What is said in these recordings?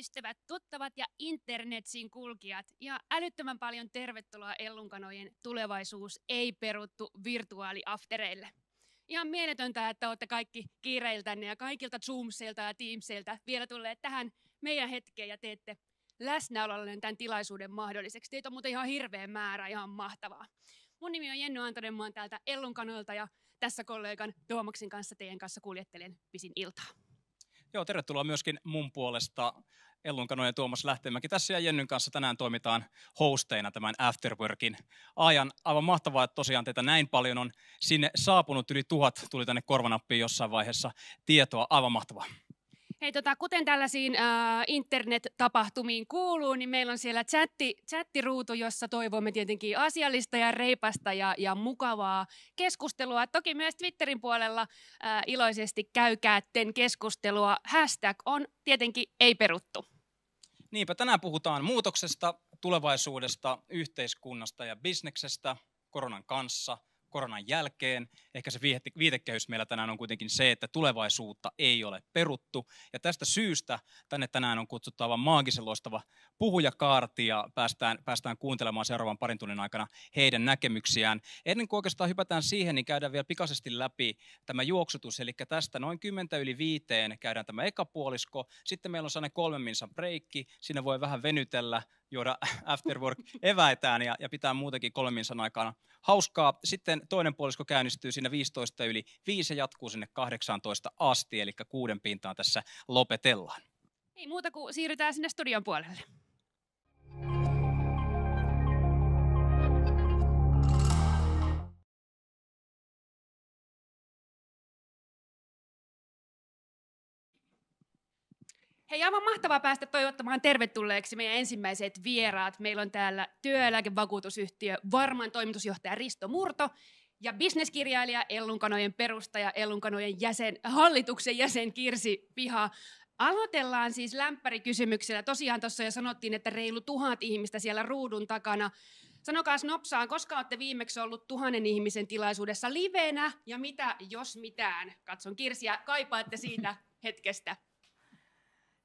ystävät, tuttavat ja internetsin kulkijat. Ja älyttömän paljon tervetuloa Ellunkanojen tulevaisuus ei peruttu virtuaaliaftereille. Ihan mieletöntä, että olette kaikki kiireiltänne ja kaikilta Zoomseilta ja Teamseilta vielä tulleet tähän meidän hetkeen ja teette läsnäolollinen tämän tilaisuuden mahdolliseksi. Teitä on muuten ihan hirveä määrä, ihan mahtavaa. Mun nimi on Jenny Antonen, mä oon täältä Ellunkanoilta ja tässä kollegan Tuomaksen kanssa teidän kanssa kuljettelen pisin iltaa. Joo, tervetuloa myöskin mun puolesta Ellun ja Tuomas Lähtemäki tässä ja Jennyn kanssa tänään toimitaan hosteina tämän Afterworkin ajan. Aivan mahtavaa, että tosiaan teitä näin paljon on sinne saapunut. Yli tuhat tuli tänne korvanappiin jossain vaiheessa tietoa. Aivan mahtavaa. Hei, tota, kuten tällaisiin äh, internet-tapahtumiin kuuluu, niin meillä on siellä chatti, chattiruutu, jossa toivomme tietenkin asiallista ja reipasta ja, ja mukavaa keskustelua. Toki myös Twitterin puolella äh, iloisesti käykäätten keskustelua. Hashtag on tietenkin ei peruttu. Niinpä tänään puhutaan muutoksesta, tulevaisuudesta, yhteiskunnasta ja bisneksestä koronan kanssa – koronan jälkeen. Ehkä se viitekehys meillä tänään on kuitenkin se, että tulevaisuutta ei ole peruttu. Ja tästä syystä tänne tänään on kutsuttu aivan maagisen loistava puhujakaarti ja päästään, päästään kuuntelemaan seuraavan parin tunnin aikana heidän näkemyksiään. Ennen kuin oikeastaan hypätään siihen, niin käydään vielä pikaisesti läpi tämä juoksutus. Eli tästä noin 10 yli viiteen käydään tämä ekapuolisko, Sitten meillä on sellainen kolmen minsan breikki. Siinä voi vähän venytellä, juoda after work eväitään ja, ja pitää muutenkin sanan aikana hauskaa. Sitten toinen puolisko käynnistyy siinä 15 yli 5 ja jatkuu sinne 18 asti, eli kuuden pintaan tässä lopetellaan. Ei muuta kuin siirrytään sinne studion puolelle. Hei, aivan mahtavaa päästä toivottamaan tervetulleeksi meidän ensimmäiset vieraat. Meillä on täällä työeläkevakuutusyhtiö Varman toimitusjohtaja Risto Murto ja bisneskirjailija Ellunkanojen perustaja, Ellunkanojen jäsen, hallituksen jäsen Kirsi Piha. Aloitellaan siis lämpärikysymyksellä. Tosiaan tuossa jo sanottiin, että reilu tuhat ihmistä siellä ruudun takana. Sanokaa nopsaan, koska olette viimeksi ollut tuhannen ihmisen tilaisuudessa livenä ja mitä jos mitään? Katson Kirsiä, kaipaatte siitä hetkestä.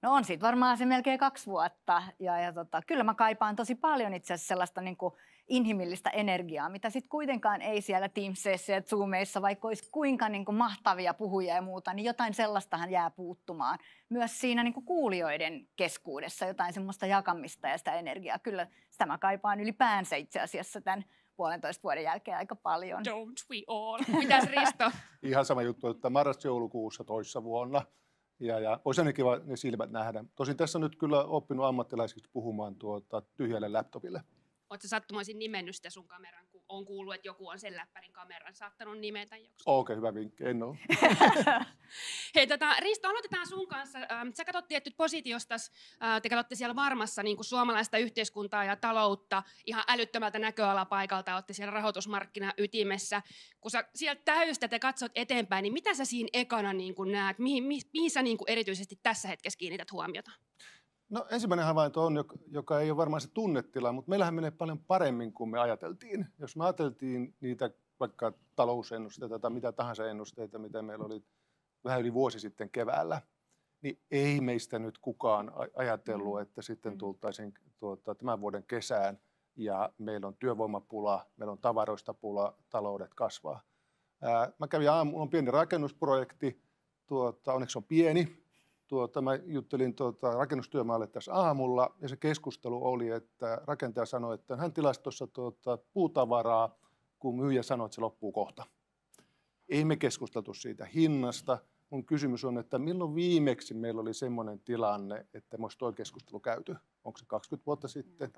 No on siitä varmaan se melkein kaksi vuotta. Ja, ja tota, kyllä mä kaipaan tosi paljon itse asiassa sellaista niin kuin inhimillistä energiaa, mitä sitten kuitenkaan ei siellä Teamsissa ja Zoomeissa, vaikka olisi kuinka niin kuin mahtavia puhuja ja muuta, niin jotain sellaistahan jää puuttumaan. Myös siinä niin kuin kuulijoiden keskuudessa jotain semmoista jakamista ja sitä energiaa. Kyllä sitä mä kaipaan ylipäänsä itse asiassa tämän puolentoista vuoden jälkeen aika paljon. Don't we all? Mitäs Risto? Ihan sama juttu, että marras-joulukuussa toissa vuonna – ja, ja olisi ainakin kiva ne silmät nähdä. Tosin tässä on nyt kyllä oppinut ammattilaisiksi puhumaan tuota tyhjälle laptopille. Oletko sattumoisin nimennyt sitä sun kameran on kuullut, että joku on sen läppärin kameran saattanut nimetä joksi. Okei, okay, hyvä vinkki, en ole. Hei, tota, Risto, aloitetaan sun kanssa. Ähm, sä katsot tietty positiosta, äh, te katsotte siellä varmassa niin kuin suomalaista yhteiskuntaa ja taloutta ihan älyttömältä näköalapaikalta, olette siellä ytimessä. Kun sä sieltä täystä te katsot eteenpäin, niin mitä sä siinä ekana niin kuin näet, mihin, mihin, mihin sä niin kuin erityisesti tässä hetkessä kiinnität huomiota? No ensimmäinen havainto on, joka ei ole varmaan se tunnetila, mutta meillähän menee paljon paremmin kuin me ajateltiin. Jos me ajateltiin niitä vaikka talousennusteita tai mitä tahansa ennusteita, mitä meillä oli vähän yli vuosi sitten keväällä, niin ei meistä nyt kukaan ajatellut, mm. että sitten mm. tultaisiin tuota, tämän vuoden kesään ja meillä on työvoimapula, meillä on tavaroista pula, taloudet kasvaa. Ää, mä kävin aamulla, on pieni rakennusprojekti, tuota, onneksi on pieni, tuota, mä juttelin tuota, rakennustyömaalle tässä aamulla ja se keskustelu oli, että rakentaja sanoi, että hän tilasi tuossa tuota, puutavaraa, kun myyjä sanoi, että se loppuu kohta. Ei me keskusteltu siitä hinnasta. Mun kysymys on, että milloin viimeksi meillä oli semmoinen tilanne, että me olisi tuo keskustelu käyty? Onko se 20 vuotta sitten?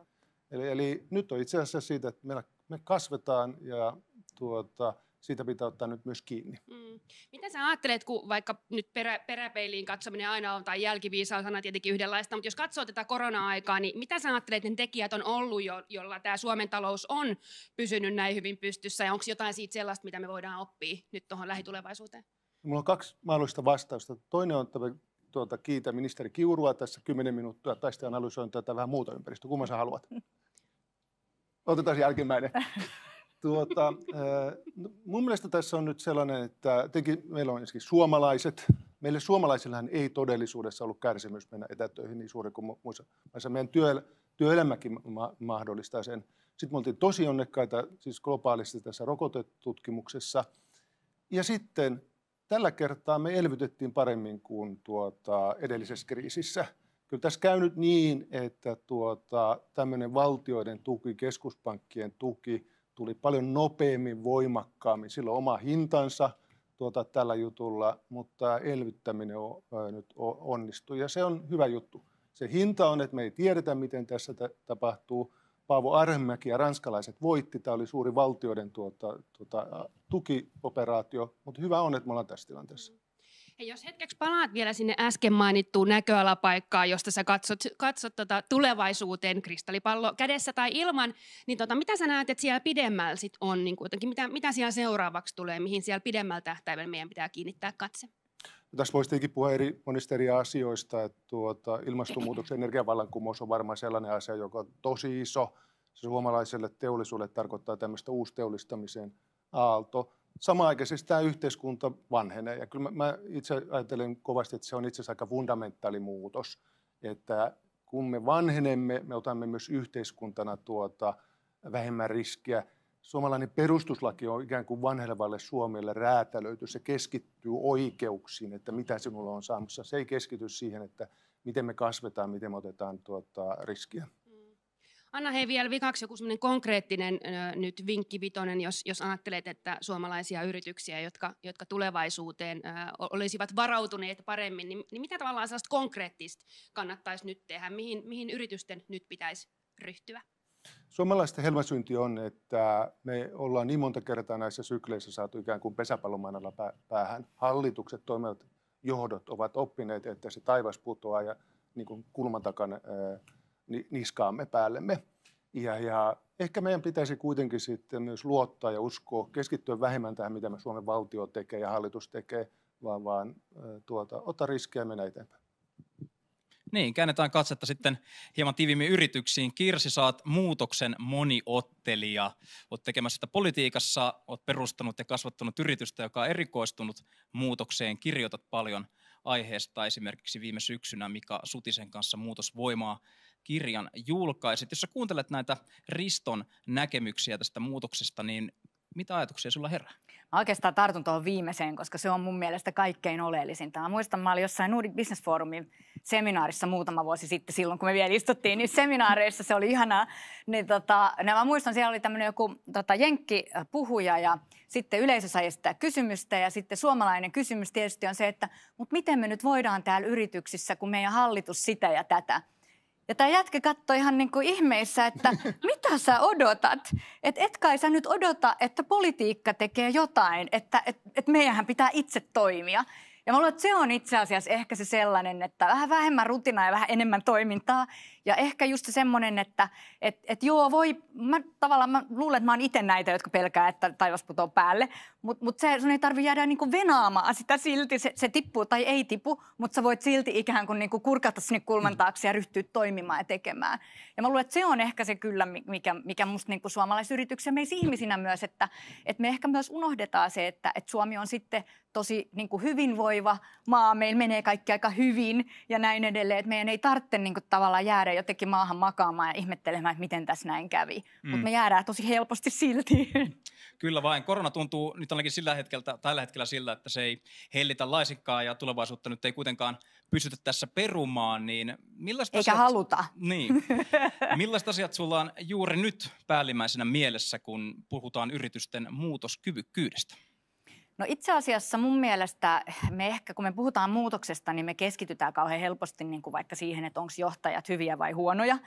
Eli, eli nyt on itse asiassa siitä, että me kasvetaan ja tuota, siitä pitää ottaa nyt myös kiinni. Mm. Mitä sä ajattelet, kun vaikka nyt perä, peräpeiliin katsominen aina on, tai jälkiviisaus on tietenkin yhdenlaista, mutta jos katsoo tätä korona-aikaa, niin mitä sä ajattelet, että ne tekijät on ollut, jo, jolla tämä Suomen talous on pysynyt näin hyvin pystyssä, ja onko jotain siitä sellaista, mitä me voidaan oppia nyt tuohon lähitulevaisuuteen? Mulla on kaksi mahdollista vastausta. Toinen on, että tuota, kiitä ministeri Kiurua tässä 10 minuuttia, tai sitten analysoin tätä vähän muuta ympäristöä. Kumman sä haluat? Otetaan se jälkimmäinen. tuota, eh, no, mun mielestä tässä on nyt sellainen, että meillä on ensinnäkin suomalaiset. Meille suomalaisillahan ei todellisuudessa ollut kärsimys mennä etätöihin niin suuri kuin muissa maissa. Meidän työ, työelämäkin ma- mahdollistaa sen. Sitten me oltiin tosi onnekkaita siis globaalisti tässä rokotetutkimuksessa. Ja sitten tällä kertaa me elvytettiin paremmin kuin tuota, edellisessä kriisissä. Kyllä tässä käy nyt niin, että tuota, tämmöinen valtioiden tuki, keskuspankkien tuki, tuli paljon nopeammin, voimakkaammin. Sillä on oma hintansa tuota, tällä jutulla, mutta elvyttäminen on, ää, nyt onnistui ja se on hyvä juttu. Se hinta on, että me ei tiedetä, miten tässä t- tapahtuu. Paavo Arhemäki ja ranskalaiset voitti. Tämä oli suuri valtioiden tuota, tuota, tukioperaatio, mutta hyvä on, että me ollaan tässä tilanteessa. Hei, jos hetkeksi palaat vielä sinne äsken mainittuun näköalapaikkaan, josta sä katsot, katsot tota tulevaisuuteen kristallipallo kädessä tai ilman, niin tota, mitä sä näet, että siellä pidemmällä sit on, niin kuitenkin, mitä, mitä siellä seuraavaksi tulee, mihin siellä pidemmällä tähtäimellä meidän pitää kiinnittää katse? No, tässä voisi tietenkin puhua eri, monista eri asioista. Että tuota, ilmastonmuutoksen energiavallankumous on varmaan sellainen asia, joka on tosi iso. Se suomalaiselle teollisuudelle tarkoittaa tämmöistä uusteollistamisen aalto. Samaaikaisesti tämä yhteiskunta vanhenee. Ja kyllä mä, mä itse ajattelen kovasti, että se on itse asiassa aika fundamentaali muutos, että kun me vanhenemme, me otamme myös yhteiskuntana tuota vähemmän riskiä. Suomalainen perustuslaki on ikään kuin vanhelevalle Suomelle räätälöity. Se keskittyy oikeuksiin, että mitä sinulla on saamassa. Se ei keskity siihen, että miten me kasvetaan, miten me otetaan tuota riskiä. Anna hei vielä vikaksi joku semmoinen konkreettinen nyt vinkki vitonen, jos, jos ajattelet, että suomalaisia yrityksiä, jotka, jotka tulevaisuuteen olisivat varautuneet paremmin, niin, niin mitä tavallaan sellaista konkreettista kannattaisi nyt tehdä? Mihin, mihin yritysten nyt pitäisi ryhtyä? Suomalaisten helmäsynti on, että me ollaan niin monta kertaa näissä sykleissä saatu ikään kuin pesäpallomainalla päähän. Hallitukset, toimivat johdot ovat oppineet, että se taivas putoaa ja niin kulman takana niskaamme päällemme. Ja, ja ehkä meidän pitäisi kuitenkin sitten myös luottaa ja uskoa, keskittyä vähemmän tähän, mitä me Suomen valtio tekee ja hallitus tekee, vaan, vaan tuota, ottaa riskejä ja mennä eteenpäin. Niin, käännetään katsetta sitten hieman tiivimmin yrityksiin. Kirsi, saat muutoksen moniottelija. Olet tekemässä sitä politiikassa, olet perustanut ja kasvattanut yritystä, joka on erikoistunut muutokseen. Kirjoitat paljon aiheesta esimerkiksi viime syksynä Mika Sutisen kanssa muutosvoimaa kirjan julkaisit. Jos sä kuuntelet näitä Riston näkemyksiä tästä muutoksesta, niin mitä ajatuksia sulla herää? Mä oikeastaan tartun tuohon viimeiseen, koska se on mun mielestä kaikkein oleellisinta. Mä muistan, mä olin jossain Nordic Business Forumin seminaarissa muutama vuosi sitten, silloin kun me vielä istuttiin niin seminaareissa, se oli ihanaa. Niin tota, no mä muistan, siellä oli tämmöinen joku tota, jenkki puhuja ja sitten yleisö sai esittää kysymystä ja sitten suomalainen kysymys tietysti on se, että mutta miten me nyt voidaan täällä yrityksissä, kun meidän hallitus sitä ja tätä – ja tämä jätkä katsoi ihan niin kuin ihmeissä, että mitä sä odotat? Että et kai sä nyt odota, että politiikka tekee jotain, että et, et meidän pitää itse toimia. Ja mä luulen, että se on itse asiassa ehkä se sellainen, että vähän vähemmän rutinaa ja vähän enemmän toimintaa. Ja ehkä just semmoinen, että et, et joo voi, mä tavallaan mä luulen, että mä oon itse näitä, jotka pelkää, että taivas putoaa päälle. Mutta mut se, sun ei tarvi jäädä niinku venaamaan sitä silti, se, se tippuu tai ei tipu, mutta sä voit silti ikään kuin niinku kurkata sinne kulman mm. taakse ja ryhtyä toimimaan ja tekemään. Ja mä luulen, että se on ehkä se kyllä, mikä, mikä musta niinku suomalaisyrityksiä meissä ihmisinä myös, että et me ehkä myös unohdetaan se, että et Suomi on sitten tosi niin kuin hyvinvoiva maa, meillä menee kaikki aika hyvin ja näin edelleen, että meidän ei tarvitse niin kuin, tavallaan jäädä jotenkin maahan makaamaan ja ihmettelemään, että miten tässä näin kävi. Mm. Mutta me jäädään tosi helposti silti. Kyllä vain. Korona tuntuu nyt ainakin sillä hetkellä, tällä hetkellä sillä, että se ei hellitä laisikkaa ja tulevaisuutta nyt ei kuitenkaan pysytä tässä perumaan. Niin Eikä asiat, haluta. Niin. Millaiset asiat sulla on juuri nyt päällimmäisenä mielessä, kun puhutaan yritysten muutoskyvykkyydestä? No itse asiassa mun mielestä me ehkä, kun me puhutaan muutoksesta, niin me keskitytään kauhean helposti niin kuin vaikka siihen, että onko johtajat hyviä vai huonoja.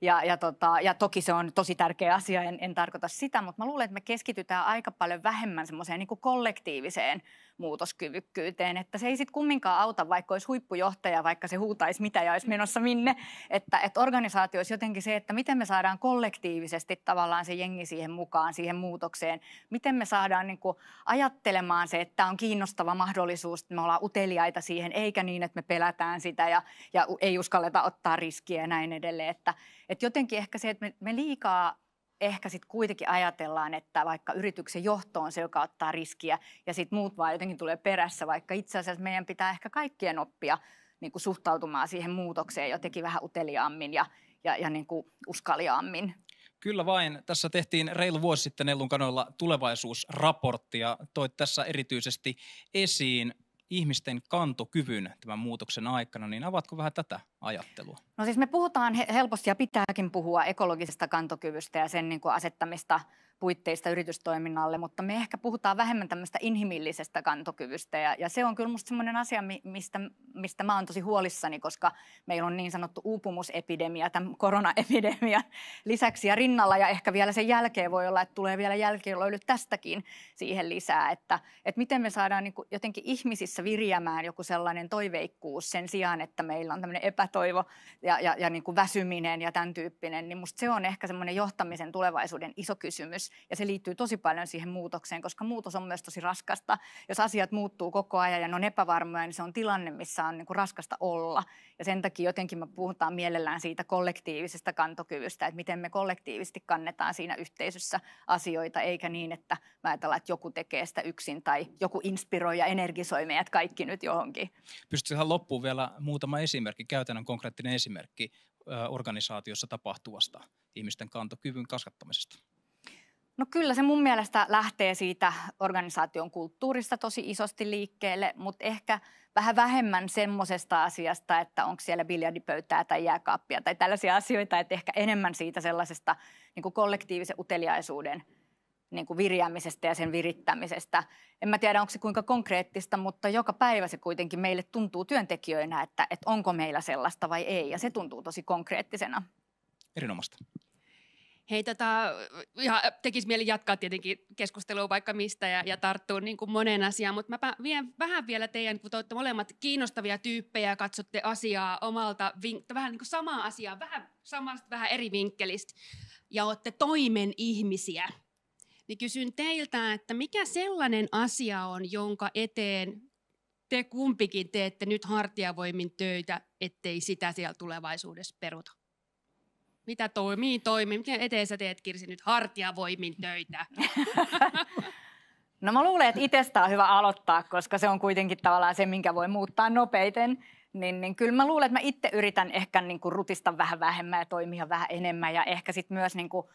Ja, ja, tota, ja toki se on tosi tärkeä asia, en, en tarkoita sitä, mutta mä luulen, että me keskitytään aika paljon vähemmän semmoiseen niin kollektiiviseen muutoskyvykkyyteen. Että se ei sitten kumminkaan auta, vaikka olisi huippujohtaja, vaikka se huutaisi mitä ja olisi menossa minne. Että, että organisaatio olisi jotenkin se, että miten me saadaan kollektiivisesti tavallaan se jengi siihen mukaan, siihen muutokseen. Miten me saadaan niin kuin ajattelemaan se, että tämä on kiinnostava mahdollisuus, että me ollaan uteliaita siihen, eikä niin, että me pelätään sitä ja, ja ei uskalleta ottaa riskiä ja näin edelleen. Että, että jotenkin ehkä se, että me, me liikaa ehkä sitten kuitenkin ajatellaan, että vaikka yrityksen johto on se, joka ottaa riskiä ja sitten muut vaan jotenkin tulee perässä, vaikka itse asiassa meidän pitää ehkä kaikkien oppia niin kuin suhtautumaan siihen muutokseen jotenkin vähän uteliaammin ja, ja, ja niin kuin uskaliaammin. Kyllä vain. Tässä tehtiin reilu vuosi sitten Nellun kanoilla tulevaisuusraportti ja toit tässä erityisesti esiin ihmisten kantokyvyn tämän muutoksen aikana, niin avatko vähän tätä ajattelua? No siis me puhutaan helposti ja pitääkin puhua ekologisesta kantokyvystä ja sen niin kuin asettamista puitteista yritystoiminnalle, mutta me ehkä puhutaan vähemmän tämmöistä inhimillisestä kantokyvystä ja, ja se on kyllä musta semmoinen asia, mistä, mistä mä oon tosi huolissani, koska meillä on niin sanottu uupumusepidemia, tämän koronaepidemian lisäksi ja rinnalla ja ehkä vielä sen jälkeen voi olla, että tulee vielä jälkilöily tästäkin siihen lisää, että, että miten me saadaan niin jotenkin ihmisissä virjämään joku sellainen toiveikkuus sen sijaan, että meillä on tämmöinen epätoivo ja, ja, ja niin kuin väsyminen ja tämän tyyppinen, niin musta se on ehkä semmoinen johtamisen tulevaisuuden iso kysymys ja se liittyy tosi paljon siihen muutokseen, koska muutos on myös tosi raskasta. Jos asiat muuttuu koko ajan ja ne on epävarmoja, niin se on tilanne, missä on niin kuin raskasta olla. Ja sen takia jotenkin me puhutaan mielellään siitä kollektiivisesta kantokyvystä, että miten me kollektiivisesti kannetaan siinä yhteisössä asioita, eikä niin, että mä ajatellaan, että joku tekee sitä yksin tai joku inspiroi ja energisoi meidät kaikki nyt johonkin. Pystytkö ihan loppuun vielä muutama esimerkki, käytännön konkreettinen esimerkki organisaatiossa tapahtuvasta ihmisten kantokyvyn kasvattamisesta? No kyllä se mun mielestä lähtee siitä organisaation kulttuurista tosi isosti liikkeelle, mutta ehkä vähän vähemmän semmoisesta asiasta, että onko siellä biljardipöytää tai jääkaappia tai tällaisia asioita, että ehkä enemmän siitä sellaisesta niin kuin kollektiivisen uteliaisuuden niin kuin virjäämisestä ja sen virittämisestä. En mä tiedä, onko se kuinka konkreettista, mutta joka päivä se kuitenkin meille tuntuu työntekijöinä, että, että onko meillä sellaista vai ei, ja se tuntuu tosi konkreettisena. Erinomaista. Hei, tota, ja äh, tekisi mieli jatkaa tietenkin keskustelua vaikka mistä ja, ja tarttua niin kuin moneen asiaan, mutta mä vien vähän vielä teidän, kun te olette molemmat kiinnostavia tyyppejä ja katsotte asiaa omalta, vink- vähän niin kuin samaa asiaa, vähän samasta, vähän eri vinkkelistä ja olette toimen ihmisiä, niin kysyn teiltä, että mikä sellainen asia on, jonka eteen te kumpikin teette nyt hartiavoimin töitä, ettei sitä siellä tulevaisuudessa peruta? mitä toimii, toimii. Miten eteen sä teet, Kirsi, nyt hartiavoimin töitä? No mä luulen, että itsestä on hyvä aloittaa, koska se on kuitenkin tavallaan se, minkä voi muuttaa nopeiten. Niin, niin kyllä mä luulen, että mä itse yritän ehkä niin kuin rutista vähän vähemmän ja toimia vähän enemmän ja ehkä sitten myös niin kuin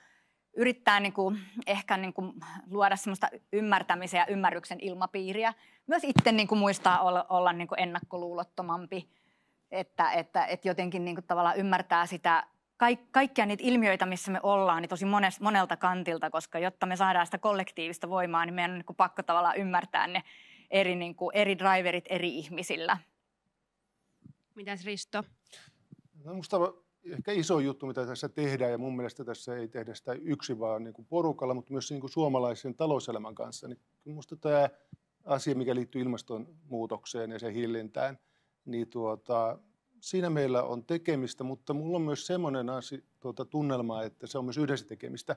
yrittää niin kuin, ehkä niin kuin luoda semmoista ymmärtämisen ja ymmärryksen ilmapiiriä. Myös itse niin kuin muistaa olla, olla niin kuin ennakkoluulottomampi, että, että, että jotenkin niin kuin tavallaan ymmärtää sitä kaik, kaikkia niitä ilmiöitä, missä me ollaan, niin tosi mones, monelta kantilta, koska jotta me saadaan sitä kollektiivista voimaa, niin meidän on niin pakko tavallaan ymmärtää ne eri, niin kuin, eri driverit eri ihmisillä. Mitäs Risto? No musta ehkä iso juttu, mitä tässä tehdään, ja mun mielestä tässä ei tehdä sitä yksi vaan niin kuin porukalla, mutta myös niin kuin suomalaisen talouselämän kanssa, niin minusta tämä asia, mikä liittyy ilmastonmuutokseen ja sen hillintään, niin tuota, siinä meillä on tekemistä, mutta mulla on myös semmoinen asia, tuota, tunnelma, että se on myös yhdessä tekemistä.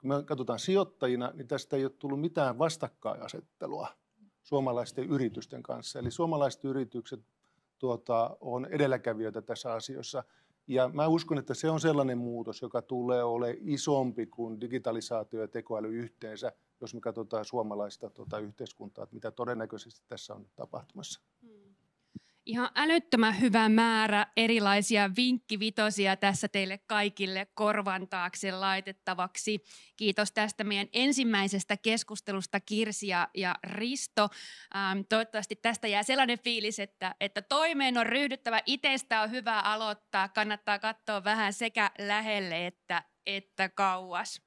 Kun me katsotaan sijoittajina, niin tästä ei ole tullut mitään vastakkainasettelua suomalaisten yritysten kanssa. Eli suomalaiset yritykset tuota, on edelläkävijöitä tässä asiassa. Ja mä uskon, että se on sellainen muutos, joka tulee ole isompi kuin digitalisaatio ja tekoäly yhteensä, jos me katsotaan suomalaista tuota, yhteiskuntaa, että mitä todennäköisesti tässä on tapahtumassa. Ihan älyttömän hyvä määrä erilaisia vinkkivitosia tässä teille kaikille korvan taakse laitettavaksi. Kiitos tästä meidän ensimmäisestä keskustelusta Kirsi ja, Risto. Ähm, toivottavasti tästä jää sellainen fiilis, että, että toimeen on ryhdyttävä, itsestä on hyvä aloittaa. Kannattaa katsoa vähän sekä lähelle että, että kauas.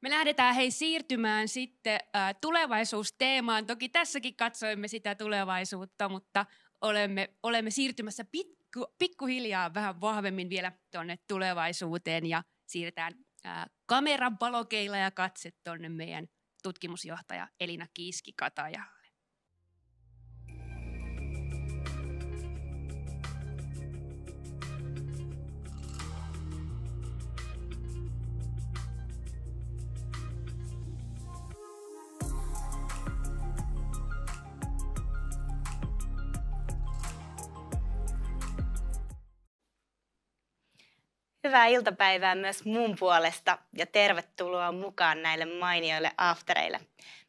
Me lähdetään hei siirtymään sitten äh, tulevaisuusteemaan. Toki tässäkin katsoimme sitä tulevaisuutta, mutta olemme, olemme siirtymässä pikku, pikkuhiljaa vähän vahvemmin vielä tuonne tulevaisuuteen ja siirretään ää, kameran palokeilla ja katse tuonne meidän tutkimusjohtaja Elina Kiiski-Kataja Hyvää iltapäivää myös mun puolesta ja tervetuloa mukaan näille mainioille aftereille.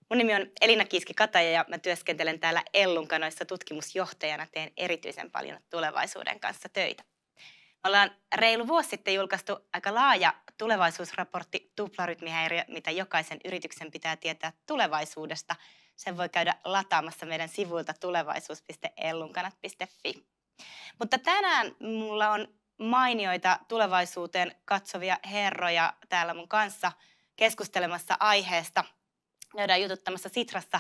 Mun nimi on Elina Kiiski-Kataja ja mä työskentelen täällä Ellunkanoissa tutkimusjohtajana. Teen erityisen paljon tulevaisuuden kanssa töitä. Me ollaan reilu vuosi sitten julkaistu aika laaja tulevaisuusraportti Tuplarytmihäiriö, mitä jokaisen yrityksen pitää tietää tulevaisuudesta. Sen voi käydä lataamassa meidän sivuilta tulevaisuus.ellunkanat.fi. Mutta tänään mulla on mainioita tulevaisuuteen katsovia herroja täällä mun kanssa keskustelemassa aiheesta. Käydään jututtamassa Sitrassa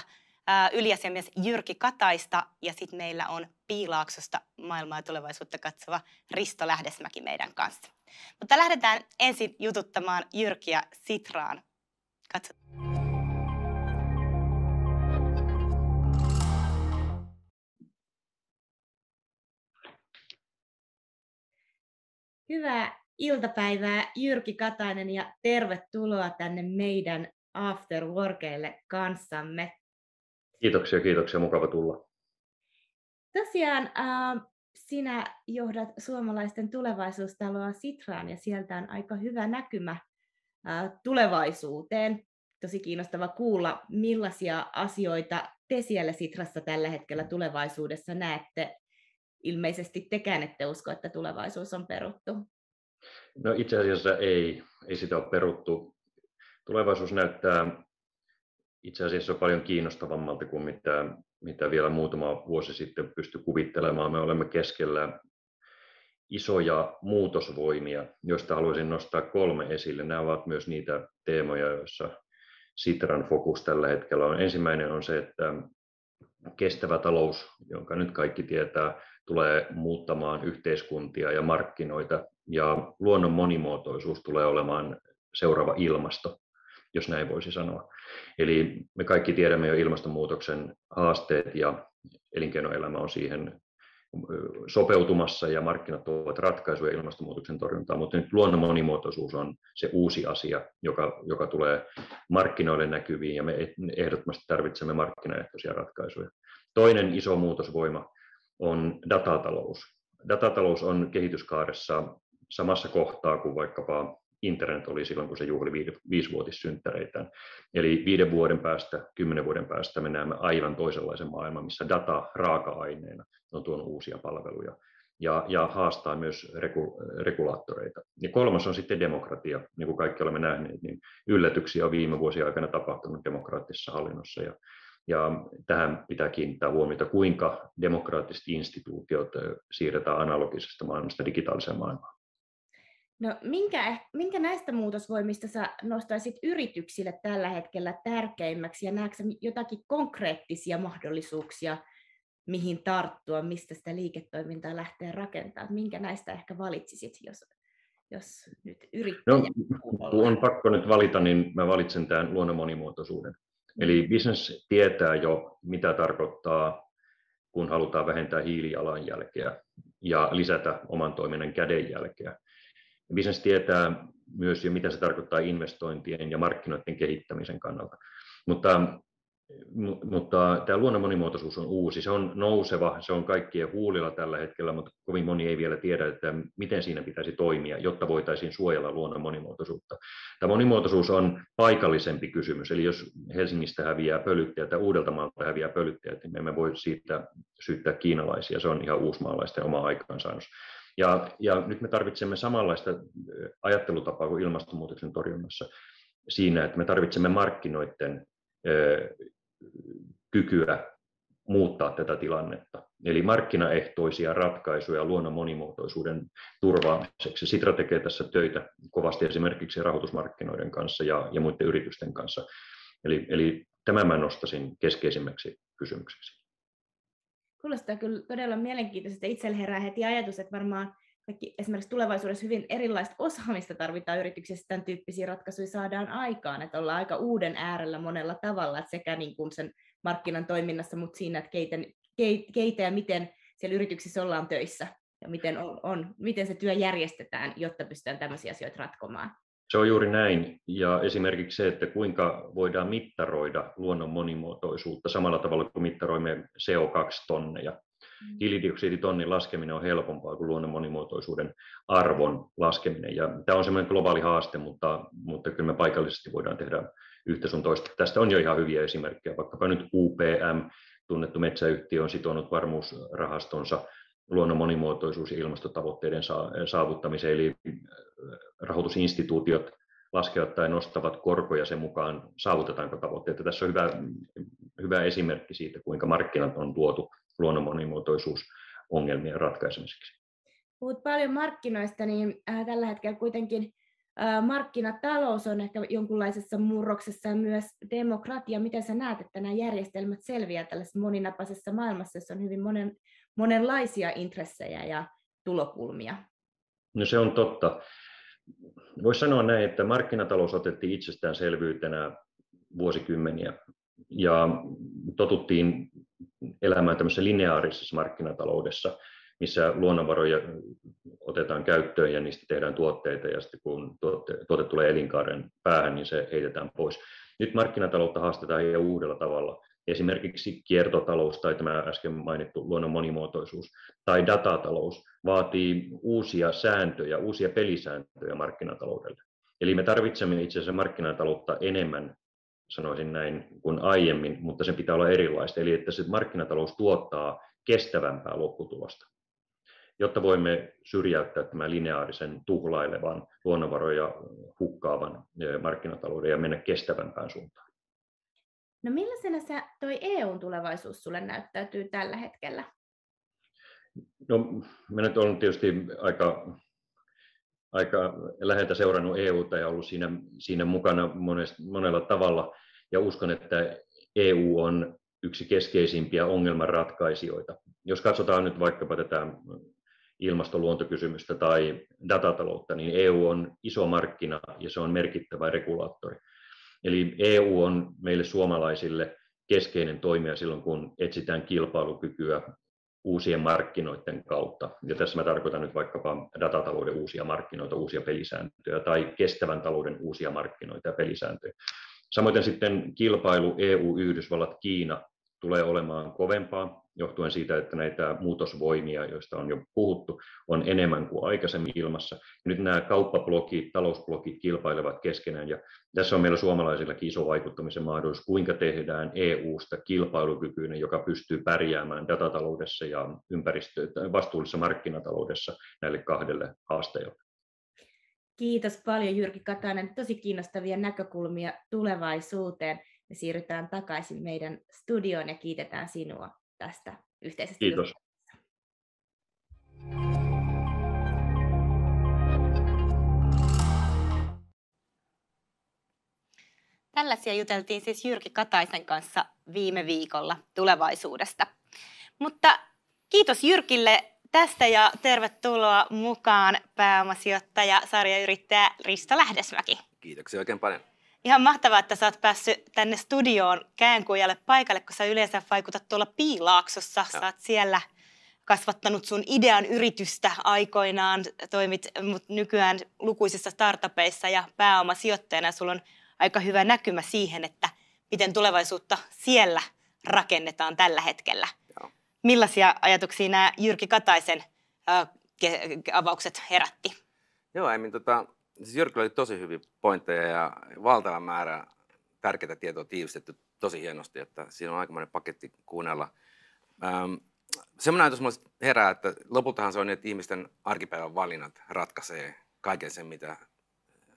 yliasiamies Jyrki Kataista ja sitten meillä on Piilaaksosta maailmaa ja tulevaisuutta katsova Risto Lähdesmäki meidän kanssa. Mutta lähdetään ensin jututtamaan Jyrkiä Sitraan. Katsotaan. Hyvää iltapäivää Jyrki Katainen ja tervetuloa tänne meidän After Workeille kanssamme. Kiitoksia, kiitoksia. Mukava tulla. Tosiaan äh, sinä johdat suomalaisten tulevaisuustaloa Sitraan ja sieltä on aika hyvä näkymä äh, tulevaisuuteen. Tosi kiinnostava kuulla, millaisia asioita te siellä Sitrassa tällä hetkellä tulevaisuudessa näette ilmeisesti tekään ette usko, että tulevaisuus on peruttu. No itse asiassa ei, ei sitä ole peruttu. Tulevaisuus näyttää itse asiassa paljon kiinnostavammalta kuin mitä, mitä vielä muutama vuosi sitten pystyi kuvittelemaan. Me olemme keskellä isoja muutosvoimia, joista haluaisin nostaa kolme esille. Nämä ovat myös niitä teemoja, joissa Sitran fokus tällä hetkellä on. Ensimmäinen on se, että kestävä talous, jonka nyt kaikki tietää, tulee muuttamaan yhteiskuntia ja markkinoita, ja luonnon monimuotoisuus tulee olemaan seuraava ilmasto, jos näin voisi sanoa. Eli me kaikki tiedämme jo ilmastonmuutoksen haasteet ja elinkeinoelämä on siihen sopeutumassa ja markkinat tuovat ratkaisuja ilmastonmuutoksen torjuntaan, mutta nyt luonnon monimuotoisuus on se uusi asia, joka, joka tulee markkinoille näkyviin ja me ehdottomasti tarvitsemme markkinaehtoisia ratkaisuja. Toinen iso muutosvoima on datatalous. Datatalous on kehityskaaressa samassa kohtaa kuin vaikkapa internet oli silloin, kun se juhli viisivuotissynttäreitään. Eli viiden vuoden päästä, kymmenen vuoden päästä me näemme aivan toisenlaisen maailman, missä data raaka-aineena on tuon uusia palveluja ja, ja haastaa myös reku, regulaattoreita. Ja kolmas on sitten demokratia. Niin kuin kaikki olemme nähneet, niin yllätyksiä on viime vuosien aikana tapahtunut demokraattisessa hallinnossa ja ja tähän pitää kiinnittää huomiota, kuinka demokraattiset instituutiot siirretään analogisesta maailmasta digitaaliseen maailmaan. No, minkä, eh, minkä näistä muutosvoimista sä nostaisit yrityksille tällä hetkellä tärkeimmäksi ja näetkö jotakin konkreettisia mahdollisuuksia, mihin tarttua, mistä sitä liiketoimintaa lähtee rakentamaan? Minkä näistä ehkä valitsisit, jos, jos nyt no, yrittäjä... No, on pakko nyt valita, niin mä valitsen tämän luonnon monimuotoisuuden. Eli bisnes tietää jo, mitä tarkoittaa, kun halutaan vähentää hiilijalanjälkeä ja lisätä oman toiminnan kädenjälkeä. Bisnes tietää myös jo, mitä se tarkoittaa investointien ja markkinoiden kehittämisen kannalta. Mutta mutta tämä luonnon monimuotoisuus on uusi, se on nouseva, se on kaikkien huulilla tällä hetkellä, mutta kovin moni ei vielä tiedä, että miten siinä pitäisi toimia, jotta voitaisiin suojella luonnon monimuotoisuutta. Tämä monimuotoisuus on paikallisempi kysymys, eli jos Helsingistä häviää pölyttäjä tai Uudeltamaalta häviää pölyttäjä, niin me emme voi siitä syyttää kiinalaisia, se on ihan uusmaalaisten oma aikaansaannos. Ja, ja nyt me tarvitsemme samanlaista ajattelutapaa kuin ilmastonmuutoksen torjunnassa siinä, että me tarvitsemme markkinoiden kykyä muuttaa tätä tilannetta. Eli markkinaehtoisia ratkaisuja luonnon monimuotoisuuden turvaamiseksi. Sitra tekee tässä töitä kovasti esimerkiksi rahoitusmarkkinoiden kanssa ja, ja muiden yritysten kanssa. Eli, eli tämän mä nostasin keskeisimmäksi kysymykseksi. Kuulostaa kyllä todella mielenkiintoista. Itselle herää heti ajatus, että varmaan kaikki esimerkiksi tulevaisuudessa hyvin erilaista osaamista tarvitaan yrityksessä, tämän tyyppisiä ratkaisuja saadaan aikaan, että ollaan aika uuden äärellä monella tavalla, että sekä niin kuin sen markkinan toiminnassa, mutta siinä, että keitä, keitä ja miten siellä yrityksessä ollaan töissä ja miten, on, on, miten se työ järjestetään, jotta pystytään tämmöisiä asioita ratkomaan. Se on juuri näin. Ja esimerkiksi se, että kuinka voidaan mittaroida luonnon monimuotoisuutta samalla tavalla kuin mittaroimme CO2-tonneja. Mm. hiilidioksiditonnin laskeminen on helpompaa kuin luonnon monimuotoisuuden arvon laskeminen. Ja tämä on semmoinen globaali haaste, mutta, mutta kyllä me paikallisesti voidaan tehdä yhtä sun toista. Tästä on jo ihan hyviä esimerkkejä, vaikkapa nyt UPM, tunnettu metsäyhtiö, on sitonut varmuusrahastonsa luonnon monimuotoisuus- ja ilmastotavoitteiden saavuttamiseen, eli äh, rahoitusinstituutiot laskevat tai nostavat korkoja sen mukaan, saavutetaanko tavoitteita. Tässä on hyvä, hyvä esimerkki siitä, kuinka markkinat on tuotu luonnon monimuotoisuusongelmien ratkaisemiseksi. Puhut paljon markkinoista, niin äh, tällä hetkellä kuitenkin äh, markkinatalous on ehkä jonkunlaisessa murroksessa ja myös demokratia. Miten sä näet, että nämä järjestelmät selviää tällaisessa moninapaisessa maailmassa, jossa on hyvin monen, monenlaisia intressejä ja tulokulmia? No se on totta. Voisi sanoa näin, että markkinatalous otettiin itsestäänselvyytenä vuosikymmeniä ja totuttiin elämään tämmöisessä lineaarisessa markkinataloudessa, missä luonnonvaroja otetaan käyttöön ja niistä tehdään tuotteita ja sitten kun tuotte, tuote tulee elinkaaren päähän, niin se heitetään pois. Nyt markkinataloutta haastetaan ihan uudella tavalla. Esimerkiksi kiertotalous tai tämä äsken mainittu luonnon monimuotoisuus tai datatalous vaatii uusia sääntöjä, uusia pelisääntöjä markkinataloudelle. Eli me tarvitsemme itse asiassa markkinataloutta enemmän sanoisin näin, kuin aiemmin, mutta sen pitää olla erilaista. Eli että se markkinatalous tuottaa kestävämpää lopputulosta, jotta voimme syrjäyttää tämän lineaarisen, tuhlailevan, luonnonvaroja hukkaavan eh, markkinatalouden ja mennä kestävämpään suuntaan. No millaisena se toi EUn tulevaisuus sulle näyttäytyy tällä hetkellä? No, me nyt on tietysti aika aika läheltä seurannut EUta ja ollut siinä, siinä mukana monest, monella tavalla. Ja uskon, että EU on yksi keskeisimpiä ongelmanratkaisijoita. Jos katsotaan nyt vaikkapa tätä ilmastoluontokysymystä tai datataloutta, niin EU on iso markkina ja se on merkittävä regulaattori. Eli EU on meille suomalaisille keskeinen toimija silloin, kun etsitään kilpailukykyä uusien markkinoiden kautta. Ja tässä mä tarkoitan nyt vaikkapa datatalouden uusia markkinoita, uusia pelisääntöjä tai kestävän talouden uusia markkinoita ja pelisääntöjä. Samoin sitten kilpailu EU, Yhdysvallat, Kiina tulee olemaan kovempaa johtuen siitä, että näitä muutosvoimia, joista on jo puhuttu, on enemmän kuin aikaisemmin ilmassa. Ja nyt nämä kauppablokit, talousblokit kilpailevat keskenään, ja tässä on meillä suomalaisillakin iso vaikuttamisen mahdollisuus, kuinka tehdään EU-sta kilpailukykyinen, joka pystyy pärjäämään datataloudessa ja ympäristö- vastuullisessa markkinataloudessa näille kahdelle haasteelle. Kiitos paljon Jyrki Katainen. Tosi kiinnostavia näkökulmia tulevaisuuteen. Me siirrytään takaisin meidän studioon ja kiitetään sinua tästä yhteisestä Kiitos. Tällaisia juteltiin siis Jyrki Kataisen kanssa viime viikolla tulevaisuudesta. Mutta kiitos Jyrkille tästä ja tervetuloa mukaan pääomasijoittaja, sarjayrittäjä Risto Lähdesmäki. Kiitoksia oikein paljon. Ihan mahtavaa, että sä oot päässyt tänne studioon käänkujalle paikalle, kun sä yleensä vaikutat tuolla Piilaaksossa. Sä oot siellä kasvattanut sun idean yritystä aikoinaan, toimit äh, mut nykyään lukuisissa startupeissa ja pääomasijoittajana. Sulla on aika hyvä näkymä siihen, että miten tulevaisuutta siellä rakennetaan tällä hetkellä. Millaisia ajatuksia nämä Jyrki Kataisen äh, avaukset herätti? Joo, I mean, tota, siis Jyrkillä oli tosi hyvin pointteja ja valtava määrä tärkeää tietoa tiivistetty tosi hienosti, että siinä on aikamoinen paketti kuunnella. Ähm, semmoinen ajatus mulle herää, että lopultahan se on niin, että ihmisten arkipäivän valinnat ratkaisee kaiken sen, mitä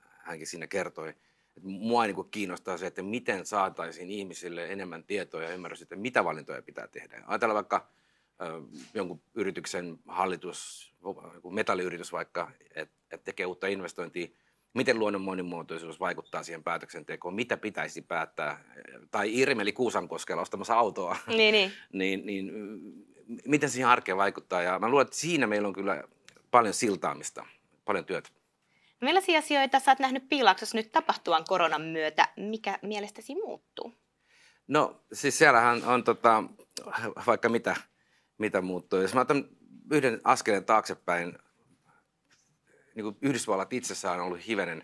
hänkin siinä kertoi. Et mua niin kiinnostaa se, että miten saataisiin ihmisille enemmän tietoa ja ymmärrys, että mitä valintoja pitää tehdä. Ajatellaan vaikka jonkun yrityksen hallitus, joku metalliyritys vaikka, että et tekee uutta investointia, miten luonnon monimuotoisuus vaikuttaa siihen päätöksentekoon, mitä pitäisi päättää, tai Irmeli Kuusankoskella ostamassa autoa, niin, niin. niin, niin miten siihen arkeen vaikuttaa. Ja mä luulen, että siinä meillä on kyllä paljon siltaamista, paljon työtä. millaisia asioita sä oot nähnyt piilaksossa nyt tapahtuvan koronan myötä? Mikä mielestäsi muuttuu? No siis siellähän on tota, vaikka mitä mitä muuttuu. Jos mä otan yhden askeleen taaksepäin, niin kuin Yhdysvallat itsessään on ollut hivenen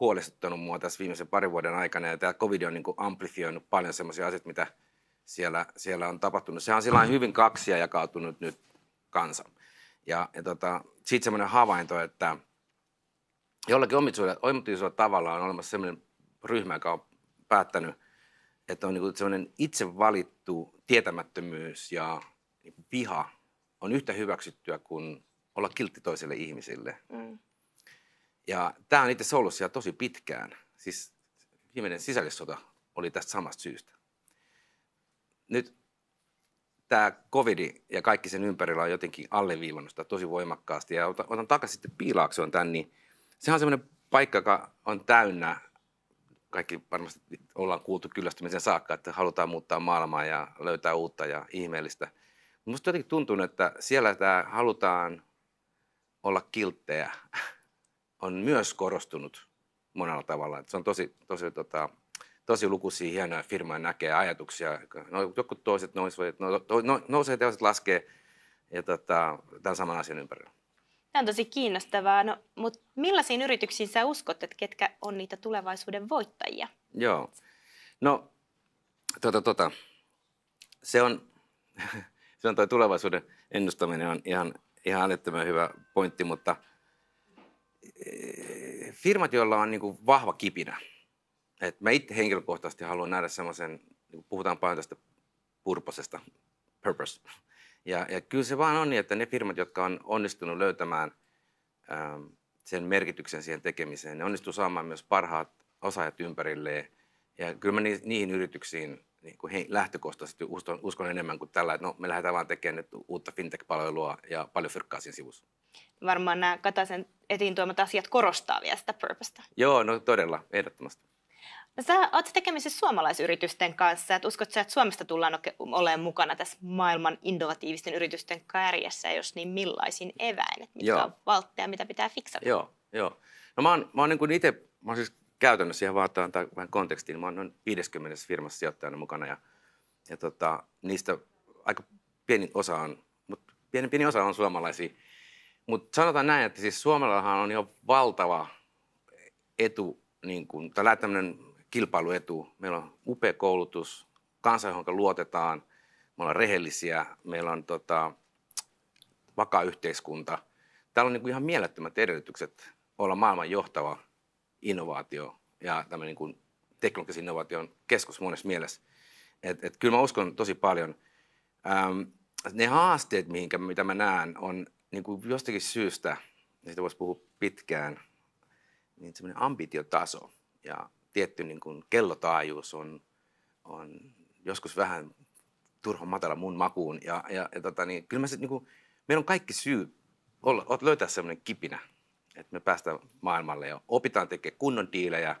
huolestuttanut mua tässä viimeisen parin vuoden aikana, ja tämä covid on niin kuin amplifioinut paljon sellaisia asioita, mitä siellä, siellä on tapahtunut. Se on sillä hyvin kaksia jakautunut nyt kansa. Ja, ja tota, sitten semmoinen havainto, että jollakin omituisella tavalla on olemassa semmoinen ryhmä, joka on päättänyt, että on niin semmoinen itse valittu tietämättömyys ja viha on yhtä hyväksyttyä kuin olla kiltti toiselle ihmisille. Mm. Ja tämä on itse asiassa ollut siellä tosi pitkään. Siis viimeinen sisällissota oli tästä samasta syystä. Nyt tämä covid ja kaikki sen ympärillä on jotenkin alleviivannut sitä tosi voimakkaasti. Ja otan, otan takaisin sitten Piilaaksoon tämän, niin sehän on semmoinen paikka, joka on täynnä kaikki varmasti ollaan kuultu kyllästymisen saakka, että halutaan muuttaa maailmaa ja löytää uutta ja ihmeellistä. Musta jotenkin tuntuu, että siellä tämä halutaan olla kilttejä on myös korostunut monella tavalla. Että se on tosi, tosi, tota, tosi lukuisia hienoja firmaa näkee ajatuksia. No, joku toiset nousee, no, no nousee teoset laskee ja tota, tämän saman asian ympärillä. Tämä on tosi kiinnostavaa, no, mutta millaisiin yrityksiin sä uskot, että ketkä on niitä tulevaisuuden voittajia? Joo, no tota, tota. se on, Se on tuo tulevaisuuden ennustaminen on ihan, ihan älyttömän hyvä pointti, mutta eh, firmat, joilla on niin kuin vahva kipinä, et mä itse henkilökohtaisesti haluan nähdä semmoisen, niin puhutaan paljon tästä purposesta, purpose. Ja, ja kyllä se vaan on niin, että ne firmat, jotka on onnistunut löytämään ähm, sen merkityksen siihen tekemiseen, ne onnistuu saamaan myös parhaat osaajat ympärilleen. Ja kyllä mä niihin yrityksiin niin kuin he, lähtökohtaisesti uskon, uskon enemmän kuin tällä, että no, me lähdetään vaan tekemään nyt uutta fintech-palvelua ja paljon fyrkkaa siinä sivussa. Varmaan nämä Kataisen etiin tuomat asiat korostaa vielä sitä purposta. Joo, no todella, ehdottomasti. No, sä oot tekemisissä suomalaisyritysten kanssa, että uskotko sä, että Suomesta tullaan olemaan mukana tässä maailman innovatiivisten yritysten kärjessä, jos niin millaisin eväin, että mitkä joo. on valtteja, mitä pitää fiksata? Joo, joo. No mä oon, mä oon niin itse, mä oon siis käytännössä ihan vaan antaa vähän kontekstiin. Niin mä oon noin 50 firmassa sijoittajana mukana ja, ja tota, niistä aika pieni osa on, mutta pieni, pieni osa on suomalaisia. Mutta sanotaan näin, että siis Suomellahan on jo valtava etu, niin kun, tai tämmöinen kilpailuetu. Meillä on upea koulutus, kansa, johon luotetaan, me ollaan rehellisiä, meillä on tota, vakaa yhteiskunta. Täällä on niin kuin ihan mielettömät edellytykset olla maailman johtava innovaatio ja tämmöinen niin teknologisen innovaation keskus monessa mielessä. Et, et kyllä mä uskon tosi paljon. Ähm, ne haasteet, mihinkä, mitä mä näen, on niin kuin jostakin syystä, siitä voisi puhua pitkään, niin semmoinen ambitiotaso ja tietty niin kuin kellotaajuus on, on joskus vähän turhan matala mun makuun. Ja, ja, ja tota, niin, kyllä mä sit, niin kuin, meillä on kaikki syy olla, löytää semmoinen kipinä että me päästään maailmalle ja opitaan tekemään kunnon diilejä,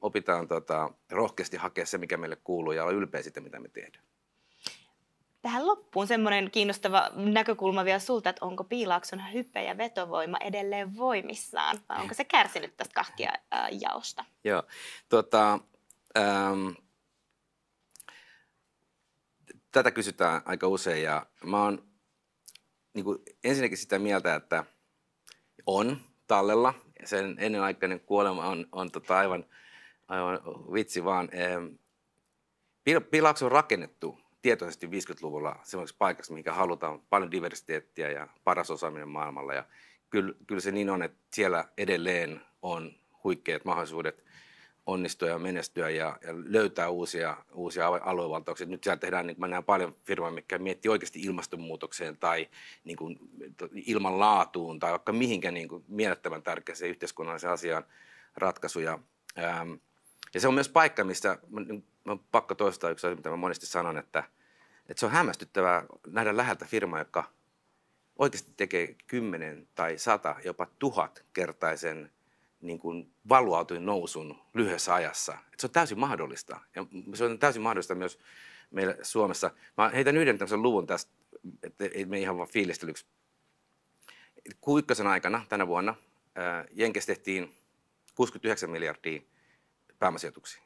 opitaan tota, rohkeasti hakea se, mikä meille kuuluu ja olla ylpeä siitä, mitä me tehdään. Tähän loppuun semmoinen kiinnostava näkökulma vielä sulta, että onko Piilaakson hyppä ja vetovoima edelleen voimissaan vai onko se kärsinyt tästä kahtia äh, jaosta? Joo, tota, ähm, tätä kysytään aika usein ja mä oon niin kuin, ensinnäkin sitä mieltä, että on, tallella. Sen ennenaikainen kuolema on, on tota aivan, aivan vitsi vaan. Ehm, Pilaks on rakennettu tietoisesti 50-luvulla sellaisessa paikassa, mikä halutaan paljon diversiteettiä ja paras osaaminen maailmalla. Ja kyllä, kyllä se niin on, että siellä edelleen on huikeat mahdollisuudet – onnistua ja menestyä ja, ja löytää uusia, uusia aluevaltauksia. Nyt siellä tehdään, niin mä näen paljon firmoja, mikä miettii oikeasti ilmastonmuutokseen tai niin kuin, ilmanlaatuun tai vaikka mihinkä niin kuin, mielettävän tärkeäseen yhteiskunnalliseen asiaan ratkaisuja. Ähm, ja se on myös paikka, missä mä, niin mä pakko toistaa yksi asia, mitä mä monesti sanon, että, että se on hämmästyttävää nähdä läheltä firma, joka oikeasti tekee kymmenen tai sata, jopa tuhat kertaisen niin kuin valuautuin nousun lyhyessä ajassa. Et se on täysin mahdollista. Ja se on täysin mahdollista myös meillä Suomessa. Mä heitän yhden tämmöisen luvun tästä, että ei me ihan vaan fiilistelyksi. Kuikkasen aikana tänä vuonna äh, Jenkes tehtiin 69 miljardia pääomasijoituksia.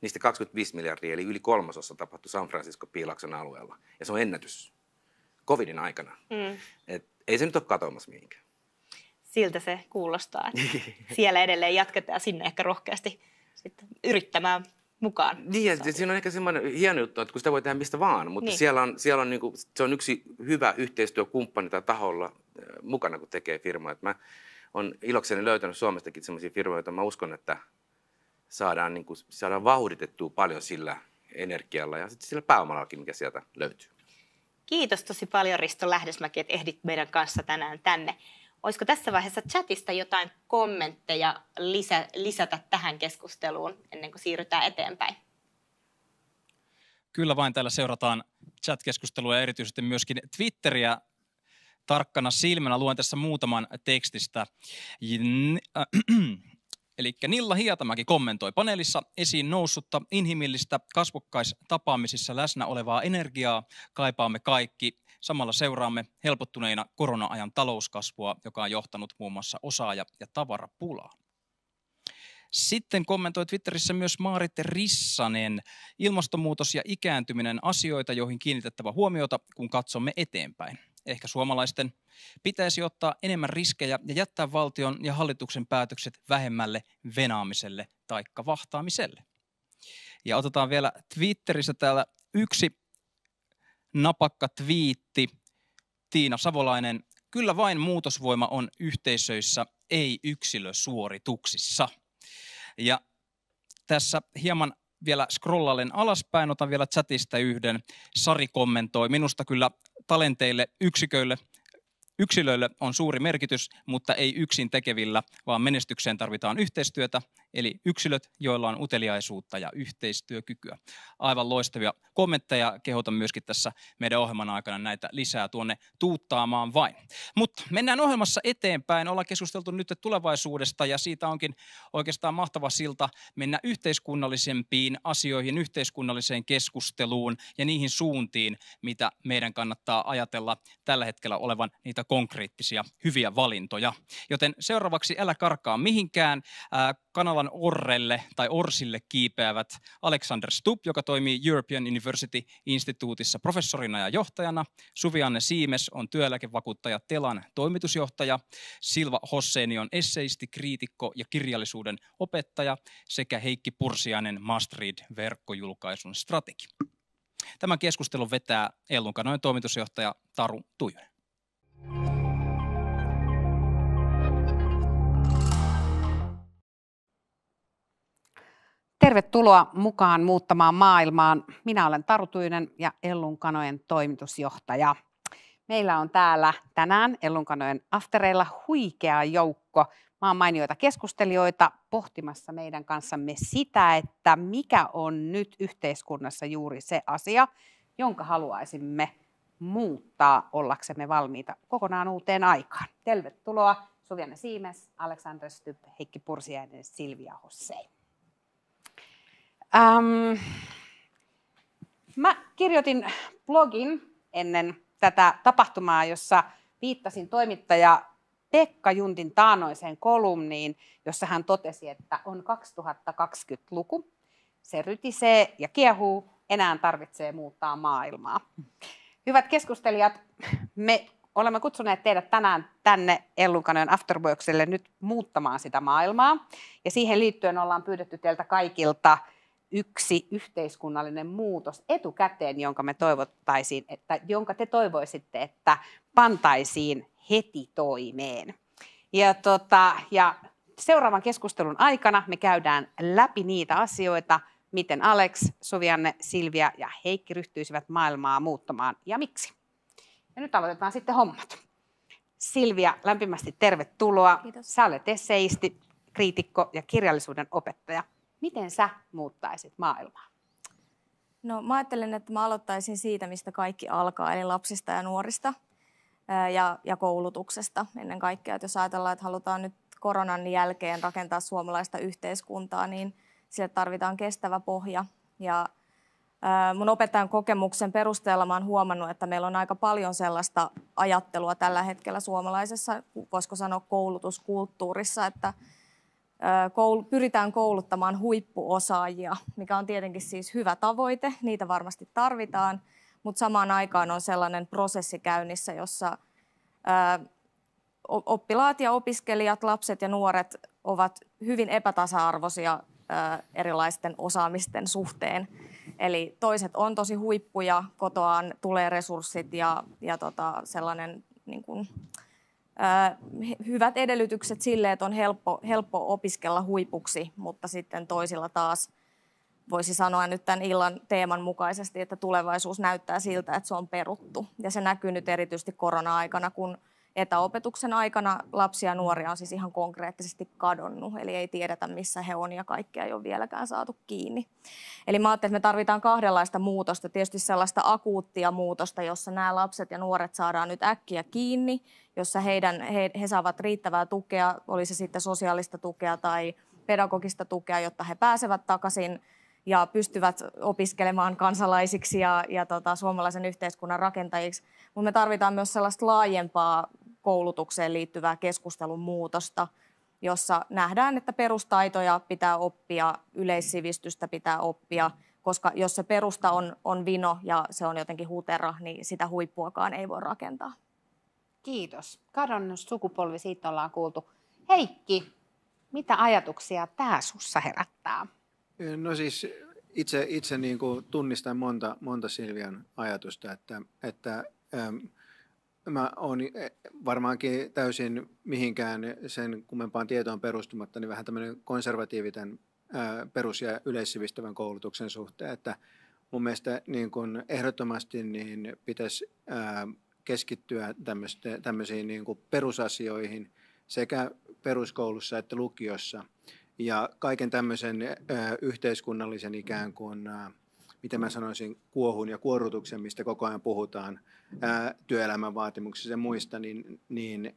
Niistä 25 miljardia, eli yli kolmasosa tapahtui San Francisco piilakson alueella. Ja se on ennätys covidin aikana. Mm. Et ei se nyt ole katoamassa mihinkään siltä se kuulostaa. Että niin. siellä edelleen jatketaan sinne ehkä rohkeasti sitten yrittämään mukaan. Niin, ja siinä on ehkä semmoinen hieno juttu, että kun sitä voi tehdä mistä vaan, mutta niin. siellä on, siellä on niinku, se on yksi hyvä yhteistyökumppani tai taholla äh, mukana, kun tekee firmaa. mä olen ilokseni löytänyt Suomestakin sellaisia firmoja, joita mä uskon, että saadaan, niinku, saadaan vauhditettua paljon sillä energialla ja sitten sillä pääomallakin, mikä sieltä löytyy. Kiitos tosi paljon Risto Lähdesmäki, että ehdit meidän kanssa tänään tänne. Olisiko tässä vaiheessa chatista jotain kommentteja lisä, lisätä tähän keskusteluun ennen kuin siirrytään eteenpäin? Kyllä vain täällä seurataan chat-keskustelua ja erityisesti myöskin Twitteriä tarkkana silmänä. Luen tässä muutaman tekstistä. Äh, Eli Nilla Hietamäki kommentoi paneelissa esiin noussutta inhimillistä kasvokkaistapaamisissa läsnä olevaa energiaa kaipaamme kaikki Samalla seuraamme helpottuneina korona-ajan talouskasvua, joka on johtanut muun muassa osaaja- ja tavarapulaan. Sitten kommentoi Twitterissä myös Maarit Rissanen. Ilmastonmuutos ja ikääntyminen asioita, joihin kiinnitettävä huomiota, kun katsomme eteenpäin. Ehkä suomalaisten pitäisi ottaa enemmän riskejä ja jättää valtion ja hallituksen päätökset vähemmälle venaamiselle taikka vahtaamiselle. Ja otetaan vielä Twitterissä täällä yksi napakka twiitti. Tiina Savolainen, kyllä vain muutosvoima on yhteisöissä, ei yksilösuorituksissa. Ja tässä hieman vielä scrollallen alaspäin, otan vielä chatista yhden. Sari kommentoi, minusta kyllä talenteille, yksiköille, yksilöille on suuri merkitys, mutta ei yksin tekevillä, vaan menestykseen tarvitaan yhteistyötä eli yksilöt, joilla on uteliaisuutta ja yhteistyökykyä. Aivan loistavia kommentteja. Kehotan myöskin tässä meidän ohjelman aikana näitä lisää tuonne tuuttaamaan vain. Mutta mennään ohjelmassa eteenpäin. Ollaan keskusteltu nyt tulevaisuudesta ja siitä onkin oikeastaan mahtava silta mennä yhteiskunnallisempiin asioihin, yhteiskunnalliseen keskusteluun ja niihin suuntiin, mitä meidän kannattaa ajatella tällä hetkellä olevan niitä konkreettisia hyviä valintoja. Joten seuraavaksi älä karkaa mihinkään. Kanava aivan orrelle tai orsille kiipeävät Alexander Stubb, joka toimii European University Instituutissa professorina ja johtajana. Suvianne Siimes on työeläkevakuuttaja Telan toimitusjohtaja. Silva Hosseini on esseisti, kriitikko ja kirjallisuuden opettaja sekä Heikki Pursiainen Mastrid-verkkojulkaisun strategi. Tämän keskustelun vetää Ellun toimitusjohtaja Taru Tuijonen. Tervetuloa mukaan muuttamaan maailmaan. Minä olen Tarutuinen ja Ellunkanojen toimitusjohtaja. Meillä on täällä tänään Ellunkanojen aftereilla huikea joukko maan mainioita keskustelijoita pohtimassa meidän kanssamme sitä, että mikä on nyt yhteiskunnassa juuri se asia, jonka haluaisimme muuttaa ollaksemme valmiita kokonaan uuteen aikaan. Tervetuloa Suvianne Siimes, Aleksander Stypp, Heikki Pursiainen ja Silvia Hossein. Ähm, mä kirjoitin blogin ennen tätä tapahtumaa, jossa viittasin toimittaja Pekka Juntin taanoiseen kolumniin, jossa hän totesi, että on 2020-luku. Se rytisee ja kiehuu, enää tarvitsee muuttaa maailmaa. Hyvät keskustelijat, me olemme kutsuneet teidät tänään tänne Ellunkanojen Afterworkselle nyt muuttamaan sitä maailmaa. Ja siihen liittyen ollaan pyydetty teiltä kaikilta yksi yhteiskunnallinen muutos etukäteen, jonka me toivottaisiin, että, jonka te toivoisitte, että pantaisiin heti toimeen. Ja, tota, ja seuraavan keskustelun aikana me käydään läpi niitä asioita, miten Alex, Suvianne, Silvia ja Heikki ryhtyisivät maailmaa muuttamaan ja miksi. Ja nyt aloitetaan sitten hommat. Silvia, lämpimästi tervetuloa. Kiitos. Sä olet esseisti, kriitikko ja kirjallisuuden opettaja. Miten sä muuttaisit maailmaa? No mä ajattelen, että mä aloittaisin siitä, mistä kaikki alkaa, eli lapsista ja nuorista ja, ja koulutuksesta ennen kaikkea. Että jos ajatellaan, että halutaan nyt koronan jälkeen rakentaa suomalaista yhteiskuntaa, niin sille tarvitaan kestävä pohja. Ja mun opettajan kokemuksen perusteella mä oon huomannut, että meillä on aika paljon sellaista ajattelua tällä hetkellä suomalaisessa, voisiko sanoa koulutuskulttuurissa, että pyritään kouluttamaan huippuosaajia, mikä on tietenkin siis hyvä tavoite, niitä varmasti tarvitaan, mutta samaan aikaan on sellainen prosessi käynnissä, jossa oppilaat ja opiskelijat, lapset ja nuoret ovat hyvin epätasa-arvoisia erilaisten osaamisten suhteen. Eli toiset on tosi huippuja, kotoaan tulee resurssit ja, ja tota, sellainen niin kuin, hyvät edellytykset sille, että on helppo, helppo opiskella huipuksi, mutta sitten toisilla taas voisi sanoa nyt tämän illan teeman mukaisesti, että tulevaisuus näyttää siltä, että se on peruttu. Ja se näkyy nyt erityisesti korona-aikana, kun – etäopetuksen aikana lapsia ja nuoria on siis ihan konkreettisesti kadonnut, eli ei tiedetä missä he on ja kaikkea ei ole vieläkään saatu kiinni. Eli mä ajattelin, että me tarvitaan kahdenlaista muutosta, tietysti sellaista akuuttia muutosta, jossa nämä lapset ja nuoret saadaan nyt äkkiä kiinni, jossa heidän, he, he saavat riittävää tukea, oli se sitten sosiaalista tukea tai pedagogista tukea, jotta he pääsevät takaisin ja pystyvät opiskelemaan kansalaisiksi ja, ja tota, suomalaisen yhteiskunnan rakentajiksi. Mutta me tarvitaan myös sellaista laajempaa koulutukseen liittyvää keskustelun muutosta, jossa nähdään, että perustaitoja pitää oppia, yleissivistystä pitää oppia, koska jos se perusta on, on vino ja se on jotenkin huterra, niin sitä huippuakaan ei voi rakentaa. Kiitos. Kadonnut sukupolvi, siitä ollaan kuultu. Heikki, mitä ajatuksia tämä sussa herättää? No siis itse, itse niin kuin tunnistan monta, monta Silvian ajatusta, että, että ähm, mä oon eh, varmaankin täysin mihinkään sen kummempaan tietoon perustumatta, niin vähän tämmöinen konservatiivinen perus- ja yleissivistävän koulutuksen suhteen, että mun mielestä niin kun ehdottomasti niin pitäisi keskittyä tämmöisiin niin kuin perusasioihin sekä peruskoulussa että lukiossa ja kaiken tämmöisen yhteiskunnallisen ikään kuin – miten mä sanoisin, kuohun ja kuorutuksen, mistä koko ajan puhutaan ää, työelämän vaatimuksissa ja muista, niin, niin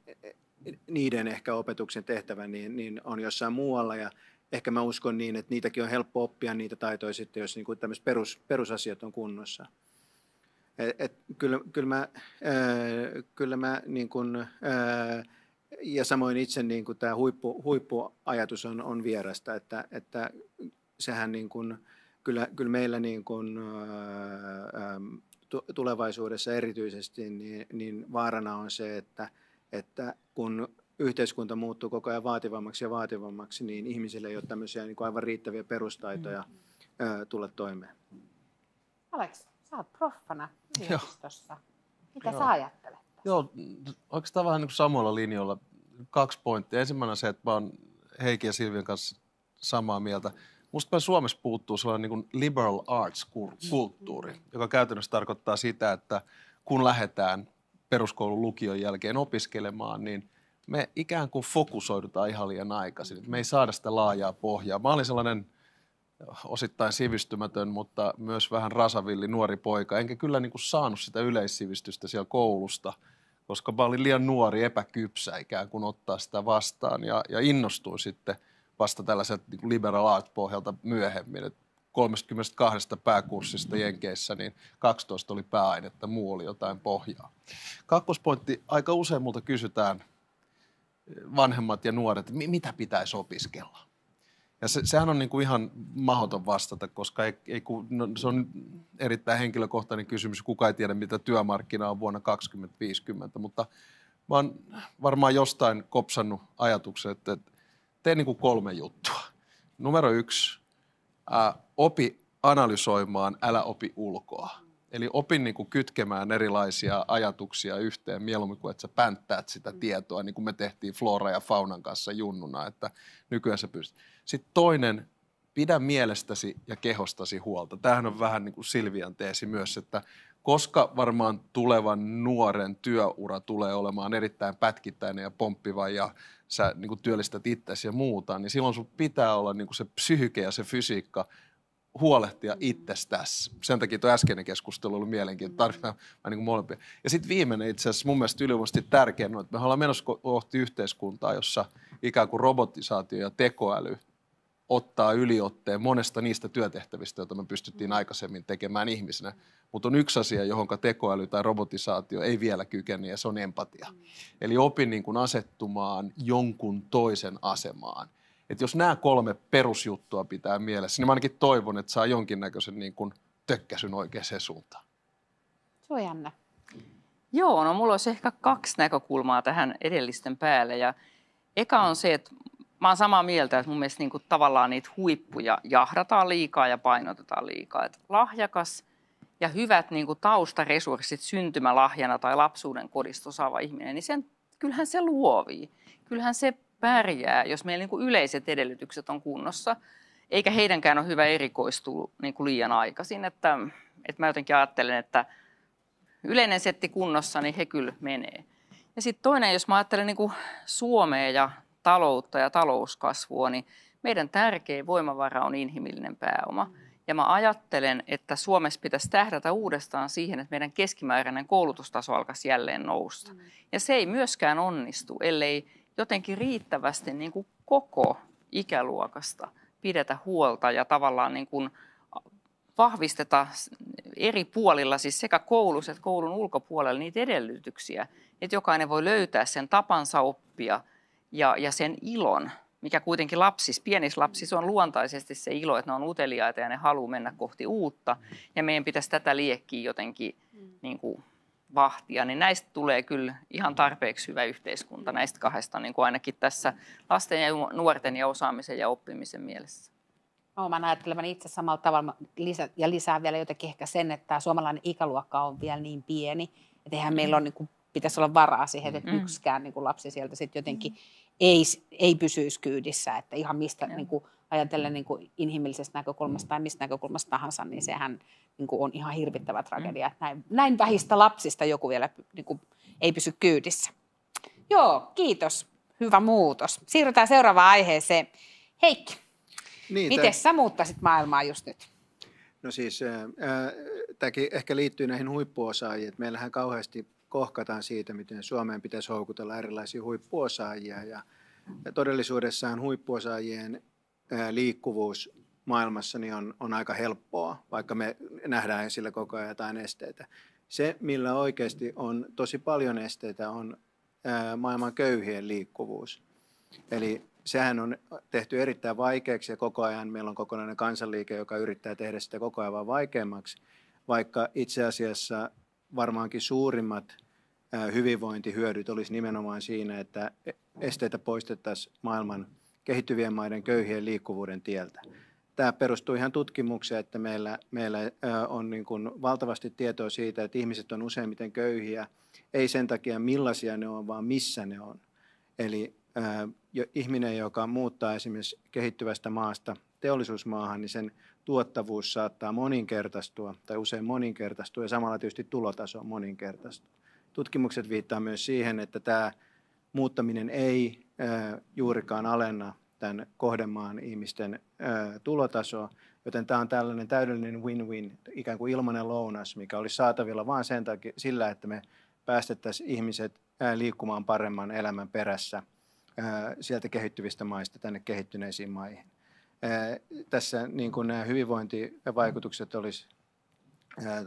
niiden ehkä opetuksen tehtävä niin, niin on jossain muualla ja ehkä mä uskon niin, että niitäkin on helppo oppia niitä taitoja sitten, jos niin kuin perus, perusasiat on kunnossa. Et, et, kyllä, kyllä mä, ää, kyllä mä niin kuin, ää, ja samoin itse niin kuin tämä huippu, huippuajatus on, on vierasta, että, että sehän niin kuin, kyllä, kyllä meillä niin kuin, tulevaisuudessa erityisesti niin, niin vaarana on se, että, että kun yhteiskunta muuttuu koko ajan vaativammaksi ja vaativammaksi, niin ihmisille ei ole tämmöisiä niin kuin aivan riittäviä perustaitoja mm-hmm. tulla toimeen. Alex, sä oot proffana yliopistossa. Mitä Joo. sä ajattelet? Joo, oikeastaan vähän niin kuin samoilla linjoilla. Kaksi pointtia. Ensimmäinen on se, että mä oon Heikin ja Silvian kanssa samaa mieltä. Mm-hmm Musta me Suomessa puuttuu sellainen niin liberal arts-kulttuuri, joka käytännössä tarkoittaa sitä, että kun lähdetään peruskoulun lukion jälkeen opiskelemaan, niin me ikään kuin fokusoidutaan ihan liian aikaisin. Me ei saada sitä laajaa pohjaa. Mä olin sellainen eh, osittain sivistymätön, mutta myös vähän rasavilli nuori poika. Enkä kyllä niin kuin saanut sitä yleissivistystä siellä koulusta, koska mä olin liian nuori, epäkypsä ikään kuin ottaa sitä vastaan ja, ja innostuin sitten – vasta tällaiset niin liberal arts pohjalta myöhemmin. Et 32 pääkurssista Jenkeissä, niin 12 oli pääainetta, muu oli jotain pohjaa. Kakkospointti, aika usein multa kysytään eh, vanhemmat ja nuoret, mitä pitäisi opiskella? Ja se, sehän on niin kuin ihan mahdoton vastata, koska ei, ei no, se on erittäin henkilökohtainen kysymys. Kuka ei tiedä, mitä työmarkkina on vuonna 2050, mutta mä oon varmaan jostain kopsannut ajatuksen, että, että tee niin kuin kolme juttua. Numero yksi, ää, opi analysoimaan, älä opi ulkoa. Eli opin niin kuin kytkemään erilaisia ajatuksia yhteen mieluummin kuin, että sä pänttäät sitä mm. tietoa, niin kuin me tehtiin Flora ja Faunan kanssa junnuna, että nykyään sä pystyt. Sitten toinen, pidä mielestäsi ja kehostasi huolta. Tämähän on vähän niin kuin Silvian teesi myös, että koska varmaan tulevan nuoren työura tulee olemaan erittäin pätkittäinen ja pomppiva ja sä niin kuin työllistät itsesi ja muuta, niin silloin sun pitää olla niin kuin se psyyke ja se fysiikka huolehtia mm. itsestäsi. Sen takia tuo äskeinen keskustelu oli mielenkiintoinen. Mm. Tarvitaan vähän niin molempia. Ja sitten viimeinen itse asiassa mun mielestä ylivoimaisesti tärkein on, että me ollaan menossa kohti yhteiskuntaa, jossa ikään kuin robotisaatio ja tekoäly ottaa yliotteen monesta niistä työtehtävistä, joita me pystyttiin aikaisemmin tekemään ihmisenä. Mutta on yksi asia, johon tekoäly tai robotisaatio ei vielä kykene, ja se on empatia. Eli opin niin kuin asettumaan jonkun toisen asemaan. Et jos nämä kolme perusjuttua pitää mielessä, niin mä ainakin toivon, että saa jonkinnäköisen niin kuin tökkäsyn oikeaan suuntaan. Se on jännä. Joo, no mulla olisi ehkä kaksi näkökulmaa tähän edellisten päälle. Ja eka on se, että mä oon samaa mieltä, että mun mielestä niin kuin tavallaan niitä huippuja jahdataan liikaa ja painotetaan liikaa. Että lahjakas ja hyvät niin kuin taustaresurssit syntymälahjana tai lapsuuden kodista osaava ihminen, niin sen, kyllähän se luovii. Kyllähän se pärjää, jos meillä niin kuin yleiset edellytykset on kunnossa. Eikä heidänkään ole hyvä erikoistua niin kuin liian aikaisin. Että, että mä jotenkin ajattelen, että yleinen setti kunnossa, niin he kyllä menee. Ja sitten toinen, jos mä ajattelen niin kuin Suomea ja taloutta ja talouskasvua, niin meidän tärkein voimavara on inhimillinen pääoma. Ja mä ajattelen, että Suomessa pitäisi tähdätä uudestaan siihen, että meidän keskimääräinen koulutustaso alkaisi jälleen nousta. Mm. Ja se ei myöskään onnistu, ellei jotenkin riittävästi niin kuin koko ikäluokasta pidetä huolta ja tavallaan niin kuin vahvisteta eri puolilla, siis sekä koulussa että koulun ulkopuolella niitä edellytyksiä, että jokainen voi löytää sen tapansa oppia – ja, ja sen ilon, mikä kuitenkin lapsis, pienissä lapsissa on luontaisesti se ilo, että ne on uteliaita ja ne haluaa mennä kohti uutta. Ja meidän pitäisi tätä liekkiä jotenkin mm. niin kuin, vahtia, niin näistä tulee kyllä ihan tarpeeksi hyvä yhteiskunta mm. näistä kahdesta, niin kuin ainakin tässä lasten ja nuorten ja osaamisen ja oppimisen mielessä. No, mä ajattelen itse samalla tavalla lisä, ja lisään vielä jotenkin ehkä sen, että tämä suomalainen ikäluokka on vielä niin pieni, että eihän mm. meillä on, niin kuin, pitäisi olla varaa siihen, että yksikään niin kuin lapsi sieltä sitten jotenkin mm ei, ei pysyisi kyydissä, että ihan mistä niin kuin, ajatellen niin kuin inhimillisestä näkökulmasta tai mistä näkökulmasta tahansa, niin mm. sehän niin kuin on ihan hirvittävä mm. tragedia. Näin, näin vähistä lapsista joku vielä niin kuin, ei pysy kyydissä. Joo, kiitos. Hyvä muutos. Siirrytään seuraavaan aiheeseen. Heikki, niin, miten tämän... sä muuttaisit maailmaa just nyt? No siis, äh, tämäkin ehkä liittyy näihin huippuosaajiin, että meillähän kauheasti kohkataan siitä, miten Suomeen pitäisi houkutella erilaisia huippuosaajia. Ja, ja todellisuudessaan huippuosaajien liikkuvuus maailmassa niin on, on aika helppoa, vaikka me nähdään sillä koko ajan jotain esteitä. Se, millä oikeasti on tosi paljon esteitä, on maailman köyhien liikkuvuus. Eli sehän on tehty erittäin vaikeaksi ja koko ajan meillä on kokonainen kansanliike, joka yrittää tehdä sitä koko ajan vaan vaikeammaksi, vaikka itse asiassa varmaankin suurimmat hyvinvointihyödyt olisi nimenomaan siinä, että esteitä poistettaisiin maailman kehittyvien maiden köyhien liikkuvuuden tieltä. Tämä perustuu ihan tutkimukseen, että meillä, meillä on niin kuin valtavasti tietoa siitä, että ihmiset on useimmiten köyhiä, ei sen takia millaisia ne on, vaan missä ne on. Eli äh, ihminen, joka muuttaa esimerkiksi kehittyvästä maasta teollisuusmaahan, niin sen tuottavuus saattaa moninkertaistua tai usein moninkertaistua ja samalla tietysti tulotaso moninkertaistuu tutkimukset viittaa myös siihen, että tämä muuttaminen ei juurikaan alenna tämän kohdemaan ihmisten tulotasoa, joten tämä on tällainen täydellinen win-win, ikään kuin ilmainen lounas, mikä olisi saatavilla vain sen takia, sillä, että me päästettäisiin ihmiset liikkumaan paremman elämän perässä sieltä kehittyvistä maista tänne kehittyneisiin maihin. Tässä niin kuin nämä hyvinvointivaikutukset olisivat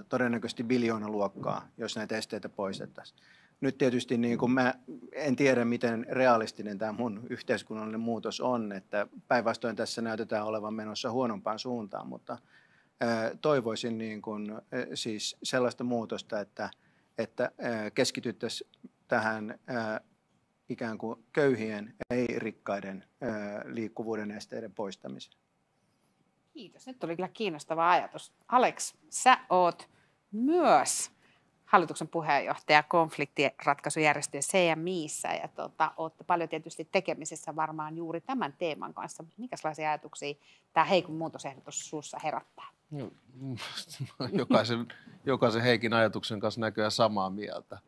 todennäköisesti luokkaa, jos näitä esteitä poistettaisiin. Nyt tietysti niin kun mä en tiedä, miten realistinen tämä mun yhteiskunnallinen muutos on, että päinvastoin tässä näytetään olevan menossa huonompaan suuntaan, mutta toivoisin niin kun siis sellaista muutosta, että, että keskityttäisiin tähän ikään kuin köyhien, ei rikkaiden liikkuvuuden esteiden poistamiseen. Kiitos. Nyt oli kyllä kiinnostava ajatus. Alex, sä oot myös hallituksen puheenjohtaja konfliktien ratkaisujärjestö CMIssä ja tuota, olette paljon tietysti tekemisessä varmaan juuri tämän teeman kanssa. Minkälaisia ajatuksia tämä Heikun muutosehdotus suussa herättää? No, jokaisen, jokaisen Heikin ajatuksen kanssa näköjään samaa mieltä.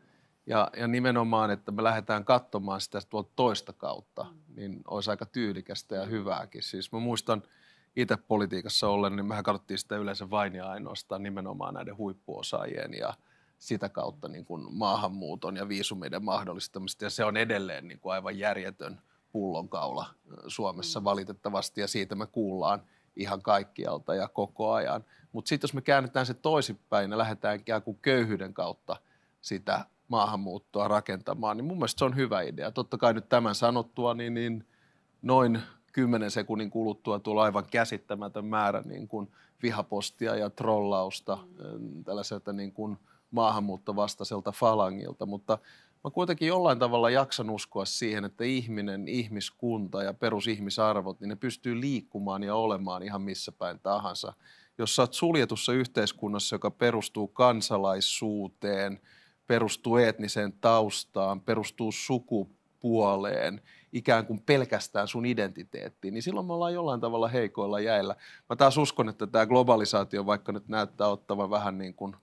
Ja, ja nimenomaan, että me lähdetään katsomaan sitä tuolta toista kautta, mm. niin olisi aika tyylikästä ja hyvääkin. Siis mä muistan – itse politiikassa ollen, niin mehän katsottiin sitä yleensä vain ja ainoastaan nimenomaan näiden huippuosaajien ja sitä kautta niin kuin maahanmuuton ja viisumiden mahdollistamista. Ja se on edelleen niin kuin aivan järjetön pullonkaula Suomessa mm. valitettavasti ja siitä me kuullaan ihan kaikkialta ja koko ajan. Mutta sitten jos me käännetään se toisinpäin ja lähdetään ikään kuin köyhyyden kautta sitä maahanmuuttoa rakentamaan, niin mun mielestä se on hyvä idea. Totta kai nyt tämän sanottua, niin, niin noin Kymmenen sekunnin kuluttua tuolla aivan käsittämätön määrä niin kuin vihapostia ja trollausta mm. tällaiselta niin kuin maahanmuuttovastaiselta falangilta, mutta mä kuitenkin jollain tavalla jaksan uskoa siihen, että ihminen, ihmiskunta ja perusihmisarvot, niin ne pystyy liikkumaan ja olemaan ihan missä päin tahansa. Jos sä oot suljetussa yhteiskunnassa, joka perustuu kansalaisuuteen, perustuu etniseen taustaan, perustuu sukupuoleen – ikään kuin pelkästään sun identiteettiin, niin silloin me ollaan jollain tavalla heikoilla jäillä. Mä taas uskon, että tämä globalisaatio, vaikka nyt näyttää ottavan vähän niin kuin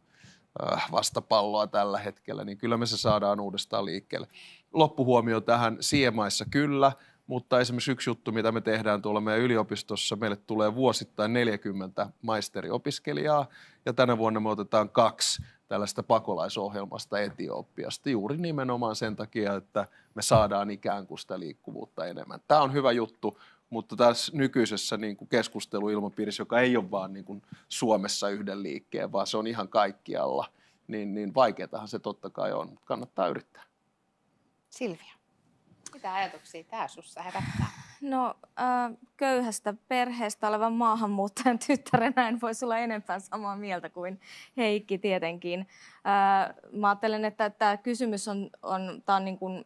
äh, vastapalloa tällä hetkellä, niin kyllä me se saadaan uudestaan liikkeelle. Loppuhuomio tähän siemaissa kyllä, mutta esimerkiksi yksi juttu, mitä me tehdään tuolla meidän yliopistossa, meille tulee vuosittain 40 maisteriopiskelijaa ja tänä vuonna me otetaan kaksi tällaista pakolaisohjelmasta Etiopiasta juuri nimenomaan sen takia, että me saadaan ikään kuin sitä liikkuvuutta enemmän. Tämä on hyvä juttu, mutta tässä nykyisessä niin kuin keskusteluilmapiirissä, joka ei ole vaan niin Suomessa yhden liikkeen, vaan se on ihan kaikkialla, niin, niin vaikeatahan se totta kai on. Kannattaa yrittää. Silvia, mitä ajatuksia tämä sinussa herättää? No äh, köyhästä perheestä olevan maahanmuuttajan tyttärenä en voisi olla enempää samaa mieltä kuin Heikki tietenkin. Äh, mä ajattelen, että tämä kysymys on, on, tää on niin kuin,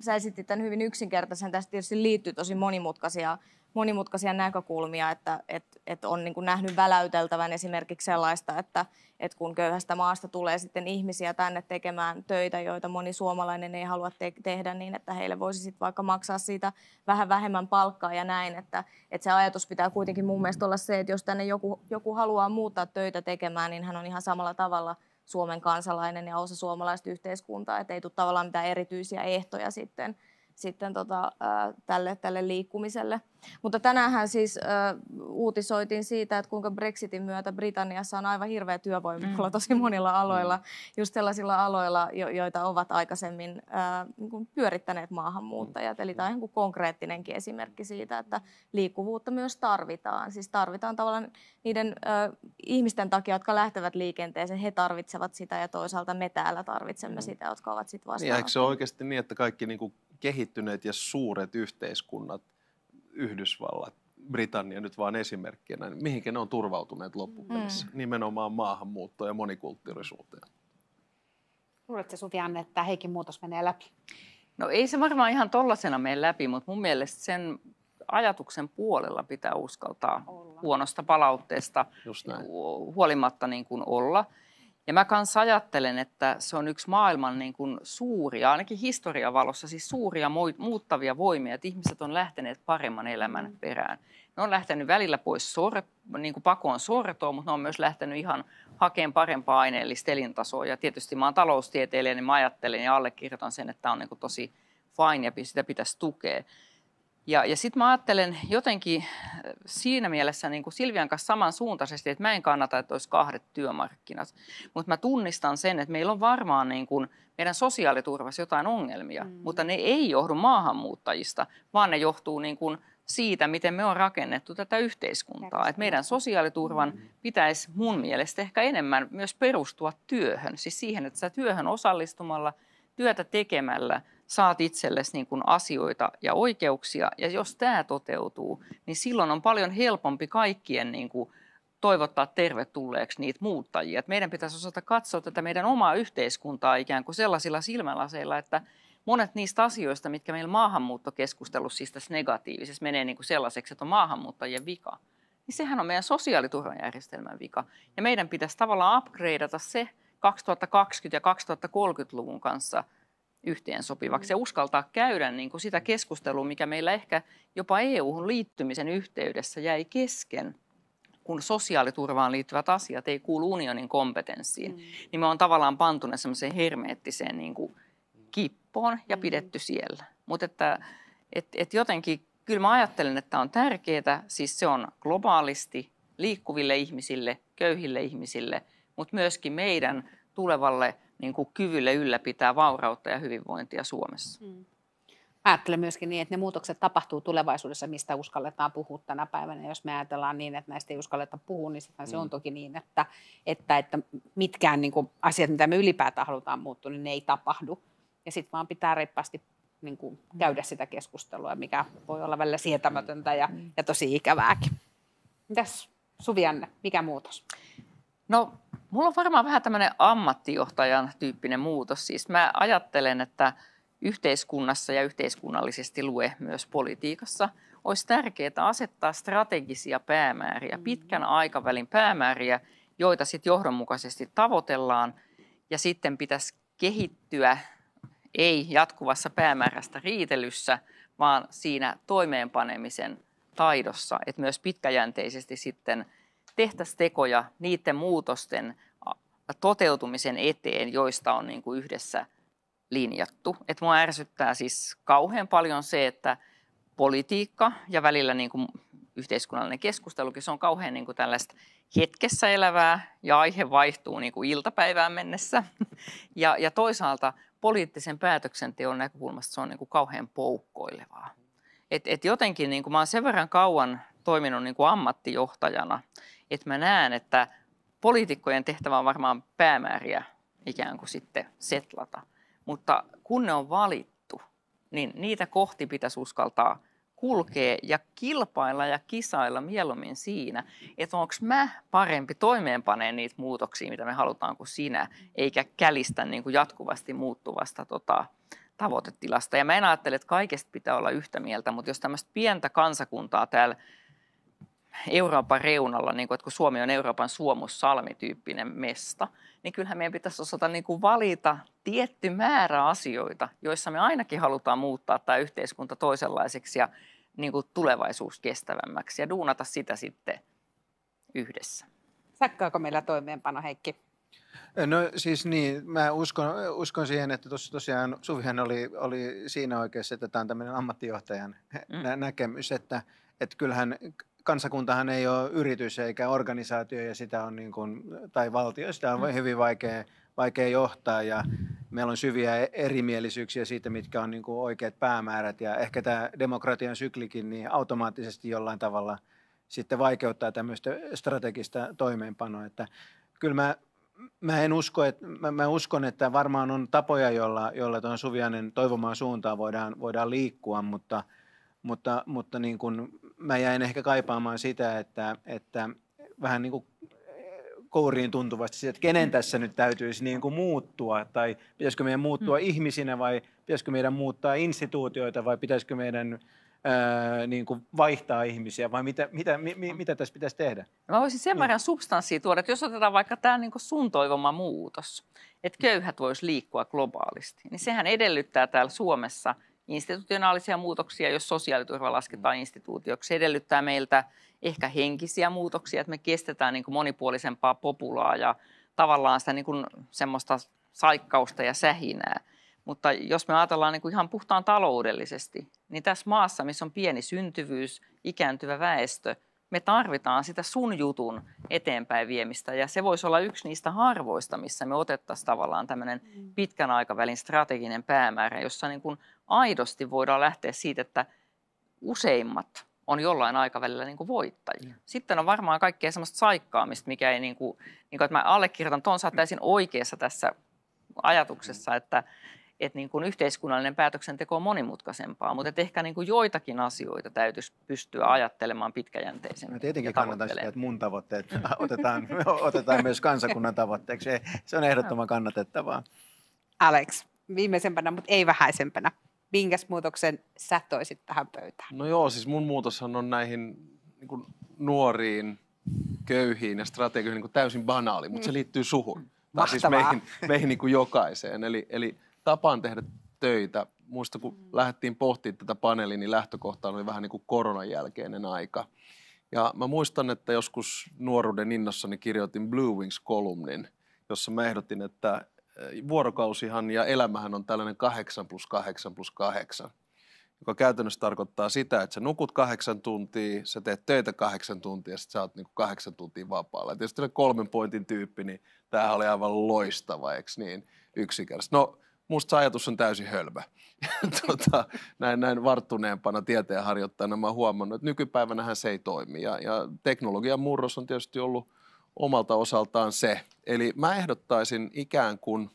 sä esitit tämän hyvin yksinkertaisen. tästä tietysti liittyy tosi monimutkaisia monimutkaisia näkökulmia, että et, et on niin kuin nähnyt väläyteltävän esimerkiksi sellaista, että et kun köyhästä maasta tulee sitten ihmisiä tänne tekemään töitä, joita moni suomalainen ei halua te- tehdä niin, että heille voisi sitten vaikka maksaa siitä vähän vähemmän palkkaa ja näin, että et se ajatus pitää kuitenkin mun mielestä olla se, että jos tänne joku, joku haluaa muuttaa töitä tekemään, niin hän on ihan samalla tavalla Suomen kansalainen ja osa suomalaista yhteiskuntaa, että ei tule tavallaan mitään erityisiä ehtoja sitten – sitten tota, tälle, tälle liikkumiselle. Mutta tänäänhän siis uh, uutisoitiin siitä, että kuinka Brexitin myötä Britanniassa on aivan hirveä työvoimapula mm. tosi monilla mm. aloilla, just sellaisilla aloilla, jo, joita ovat aikaisemmin uh, niin kuin pyörittäneet maahanmuuttajat. Eli tämä on niin konkreettinenkin esimerkki siitä, että liikkuvuutta myös tarvitaan. Siis tarvitaan tavallaan niiden uh, ihmisten takia, jotka lähtevät liikenteeseen, he tarvitsevat sitä ja toisaalta me täällä tarvitsemme sitä, jotka ovat sitten vastaan. Niin, eikö se ole oikeasti niin, että kaikki niin kuin kehittyneet ja suuret yhteiskunnat, Yhdysvallat, Britannia nyt vaan esimerkkinä, niin mihinkä ne on turvautuneet loppupeleissä? Mm. mm. Nimenomaan maahanmuuttoon ja monikulttuurisuuteen. Luuletko Suvi Anne, että Heikin muutos menee läpi? No ei se varmaan ihan tollasena mene läpi, mutta mun mielestä sen ajatuksen puolella pitää uskaltaa olla. huonosta palautteesta huolimatta niin kuin olla. Ja mä kanssa ajattelen, että se on yksi maailman niin kuin suuria, ainakin historian valossa, siis suuria muuttavia voimia, että ihmiset on lähteneet paremman elämän mm. perään. Ne on lähtenyt välillä pois sor, niin kuin pakoon sortoa, mutta ne on myös lähtenyt ihan hakemaan parempaa aineellista elintasoa. Ja tietysti mä oon taloustieteilijä, niin mä ajattelen ja allekirjoitan sen, että tämä on niin kuin tosi fine ja sitä pitäisi tukea. Ja, ja sitten mä ajattelen jotenkin äh, siinä mielessä niin kuin Silvian kanssa samansuuntaisesti, että mä en kannata, että olisi kahdet työmarkkinat. Mutta mä tunnistan sen, että meillä on varmaan niin kuin meidän sosiaaliturvassa jotain ongelmia, mm. mutta ne ei johdu maahanmuuttajista, vaan ne johtuu niin kuin siitä, miten me on rakennettu tätä yhteiskuntaa. Et meidän sosiaaliturvan mm. pitäisi mun mielestä ehkä enemmän myös perustua työhön, siis siihen, että sä työhön osallistumalla, työtä tekemällä – saat itsellesi niin kuin asioita ja oikeuksia. Ja jos tämä toteutuu, niin silloin on paljon helpompi kaikkien niin kuin toivottaa tervetulleeksi niitä muuttajia. Et meidän pitäisi osata katsoa tätä meidän omaa yhteiskuntaa ikään kuin sellaisilla silmälaseilla, että monet niistä asioista, mitkä meillä maahanmuuttokeskustelussa, siis tässä negatiivisessa, menee niin kuin sellaiseksi, että on maahanmuuttajien vika, niin sehän on meidän sosiaaliturvajärjestelmän vika. Ja meidän pitäisi tavallaan upgradeata se 2020- ja 2030-luvun kanssa – yhteen sopivaksi mm. ja uskaltaa käydä niin kuin sitä keskustelua, mikä meillä ehkä jopa EU-liittymisen yhteydessä jäi kesken kun sosiaaliturvaan liittyvät asiat ei kuulu unionin kompetenssiin, mm. niin me on tavallaan pantu ne semmoiseen hermeettiseen niin kuin kippoon ja mm. pidetty siellä. Mutta että et, et jotenkin kyllä mä ajattelen, että on tärkeää, siis se on globaalisti liikkuville ihmisille, köyhille ihmisille, mutta myöskin meidän tulevalle niin kuin kyvylle ylläpitää vaurautta ja hyvinvointia Suomessa. Mm. Ajattelen myöskin niin, että ne muutokset tapahtuu tulevaisuudessa, mistä uskalletaan puhua tänä päivänä. Jos me ajatellaan niin, että näistä ei uskalleta puhua, niin sitten mm. se on toki niin, että, että, että mitkään niin kuin asiat, mitä me ylipäätään halutaan muuttua, niin ne ei tapahdu. Ja sitten vaan pitää reippaasti niin kuin mm. käydä sitä keskustelua, mikä voi olla välillä sietämätöntä ja, mm. ja tosi ikävääkin. Mitäs Suvianne, mikä muutos? No Mulla on varmaan vähän tämmöinen ammattijohtajan tyyppinen muutos. Siis mä ajattelen, että yhteiskunnassa ja yhteiskunnallisesti lue myös politiikassa olisi tärkeää asettaa strategisia päämääriä, mm. pitkän aikavälin päämääriä, joita sitten johdonmukaisesti tavoitellaan ja sitten pitäisi kehittyä ei jatkuvassa päämäärästä riitelyssä, vaan siinä toimeenpanemisen taidossa, että myös pitkäjänteisesti sitten – tehtäisiin tekoja niiden muutosten toteutumisen eteen, joista on niin kuin yhdessä linjattu. Et mua ärsyttää siis kauhean paljon se, että politiikka ja välillä niin kuin yhteiskunnallinen keskustelu, se on kauhean niin kuin tällaista hetkessä elävää ja aihe vaihtuu niin kuin iltapäivään mennessä. Ja, ja toisaalta poliittisen päätöksenteon näkökulmasta se on niin kuin kauhean poukkoilevaa. Et, et jotenkin niin kuin mä olen sen verran kauan toiminut niin kuin ammattijohtajana, että mä näen, että poliitikkojen tehtävä on varmaan päämääriä ikään kuin sitten setlata. Mutta kun ne on valittu, niin niitä kohti pitäisi uskaltaa kulkea ja kilpailla ja kisailla mieluummin siinä, että onko mä parempi toimeenpaneen niitä muutoksia, mitä me halutaan kuin sinä, eikä kälistä niin kuin jatkuvasti muuttuvasta tota, tavoitetilasta. Ja mä en ajattele, että kaikesta pitää olla yhtä mieltä, mutta jos tämmöistä pientä kansakuntaa täällä Euroopan reunalla, niin kuin, että kun Suomi on Euroopan suomussalmityyppinen mesta, niin kyllähän meidän pitäisi osata niin kuin valita tietty määrä asioita, joissa me ainakin halutaan muuttaa tämä yhteiskunta toisenlaiseksi ja niin kuin tulevaisuus kestävämmäksi ja duunata sitä sitten yhdessä. Säkkääkö meillä toimeenpano, Heikki? No siis niin, mä uskon, uskon siihen, että tos, tosiaan Suvihan oli, oli siinä oikeassa, että tämä on tämmöinen ammattijohtajan mm. nä- näkemys, että, että kyllähän kansakuntahan ei ole yritys eikä organisaatio ja sitä on niin kuin, tai valtio, sitä on mm. hyvin vaikea, vaikea johtaa ja meillä on syviä e-, erimielisyyksiä siitä, mitkä on niin kuin oikeat päämäärät ja ehkä tämä demokratian syklikin niin automaattisesti jollain tavalla sitten vaikeuttaa tämmöistä strategista toimeenpanoa, että kyllä mä Mä en usko, että, mä, mä uskon, että varmaan on tapoja, joilla, jolla tuon Suvianen toivomaan suuntaan voidaan, voidaan liikkua, mutta, mutta, mutta niin kuin mä jäin ehkä kaipaamaan sitä, että, että vähän niin kuin kouriin tuntuvasti, että kenen tässä nyt täytyisi niin kuin muuttua, tai pitäisikö meidän muuttua mm. ihmisinä, vai pitäisikö meidän muuttaa instituutioita, vai pitäisikö meidän ää, niin kuin vaihtaa ihmisiä vai mitä, mitä, mi, mitä tässä pitäisi tehdä? No mä voisin sen niin. verran niin. substanssia tuoda, että jos otetaan vaikka tämä niin sun toivoma muutos, että mm. köyhät voisi liikkua globaalisti, niin sehän edellyttää täällä Suomessa – institutionaalisia muutoksia, jos sosiaaliturva lasketaan instituutioksi. Se edellyttää meiltä ehkä henkisiä muutoksia, että me kestetään niin kuin monipuolisempaa populaa ja tavallaan sitä niin kuin semmoista saikkausta ja sähinää. Mutta jos me ajatellaan niin kuin ihan puhtaan taloudellisesti, niin tässä maassa, missä on pieni syntyvyys, ikääntyvä väestö, me tarvitaan sitä sun jutun eteenpäin viemistä. Ja se voisi olla yksi niistä harvoista, missä me otettaisiin tavallaan tämmöinen mm. pitkän aikavälin strateginen päämäärä, jossa niin kuin aidosti voidaan lähteä siitä, että useimmat on jollain aikavälillä niinku niin kuin voittajia. Mm. Sitten on varmaan kaikkea semmoista saikkaamista, mikä ei niin kuin, niin kuin että mä allekirjoitan tuon, sä täysin oikeassa tässä ajatuksessa, mm. että, että niin kuin yhteiskunnallinen päätöksenteko on monimutkaisempaa, mutta että ehkä niin kuin joitakin asioita täytyisi pystyä ajattelemaan pitkäjänteisemmin. No tietenkin kannattaa sitä, että mun tavoitteet otetaan, otetaan myös kansakunnan tavoitteeksi. Se on ehdottoman kannatettavaa. Alex, viimeisempänä, mutta ei vähäisempänä minkäs muutoksen sä toisit tähän pöytään? No joo, siis mun muutoshan on näihin niin kuin nuoriin, köyhiin ja strategioihin niin täysin banaali, mutta mm. se liittyy suhun. Tai siis meihin, meihin niin kuin jokaiseen. Eli, eli tapaan tehdä töitä. Muista kun mm. lähdettiin pohtimaan tätä paneeliin, niin lähtökohta oli vähän niin kuin koronan jälkeinen aika. Ja mä muistan, että joskus nuoruuden innossani kirjoitin Blue Wings-kolumnin, jossa mä ehdotin, että vuorokausihan ja elämähän on tällainen 8 plus 8 plus 8, joka käytännössä tarkoittaa sitä, että sä nukut kahdeksan tuntia, sä teet töitä kahdeksan tuntia ja sit sä oot niinku kahdeksan tuntia vapaalla. Ja tietysti kolmen pointin tyyppi, niin tämä oli aivan loistava, eikö niin, yksinkertaisesti. No, musta se ajatus on täysin hölmö. tota, näin, näin varttuneempana tieteenharjoittajana mä oon huomannut, että nykypäivänähän se ei toimi. Ja, ja teknologian murros on tietysti ollut – omalta osaltaan se. Eli mä ehdottaisin ikään kuin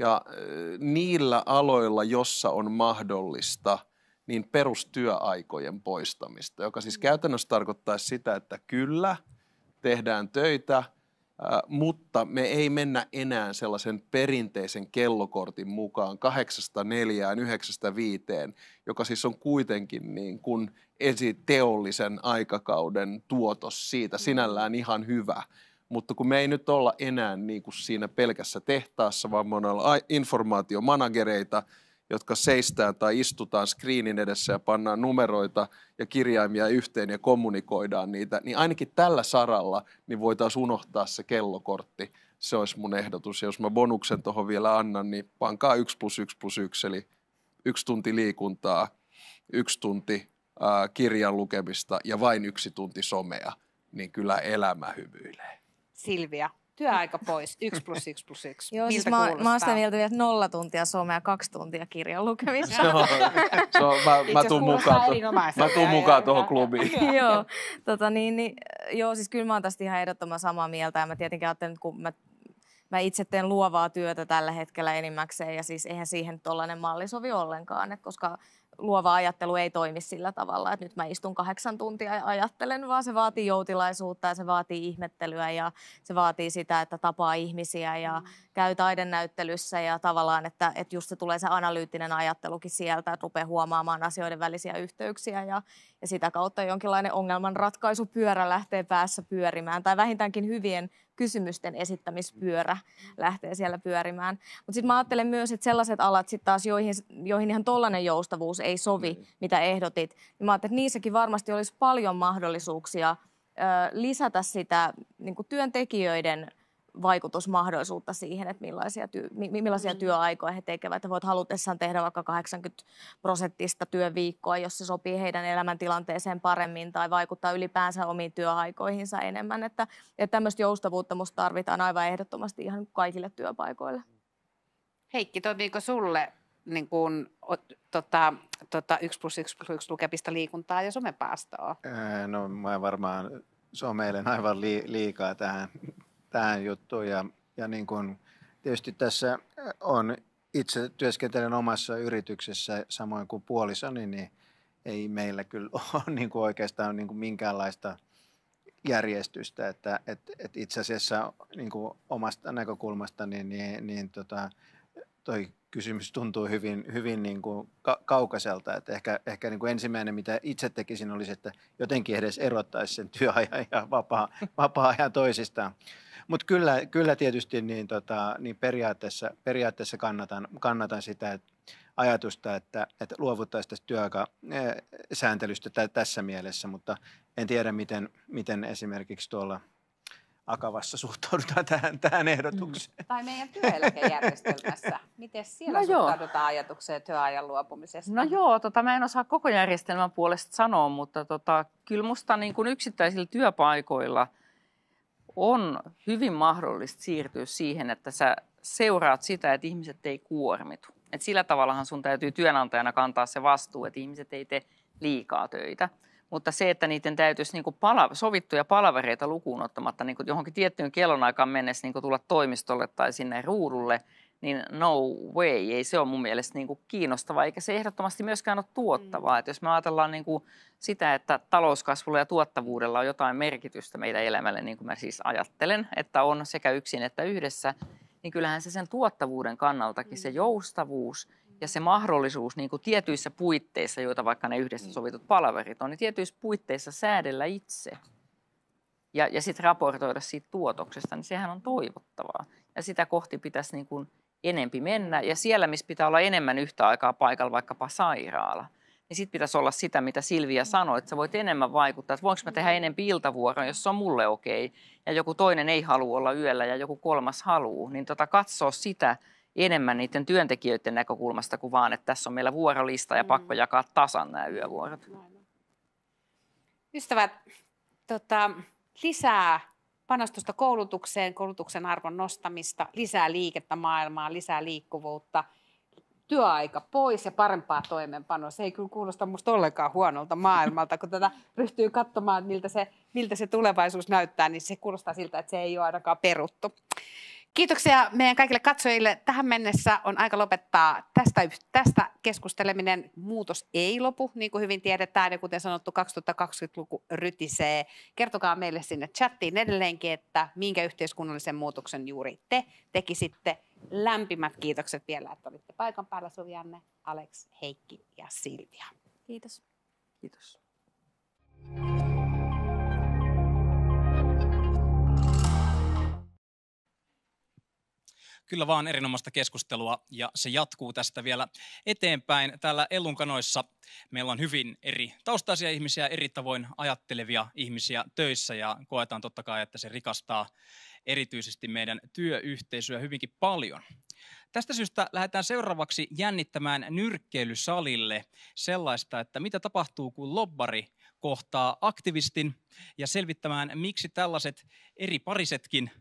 ja äh, niillä aloilla, jossa on mahdollista, niin perustyöaikojen poistamista, joka siis mm. käytännössä tarkoittaa sitä, että kyllä tehdään töitä, äh, mutta me ei mennä enää sellaisen perinteisen kellokortin mukaan 8-4, joka siis on kuitenkin niin kuin esiteollisen aikakauden tuotos siitä sinällään ihan hyvä. Mutta kun me ei nyt olla enää niin kuin siinä pelkässä tehtaassa, vaan me ollaan informaatiomanagereita, jotka seistää tai istutaan screenin edessä ja pannaan numeroita ja kirjaimia yhteen ja kommunikoidaan niitä, niin ainakin tällä saralla niin voitaisiin unohtaa se kellokortti. Se olisi mun ehdotus. Ja jos mä bonuksen tuohon vielä annan, niin pankaa 1 plus 1 plus 1, eli yksi tunti liikuntaa, yksi tunti kirjan lukemista ja vain yksi tunti somea, niin kyllä elämä hymyilee. Silvia, työaika pois, Yksi plus yksi plus yksi. Joo, siis mä, mä oon sitä mieltä vielä, että nolla tuntia somea, kaksi tuntia kirjan lukemista. Joo, so, mä, mä tuun mukaan, to, mä tuun mukaan tuohon klubiin. joo, tota niin, niin, joo, siis kyllä mä oon tästä ihan ehdottoman samaa mieltä ja mä tietenkin ajattelen, että kun mä Mä itse teen luovaa työtä tällä hetkellä enimmäkseen ja siis eihän siihen tollainen malli sovi ollenkaan, että koska luova ajattelu ei toimi sillä tavalla, että nyt mä istun kahdeksan tuntia ja ajattelen, vaan se vaatii joutilaisuutta ja se vaatii ihmettelyä ja se vaatii sitä, että tapaa ihmisiä ja mm. käy taidennäyttelyssä ja tavallaan, että, että just se tulee se analyyttinen ajattelukin sieltä, että rupeaa huomaamaan asioiden välisiä yhteyksiä ja, ja sitä kautta jonkinlainen ongelmanratkaisupyörä lähtee päässä pyörimään tai vähintäänkin hyvien kysymysten esittämispyörä lähtee siellä pyörimään. Mutta sitten mä ajattelen myös, että sellaiset alat sitten taas, joihin, joihin ihan tollainen joustavuus ei sovi, mm. mitä ehdotit, niin mä ajattelen, että niissäkin varmasti olisi paljon mahdollisuuksia ö, lisätä sitä niin työntekijöiden – vaikutusmahdollisuutta siihen, että millaisia, mi- millaisia mm. työaikoja he tekevät. He halutessaan tehdä vaikka 80 prosenttista työviikkoa, jos se sopii heidän elämäntilanteeseen paremmin tai vaikuttaa ylipäänsä omiin työaikoihinsa enemmän. Että, että tämmöistä joustavuutta musta tarvitaan aivan ehdottomasti ihan kaikille työpaikoille. Heikki, toimiiko sulle niin kuin, tota, tota, 1 plus 1 plus 1 liikuntaa ja somepaastoa? No mä varmaan someilen aivan liikaa tähän tähän juttuun. Ja, ja niin kuin, tietysti tässä on itse työskentelen omassa yrityksessä samoin kuin puolisoni, niin ei meillä kyllä ole niin kuin oikeastaan niin kuin minkäänlaista järjestystä, että et, et itse asiassa niin kuin omasta näkökulmasta niin, niin, niin tota, toi kysymys tuntuu hyvin, hyvin niin kuin ka- kaukaiselta. Että ehkä ehkä niin kuin ensimmäinen, mitä itse tekisin, olisi, että jotenkin edes erottaisi sen työajan ja vapaa, vapaa-ajan toisistaan. Mutta kyllä, kyllä tietysti niin, tota, niin periaatteessa, periaatteessa kannatan, kannatan sitä että ajatusta, että, että luovuttaisiin tästä työaikasääntelystä t- tässä mielessä, mutta en tiedä, miten, miten esimerkiksi tuolla – akavassa suhtaudutaan tähän, tähän ehdotukseen. Mm. Tai meidän työeläkejärjestelmässä. Miten siellä no suhtaudutaan joo. ajatukseen työajan luopumisesta? No joo, tota, mä en osaa koko järjestelmän puolesta sanoa, mutta tota, kyllä musta niin kuin yksittäisillä työpaikoilla on hyvin mahdollista siirtyä siihen, että sä seuraat sitä, että ihmiset ei kuormitu. Et sillä tavallahan sun täytyy työnantajana kantaa se vastuu, että ihmiset ei tee liikaa töitä. Mutta se, että niiden täytyisi niin kuin pala- sovittuja palavereita lukuun ottamatta niin kuin johonkin tiettyyn kellonaikaan mennessä niin kuin tulla toimistolle tai sinne ruudulle, niin no way, ei se ole mun mielestä niin kuin kiinnostavaa, eikä se ehdottomasti myöskään ole tuottavaa. Mm. Että jos me ajatellaan niin kuin sitä, että talouskasvulla ja tuottavuudella on jotain merkitystä meidän elämälle, niin kuin mä siis ajattelen, että on sekä yksin että yhdessä, niin kyllähän se sen tuottavuuden kannaltakin, mm. se joustavuus ja se mahdollisuus niin kuin tietyissä puitteissa, joita vaikka ne yhdessä mm. sovitut palaverit on, niin tietyissä puitteissa säädellä itse ja, ja sitten raportoida siitä tuotoksesta, niin sehän on toivottavaa. Ja sitä kohti pitäisi niin kuin enempi mennä. Ja siellä, missä pitää olla enemmän yhtä aikaa paikalla, vaikkapa sairaala, niin sitten pitäisi olla sitä, mitä Silvia mm. sanoi, että sä voit enemmän vaikuttaa, että voinko mä tehdä mm. enemmän iltavuoron, jos se on mulle okei, okay, ja joku toinen ei halua olla yöllä ja joku kolmas haluu, niin tota, katsoa sitä, enemmän niiden työntekijöiden näkökulmasta kuin vaan, että tässä on meillä vuorolista ja mm. pakko jakaa tasan nämä yövuorot. Ystävät, tota, lisää panostusta koulutukseen, koulutuksen arvon nostamista, lisää liikettä maailmaan, lisää liikkuvuutta, työaika pois ja parempaa toimeenpanoa. Se ei kyllä kuulosta minusta ollenkaan huonolta maailmalta, kun tätä ryhtyy katsomaan, miltä se, miltä se tulevaisuus näyttää, niin se kuulostaa siltä, että se ei ole ainakaan peruttu. Kiitoksia meidän kaikille katsojille. Tähän mennessä on aika lopettaa tästä, tästä keskusteleminen. Muutos ei lopu, niin kuin hyvin tiedetään. Ja kuten sanottu, 2020-luku rytisee. Kertokaa meille sinne chattiin edelleenkin, että minkä yhteiskunnallisen muutoksen juuri te tekisitte. Lämpimät kiitokset vielä, että olitte paikan päällä Suvianne, Alex, Heikki ja Silvia. Kiitos. Kiitos. thank you Kyllä vaan erinomaista keskustelua ja se jatkuu tästä vielä eteenpäin. Täällä Ellunkanoissa meillä on hyvin eri taustaisia ihmisiä, eri tavoin ajattelevia ihmisiä töissä ja koetaan totta kai, että se rikastaa erityisesti meidän työyhteisöä hyvinkin paljon. Tästä syystä lähdetään seuraavaksi jännittämään nyrkkeilysalille sellaista, että mitä tapahtuu, kun lobbari kohtaa aktivistin ja selvittämään, miksi tällaiset eri parisetkin –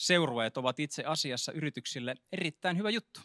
Seurueet ovat itse asiassa yrityksille erittäin hyvä juttu.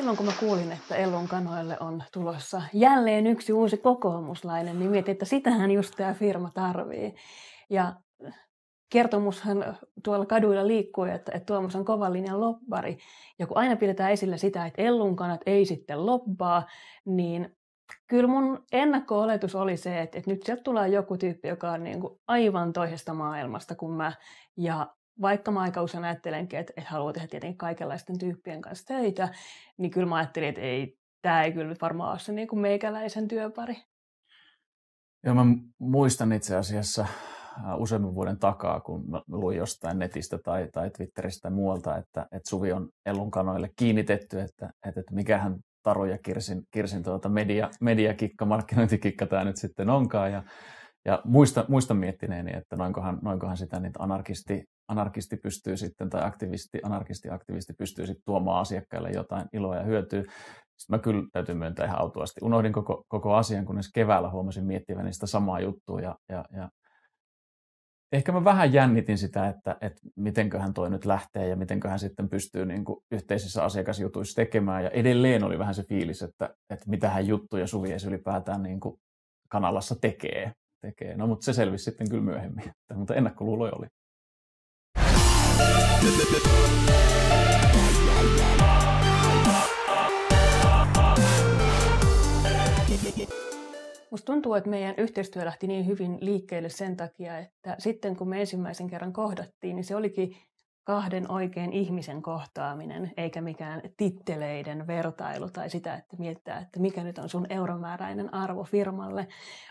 silloin kun mä kuulin, että Ellun kanoille on tulossa jälleen yksi uusi kokoomuslainen, niin mietin, että sitähän just tämä firma tarvii. Ja kertomushan tuolla kaduilla liikkuu, että, että Tuomas on kovan linjan lobbari. Ja kun aina pidetään esillä sitä, että Ellun kanat ei sitten lobbaa, niin kyllä mun ennakko-oletus oli se, että, että nyt sieltä tulee joku tyyppi, joka on niin kuin aivan toisesta maailmasta kuin mä. Ja vaikka mä aika usein ajattelenkin, että, että haluaa tehdä tietenkin kaikenlaisten tyyppien kanssa töitä, niin kyllä mä ajattelin, että ei, tämä ei kyllä varmaan ole se niin kuin meikäläisen työpari. Joo, mä muistan itse asiassa äh, useamman vuoden takaa, kun mä luin jostain netistä tai, tai Twitteristä tai muualta, että, että Suvi on Ellun kanoille kiinnitetty, että, että, että mikähän Taro ja Kirsin, Kirsin tuota media, mediakikka, markkinointikikka tämä nyt sitten onkaan. Ja, ja muistan, muistan miettineeni, että noinkohan, noinkohan sitä niitä anarkisti anarkisti pystyy sitten, tai aktivisti, anarkisti, aktivisti pystyy sitten tuomaan asiakkaille jotain iloa ja hyötyä. Sitten mä kyllä täytyy myöntää ihan autuasti. Unohdin koko, koko asian, kunnes keväällä huomasin miettivän sitä samaa juttua. Ja, ja, ja ehkä mä vähän jännitin sitä, että, että mitenköhän toi nyt lähtee ja mitenköhän sitten pystyy niin kuin yhteisissä asiakasjutuissa tekemään. Ja edelleen oli vähän se fiilis, että, että mitähän juttuja Suvi ylipäätään niin kuin kanalassa tekee. tekee. No mutta se selvisi sitten kyllä myöhemmin, mutta ennakkoluuloja oli. Musta tuntuu, että meidän yhteistyö lähti niin hyvin liikkeelle sen takia, että sitten kun me ensimmäisen kerran kohdattiin, niin se olikin kahden oikean ihmisen kohtaaminen, eikä mikään titteleiden vertailu tai sitä, että miettää, että mikä nyt on sun euromääräinen arvo firmalle,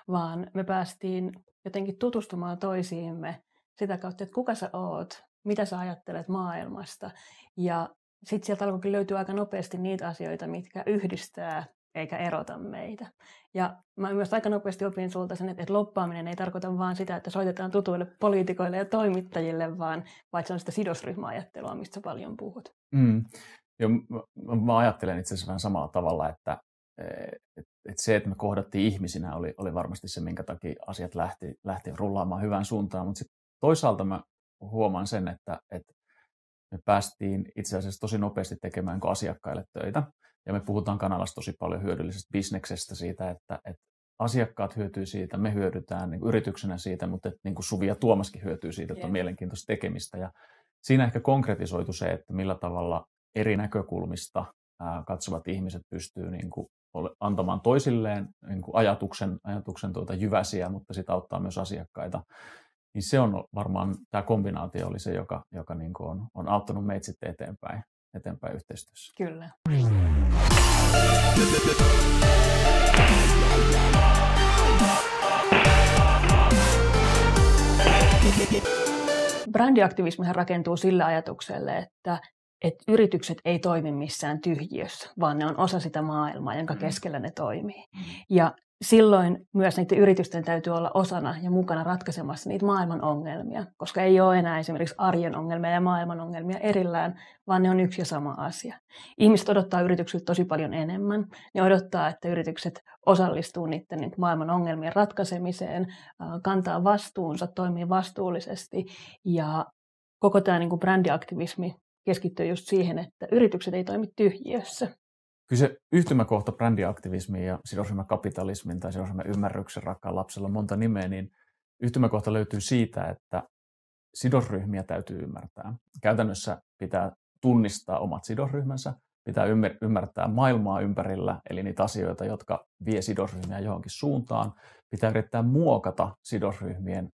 vaan me päästiin jotenkin tutustumaan toisiimme sitä kautta, että kuka sä oot, mitä sä ajattelet maailmasta. Ja sitten sieltä alkoikin löytyä aika nopeasti niitä asioita, mitkä yhdistää eikä erota meitä. Ja mä myös aika nopeasti opin sulta sen, että loppaaminen ei tarkoita vaan sitä, että soitetaan tutuille poliitikoille ja toimittajille, vaan vaikka se on sitä sidosryhmäajattelua, mistä sä paljon puhut. Mm. Ja mä, mä ajattelen itse asiassa vähän samalla tavalla, että e, et, et se, että me kohdattiin ihmisinä, oli, oli varmasti se, minkä takia asiat lähti, lähti rullaamaan hyvään suuntaan, mutta toisaalta mä huomaan sen, että, että me päästiin itse asiassa tosi nopeasti tekemään asiakkaille töitä. Ja me puhutaan kanalassa tosi paljon hyödyllisestä bisneksestä siitä, että, että asiakkaat hyötyy siitä, me hyödytään niin yrityksenä siitä, mutta että, niin kuin Suvi ja Tuomaskin hyötyy siitä, että on mielenkiintoista tekemistä. Ja siinä ehkä konkretisoitu se, että millä tavalla eri näkökulmista ää, katsovat ihmiset pystyy niin kuin, antamaan toisilleen niin kuin ajatuksen, ajatuksen tuota jyväsiä, mutta sitä auttaa myös asiakkaita niin se on varmaan, tämä kombinaatio oli se, joka, joka niin kuin on, on auttanut meitä sitten eteenpäin, eteenpäin yhteistyössä. Kyllä. Brändiaktivismihan rakentuu sille ajatukselle, että, että yritykset ei toimi missään tyhjiössä, vaan ne on osa sitä maailmaa, jonka mm. keskellä ne toimii. Mm. Ja silloin myös niiden yritysten täytyy olla osana ja mukana ratkaisemassa niitä maailman ongelmia, koska ei ole enää esimerkiksi arjen ongelmia ja maailman ongelmia erillään, vaan ne on yksi ja sama asia. Ihmiset odottaa yrityksiltä tosi paljon enemmän. Ne odottaa, että yritykset osallistuu niiden maailman ongelmien ratkaisemiseen, kantaa vastuunsa, toimii vastuullisesti ja koko tämä niin kuin brändiaktivismi keskittyy just siihen, että yritykset ei toimi tyhjiössä. Kyse yhtymäkohta brändiaktivismiin ja sidosryhmäkapitalismin tai sidosryhmäymmärryksen rakkaan lapsella monta nimeä, niin yhtymäkohta löytyy siitä, että sidosryhmiä täytyy ymmärtää. Käytännössä pitää tunnistaa omat sidosryhmänsä, pitää ymmärtää maailmaa ympärillä, eli niitä asioita, jotka vie sidosryhmiä johonkin suuntaan. Pitää yrittää muokata sidosryhmien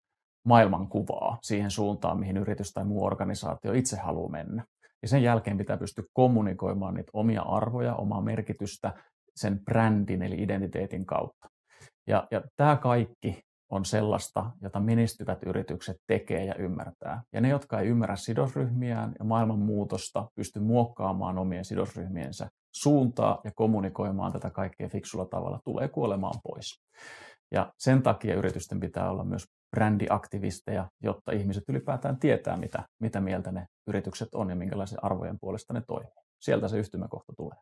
maailmankuvaa siihen suuntaan, mihin yritys tai muu organisaatio itse haluaa mennä. Ja sen jälkeen pitää pystyä kommunikoimaan niitä omia arvoja, omaa merkitystä sen brändin eli identiteetin kautta. Ja, ja tämä kaikki on sellaista, jota menestyvät yritykset tekee ja ymmärtää. Ja ne, jotka ei ymmärrä sidosryhmiään ja maailman muutosta, pysty muokkaamaan omien sidosryhmiensä suuntaa ja kommunikoimaan tätä kaikkea fiksulla tavalla, tulee kuolemaan pois. Ja sen takia yritysten pitää olla myös brändiaktivisteja, jotta ihmiset ylipäätään tietää, mitä, mitä mieltä ne yritykset on ja minkälaisen arvojen puolesta ne toimii. Sieltä se yhtymäkohta tulee.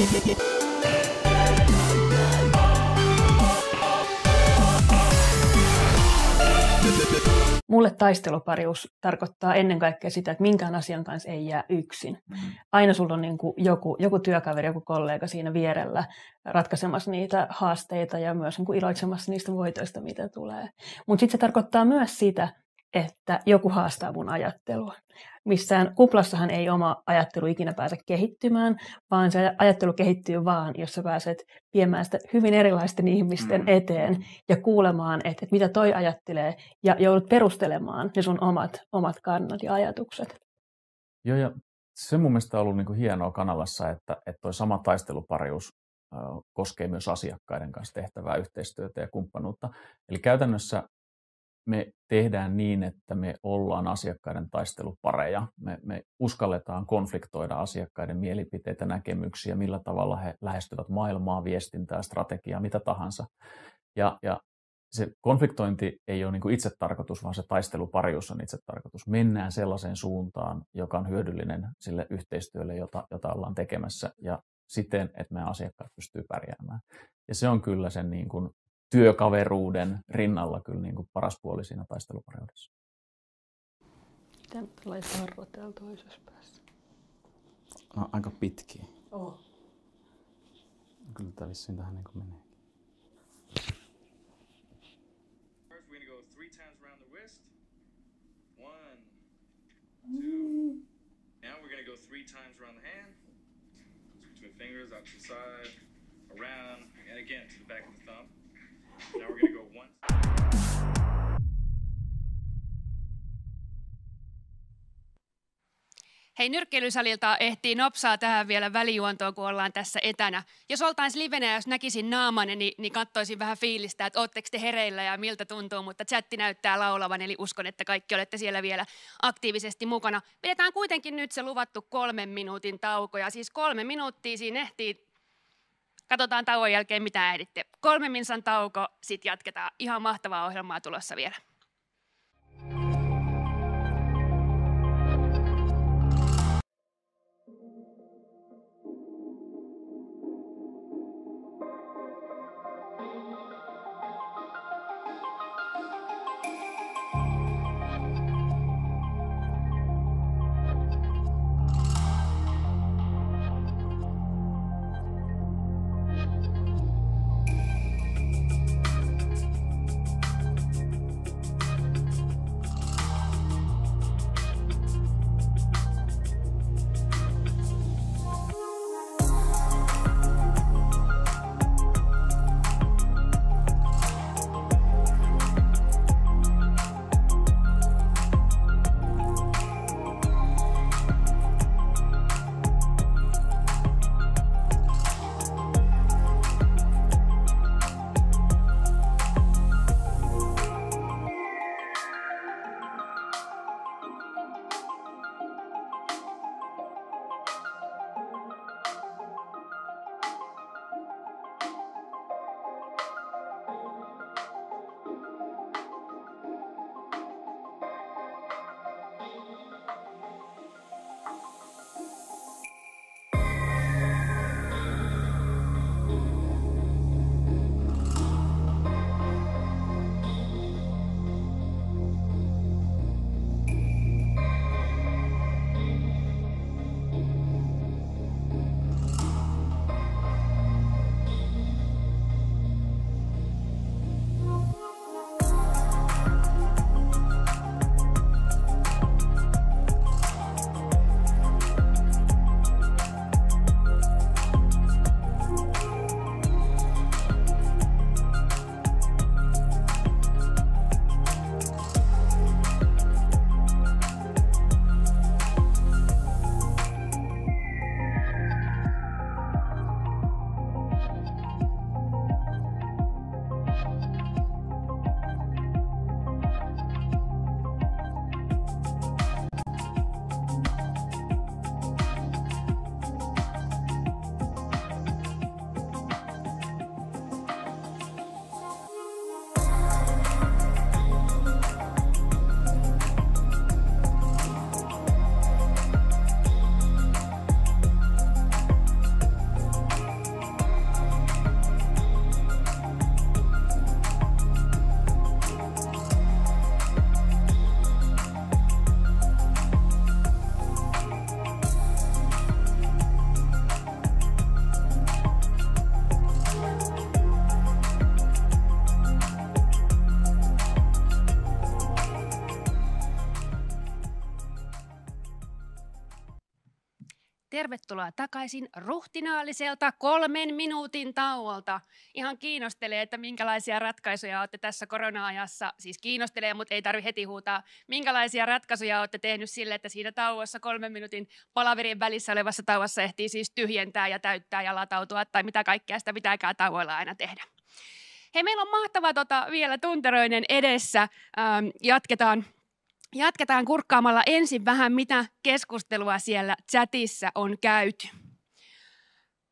Thank you. Mulle taisteluparius tarkoittaa ennen kaikkea sitä, että minkään asian kanssa ei jää yksin. Mm-hmm. Aina sulla on niin kuin joku, joku työkaveri, joku kollega siinä vierellä ratkaisemassa niitä haasteita ja myös niin kuin iloitsemassa niistä voitoista, mitä tulee. Mutta sitten se tarkoittaa myös sitä, että joku haastaa mun ajattelua missään kuplassahan ei oma ajattelu ikinä pääse kehittymään, vaan se ajattelu kehittyy vaan, jos sä pääset viemään sitä hyvin erilaisten ihmisten mm. eteen ja kuulemaan, että, että mitä toi ajattelee, ja joudut perustelemaan ne sun omat, omat kannat ja ajatukset. Joo, ja se mun mielestä on ollut niin kuin hienoa kanavassa, että, että toi sama taisteluparius koskee myös asiakkaiden kanssa tehtävää yhteistyötä ja kumppanuutta. Eli käytännössä me tehdään niin, että me ollaan asiakkaiden taistelupareja. Me, me uskalletaan konfliktoida asiakkaiden mielipiteitä, näkemyksiä, millä tavalla he lähestyvät maailmaa, viestintää, strategiaa, mitä tahansa. Ja, ja se konfliktointi ei ole niin kuin itse tarkoitus, vaan se taisteluparius on itse tarkoitus. Mennään sellaiseen suuntaan, joka on hyödyllinen sille yhteistyölle, jota, jota ollaan tekemässä, ja siten, että meidän asiakkaat pystyy pärjäämään. Ja se on kyllä sen niin kuin työkaveruuden rinnalla kyllä niin kuin paras puoli siinä taistelupareudessa. Miten laittaa harva täällä toisessa päässä? No, aika pitkiä. Oh. Kyllä tämä vissiin tähän niin menee. Now we're gonna go three times around the hand. Between fingers, out to the side, around, and again to the back of the thumb. Hei, nyrkkeilysalilta ehtii nopsaa tähän vielä välijuontoon, kun ollaan tässä etänä. Jos oltaisiin livenä jos näkisin naamanne, niin, niin katsoisin vähän fiilistä, että ootteko te hereillä ja miltä tuntuu, mutta chatti näyttää laulavan, eli uskon, että kaikki olette siellä vielä aktiivisesti mukana. Pidetään kuitenkin nyt se luvattu kolmen minuutin tauko, ja siis kolme minuuttia siinä ehtii Katsotaan tauon jälkeen, mitä ehditte. Kolme minsan tauko, sitten jatketaan. Ihan mahtavaa ohjelmaa tulossa vielä. tervetuloa takaisin ruhtinaaliselta kolmen minuutin tauolta. Ihan kiinnostelee, että minkälaisia ratkaisuja olette tässä korona-ajassa, siis kiinnostelee, mutta ei tarvi heti huutaa, minkälaisia ratkaisuja olette tehnyt sille, että siinä tauossa kolmen minuutin palaverin välissä olevassa tauossa ehtii siis tyhjentää ja täyttää ja latautua tai mitä kaikkea sitä pitääkään tauoilla aina tehdä. Hei, meillä on mahtava tota, vielä tunteroinen edessä. Ähm, jatketaan Jatketaan kurkkaamalla ensin vähän, mitä keskustelua siellä chatissa on käyty.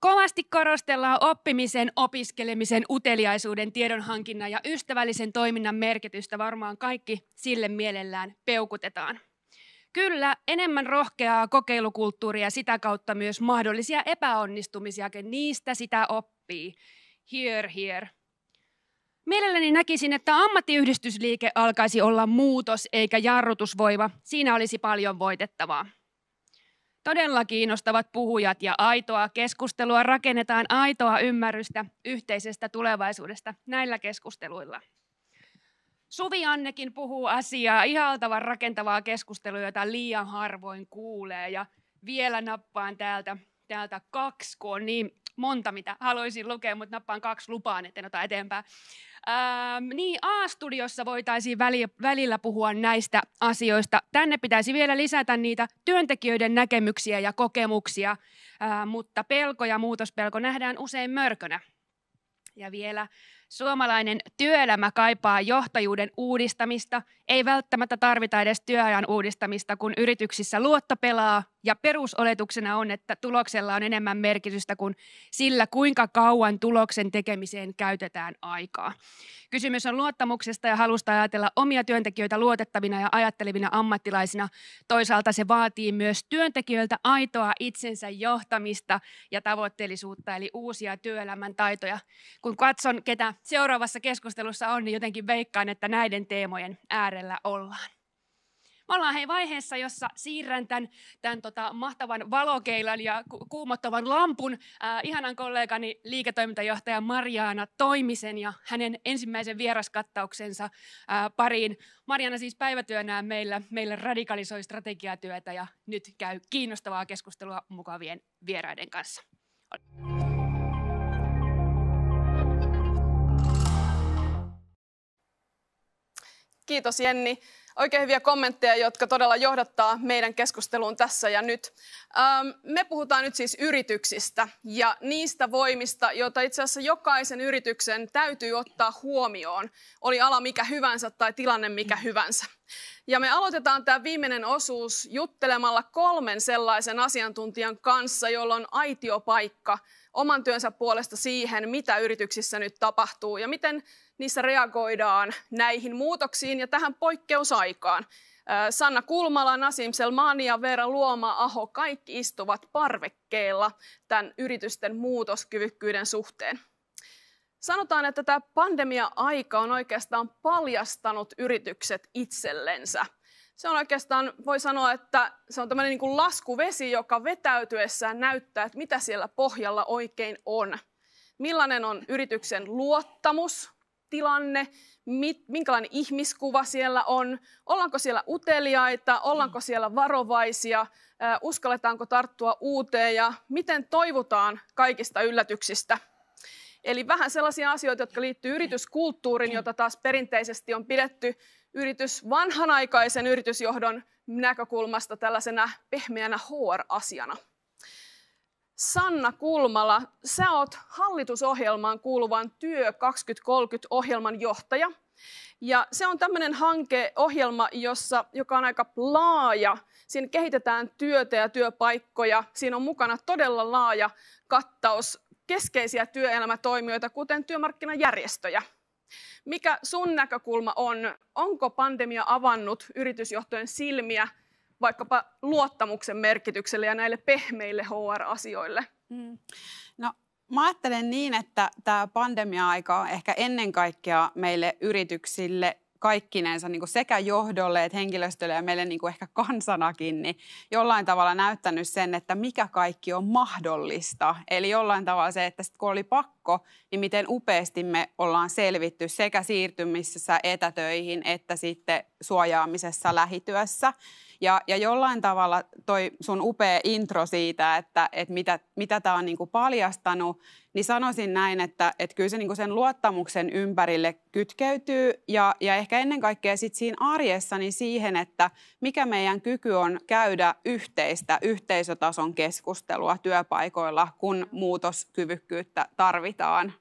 Kovasti korostellaan oppimisen, opiskelemisen, uteliaisuuden, tiedonhankinnan ja ystävällisen toiminnan merkitystä. Varmaan kaikki sille mielellään peukutetaan. Kyllä, enemmän rohkeaa kokeilukulttuuria sitä kautta myös mahdollisia epäonnistumisia, Niistä sitä oppii. Here, here. Mielelläni näkisin, että ammattiyhdistysliike alkaisi olla muutos eikä jarrutusvoima. Siinä olisi paljon voitettavaa. Todella kiinnostavat puhujat ja aitoa keskustelua rakennetaan aitoa ymmärrystä yhteisestä tulevaisuudesta näillä keskusteluilla. Suvi Annekin puhuu asiaa, ihaltavan rakentavaa keskustelua, jota liian harvoin kuulee. Ja vielä nappaan täältä, täältä kaksi, kun on niin monta, mitä haluaisin lukea, mutta nappaan kaksi lupaan, en ota eteenpäin. Ähm, niin, A-studiossa voitaisiin väli, välillä puhua näistä asioista. Tänne pitäisi vielä lisätä niitä työntekijöiden näkemyksiä ja kokemuksia, äh, mutta pelko ja muutospelko nähdään usein mörkönä. Ja vielä suomalainen työelämä kaipaa johtajuuden uudistamista – ei välttämättä tarvita edes työajan uudistamista, kun yrityksissä luotto pelaa ja perusoletuksena on, että tuloksella on enemmän merkitystä kuin sillä, kuinka kauan tuloksen tekemiseen käytetään aikaa. Kysymys on luottamuksesta ja halusta ajatella omia työntekijöitä luotettavina ja ajattelevina ammattilaisina. Toisaalta se vaatii myös työntekijöiltä aitoa itsensä johtamista ja tavoitteellisuutta, eli uusia työelämän taitoja. Kun katson, ketä seuraavassa keskustelussa on, niin jotenkin veikkaan, että näiden teemojen äärellä äärellä ollaan. Me ollaan hei vaiheessa, jossa siirrän tämän, tämän tota, mahtavan valokeilan ja kuumottavan lampun ää, ihanan kollegani liiketoimintajohtaja Mariana Toimisen ja hänen ensimmäisen vieraskattauksensa ää, pariin. Mariana siis päivätyönään meillä, meillä radikalisoi strategiatyötä ja nyt käy kiinnostavaa keskustelua mukavien vieraiden kanssa. Olen. Kiitos Jenni. Oikein hyviä kommentteja, jotka todella johdattaa meidän keskusteluun tässä ja nyt. Ähm, me puhutaan nyt siis yrityksistä ja niistä voimista, joita itse asiassa jokaisen yrityksen täytyy ottaa huomioon, oli ala mikä hyvänsä tai tilanne mikä mm. hyvänsä. Ja me aloitetaan tämä viimeinen osuus juttelemalla kolmen sellaisen asiantuntijan kanssa, jolla on aitiopaikka – oman työnsä puolesta siihen, mitä yrityksissä nyt tapahtuu ja miten niissä reagoidaan näihin muutoksiin ja tähän poikkeusaikaan. Sanna Kulmala, Nasim Selmani ja Veera Luoma-Aho, kaikki istuvat parvekkeella tämän yritysten muutoskyvykkyyden suhteen. Sanotaan, että tämä pandemia-aika on oikeastaan paljastanut yritykset itsellensä – se on oikeastaan, voi sanoa, että se on tämmöinen niin kuin laskuvesi, joka vetäytyessään näyttää, että mitä siellä pohjalla oikein on. Millainen on yrityksen luottamus, tilanne, mit, minkälainen ihmiskuva siellä on, ollaanko siellä uteliaita, ollaanko siellä varovaisia, uskalletaanko tarttua uuteen ja miten toivotaan kaikista yllätyksistä. Eli vähän sellaisia asioita, jotka liittyy yrityskulttuuriin, jota taas perinteisesti on pidetty yritys vanhanaikaisen yritysjohdon näkökulmasta tällaisena pehmeänä HR-asiana. Sanna Kulmala, sä oot hallitusohjelmaan kuuluvan Työ 2030-ohjelman johtaja. Ja se on tämmöinen hankeohjelma, jossa, joka on aika laaja. Siinä kehitetään työtä ja työpaikkoja. Siinä on mukana todella laaja kattaus keskeisiä työelämätoimijoita, kuten työmarkkinajärjestöjä. Mikä sun näkökulma on? Onko pandemia avannut yritysjohtojen silmiä vaikkapa luottamuksen merkitykselle ja näille pehmeille HR-asioille? Mm. No, mä ajattelen niin, että tämä pandemia-aika on ehkä ennen kaikkea meille yrityksille kaikkinensa niin kuin sekä johdolle että henkilöstölle ja meille niin kuin ehkä kansanakin, niin jollain tavalla näyttänyt sen, että mikä kaikki on mahdollista. Eli jollain tavalla se, että sit kun oli pakko viikko, niin miten upeasti me ollaan selvitty sekä siirtymisessä etätöihin että sitten suojaamisessa lähityössä. Ja, ja jollain tavalla toi sun upea intro siitä, että, että mitä tämä mitä on niinku paljastanut, niin sanoisin näin, että, että kyllä se niinku sen luottamuksen ympärille kytkeytyy ja, ja ehkä ennen kaikkea sit siinä arjessa niin siihen, että mikä meidän kyky on käydä yhteistä yhteisötason keskustelua työpaikoilla, kun muutoskyvykkyyttä tarvitaan tarvitaan.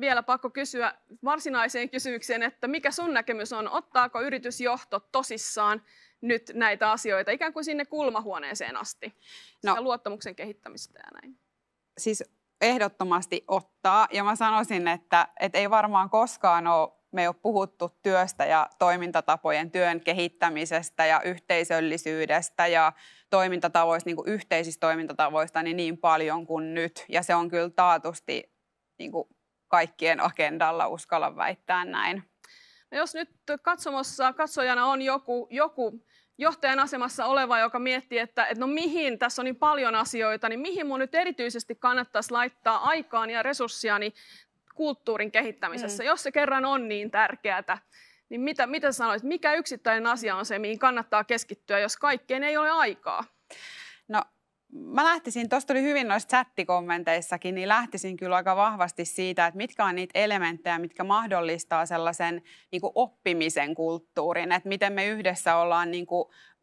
Vielä pakko kysyä varsinaiseen kysymykseen, että mikä sun näkemys on, ottaako yritysjohto tosissaan nyt näitä asioita ikään kuin sinne kulmahuoneeseen asti, no, ja luottamuksen kehittämistä ja näin? Siis ehdottomasti ottaa ja mä sanoisin, että, että ei varmaan koskaan ole me ei ole puhuttu työstä ja toimintatapojen työn kehittämisestä ja yhteisöllisyydestä ja toimintatavoista, niin kuin yhteisistä toimintatavoista niin, niin paljon kuin nyt. Ja se on kyllä taatusti niin kuin kaikkien agendalla, uskalla väittää näin. No jos nyt katsomossa katsojana on joku, joku johtajan asemassa oleva, joka miettii, että, että no mihin, tässä on niin paljon asioita, niin mihin mun nyt erityisesti kannattaisi laittaa aikaan ja resurssiani kulttuurin kehittämisessä, mm. jos se kerran on niin tärkeää. Niin mitä, mitä sanoit, mikä yksittäinen asia on se, mihin kannattaa keskittyä, jos kaikkeen ei ole aikaa? No mä lähtisin, tuosta tuli hyvin noissa chattikommenteissakin, niin lähtisin kyllä aika vahvasti siitä, että mitkä on niitä elementtejä, mitkä mahdollistaa sellaisen niin oppimisen kulttuurin, että miten me yhdessä ollaan niin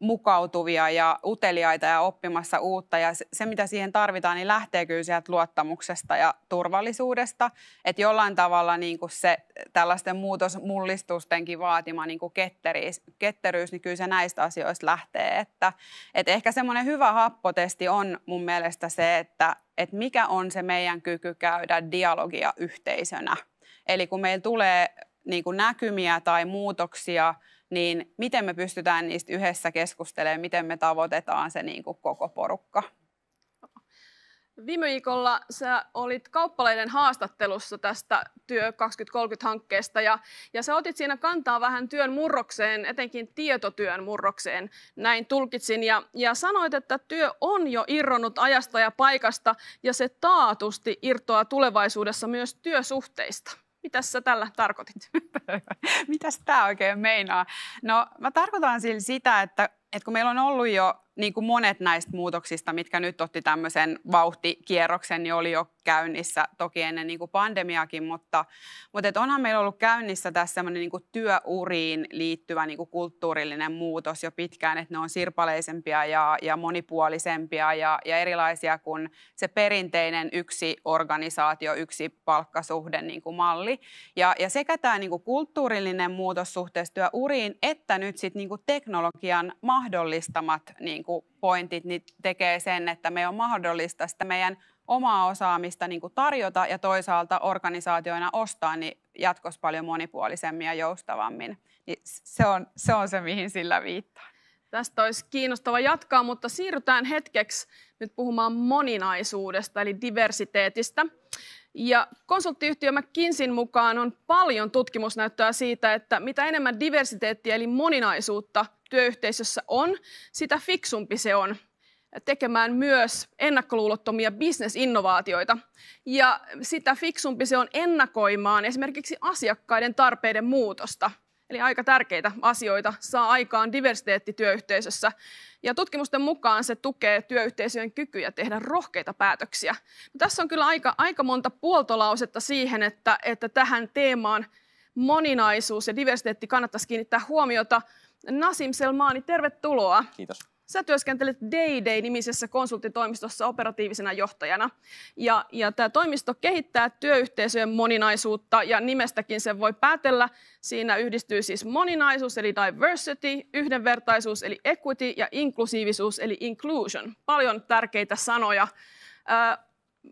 mukautuvia ja uteliaita ja oppimassa uutta. Ja se, mitä siihen tarvitaan, niin lähtee kyllä sieltä luottamuksesta ja turvallisuudesta. Että jollain tavalla niin kuin se tällaisten muutosmullistustenkin vaatima niin kuin ketteriys, ketteryys, niin kyllä se näistä asioista lähtee. Että, että ehkä semmoinen hyvä happotesti on mun mielestä se, että että mikä on se meidän kyky käydä dialogia yhteisönä. Eli kun meillä tulee niin kuin näkymiä tai muutoksia – niin miten me pystytään niistä yhdessä keskustelemaan, miten me tavoitetaan se niin kuin koko porukka. Viime viikolla sä olit kauppaleiden haastattelussa tästä Työ 2030-hankkeesta ja, ja sä otit siinä kantaa vähän työn murrokseen, etenkin tietotyön murrokseen, näin tulkitsin. Ja, ja sanoit, että työ on jo irronnut ajasta ja paikasta ja se taatusti irtoaa tulevaisuudessa myös työsuhteista. Mitä sä tällä tarkoitit? mitäs tämä oikein meinaa? No mä tarkoitan sillä sitä, että, että kun meillä on ollut jo niin kuin monet näistä muutoksista, mitkä nyt otti tämmöisen vauhtikierroksen, niin oli jo käynnissä toki ennen niin kuin pandemiakin, mutta, mutta et onhan meillä ollut käynnissä tässä semmoinen niin työuriin liittyvä niin kuin kulttuurillinen muutos jo pitkään, että ne on sirpaleisempia ja, ja monipuolisempia ja, ja erilaisia kuin se perinteinen yksi organisaatio, yksi palkkasuhde niin kuin malli. Ja, ja sekä tämä niin kuin kulttuurillinen muutos suhteessa työuriin, että nyt sitten niin teknologian mahdollistamat niin niin kuin pointit niin tekee sen, että me on mahdollista sitä meidän omaa osaamista niin kuin tarjota ja toisaalta organisaatioina ostaa niin jatkossa paljon monipuolisemmin ja joustavammin. Niin se, on, se on se, mihin sillä viittaa. Tästä olisi kiinnostava jatkaa, mutta siirrytään hetkeksi nyt puhumaan moninaisuudesta eli diversiteetistä. Ja konsulttiyhtiö McKinseyn mukaan on paljon tutkimusnäyttöä siitä, että mitä enemmän diversiteettiä eli moninaisuutta työyhteisössä on, sitä fiksumpi se on tekemään myös ennakkoluulottomia bisnesinnovaatioita. Ja sitä fiksumpi se on ennakoimaan esimerkiksi asiakkaiden tarpeiden muutosta – Eli aika tärkeitä asioita saa aikaan diversiteetti työyhteisössä. Ja tutkimusten mukaan se tukee työyhteisöjen kykyjä tehdä rohkeita päätöksiä. No, tässä on kyllä aika, aika monta puoltolausetta siihen, että, että tähän teemaan moninaisuus ja diversiteetti kannattaisi kiinnittää huomiota. Nasim Selmaani, tervetuloa. Kiitos. Sä työskentelet Dayday-nimisessä konsulttitoimistossa operatiivisena johtajana. Ja, ja tämä toimisto kehittää työyhteisöjen moninaisuutta ja nimestäkin sen voi päätellä. Siinä yhdistyy siis moninaisuus eli diversity, yhdenvertaisuus eli equity ja inklusiivisuus eli inclusion. Paljon tärkeitä sanoja. Ö,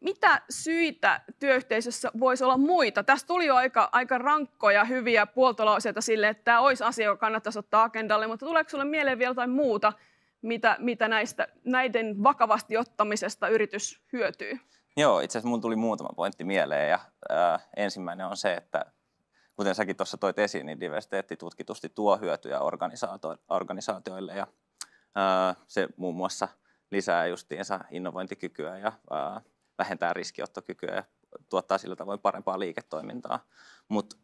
mitä syitä työyhteisössä voisi olla muita? Tässä tuli jo aika, aika rankkoja, hyviä puoltolauseita sille, että tämä olisi asia, joka kannattaisi ottaa agendalle, mutta tuleeko sinulle mieleen vielä jotain muuta, mitä, mitä näistä, näiden vakavasti ottamisesta yritys hyötyy? Joo, itse asiassa minulla tuli muutama pointti mieleen ja ää, ensimmäinen on se, että kuten säkin tuossa toit esiin, niin diversiteetti tutkitusti tuo hyötyjä organisaato- organisaatioille ja ää, se muun muassa lisää justiinsa innovointikykyä ja ää, vähentää riskiottokykyä ja tuottaa sillä tavoin parempaa liiketoimintaa. Mut,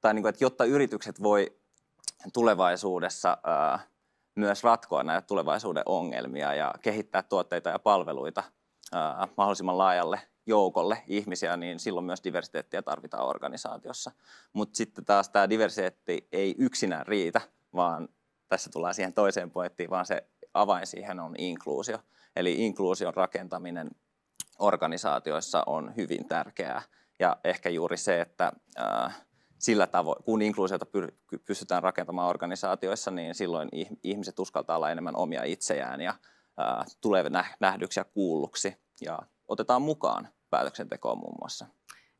tai niin kuin, että jotta yritykset voi tulevaisuudessa ää, myös ratkoa näitä tulevaisuuden ongelmia ja kehittää tuotteita ja palveluita mahdollisimman laajalle joukolle ihmisiä, niin silloin myös diversiteettiä tarvitaan organisaatiossa. Mutta sitten taas tämä diversiteetti ei yksinään riitä, vaan tässä tullaan siihen toiseen pointtiin, vaan se avain siihen on inkluusio. Eli inkluusion rakentaminen organisaatioissa on hyvin tärkeää. Ja ehkä juuri se, että äh, sillä tavoin, kun inkluusiota pystytään rakentamaan organisaatioissa, niin silloin ihmiset uskaltaa olla enemmän omia itseään ja tulee nähdyksi ja kuulluksi ja otetaan mukaan päätöksentekoon muun muassa.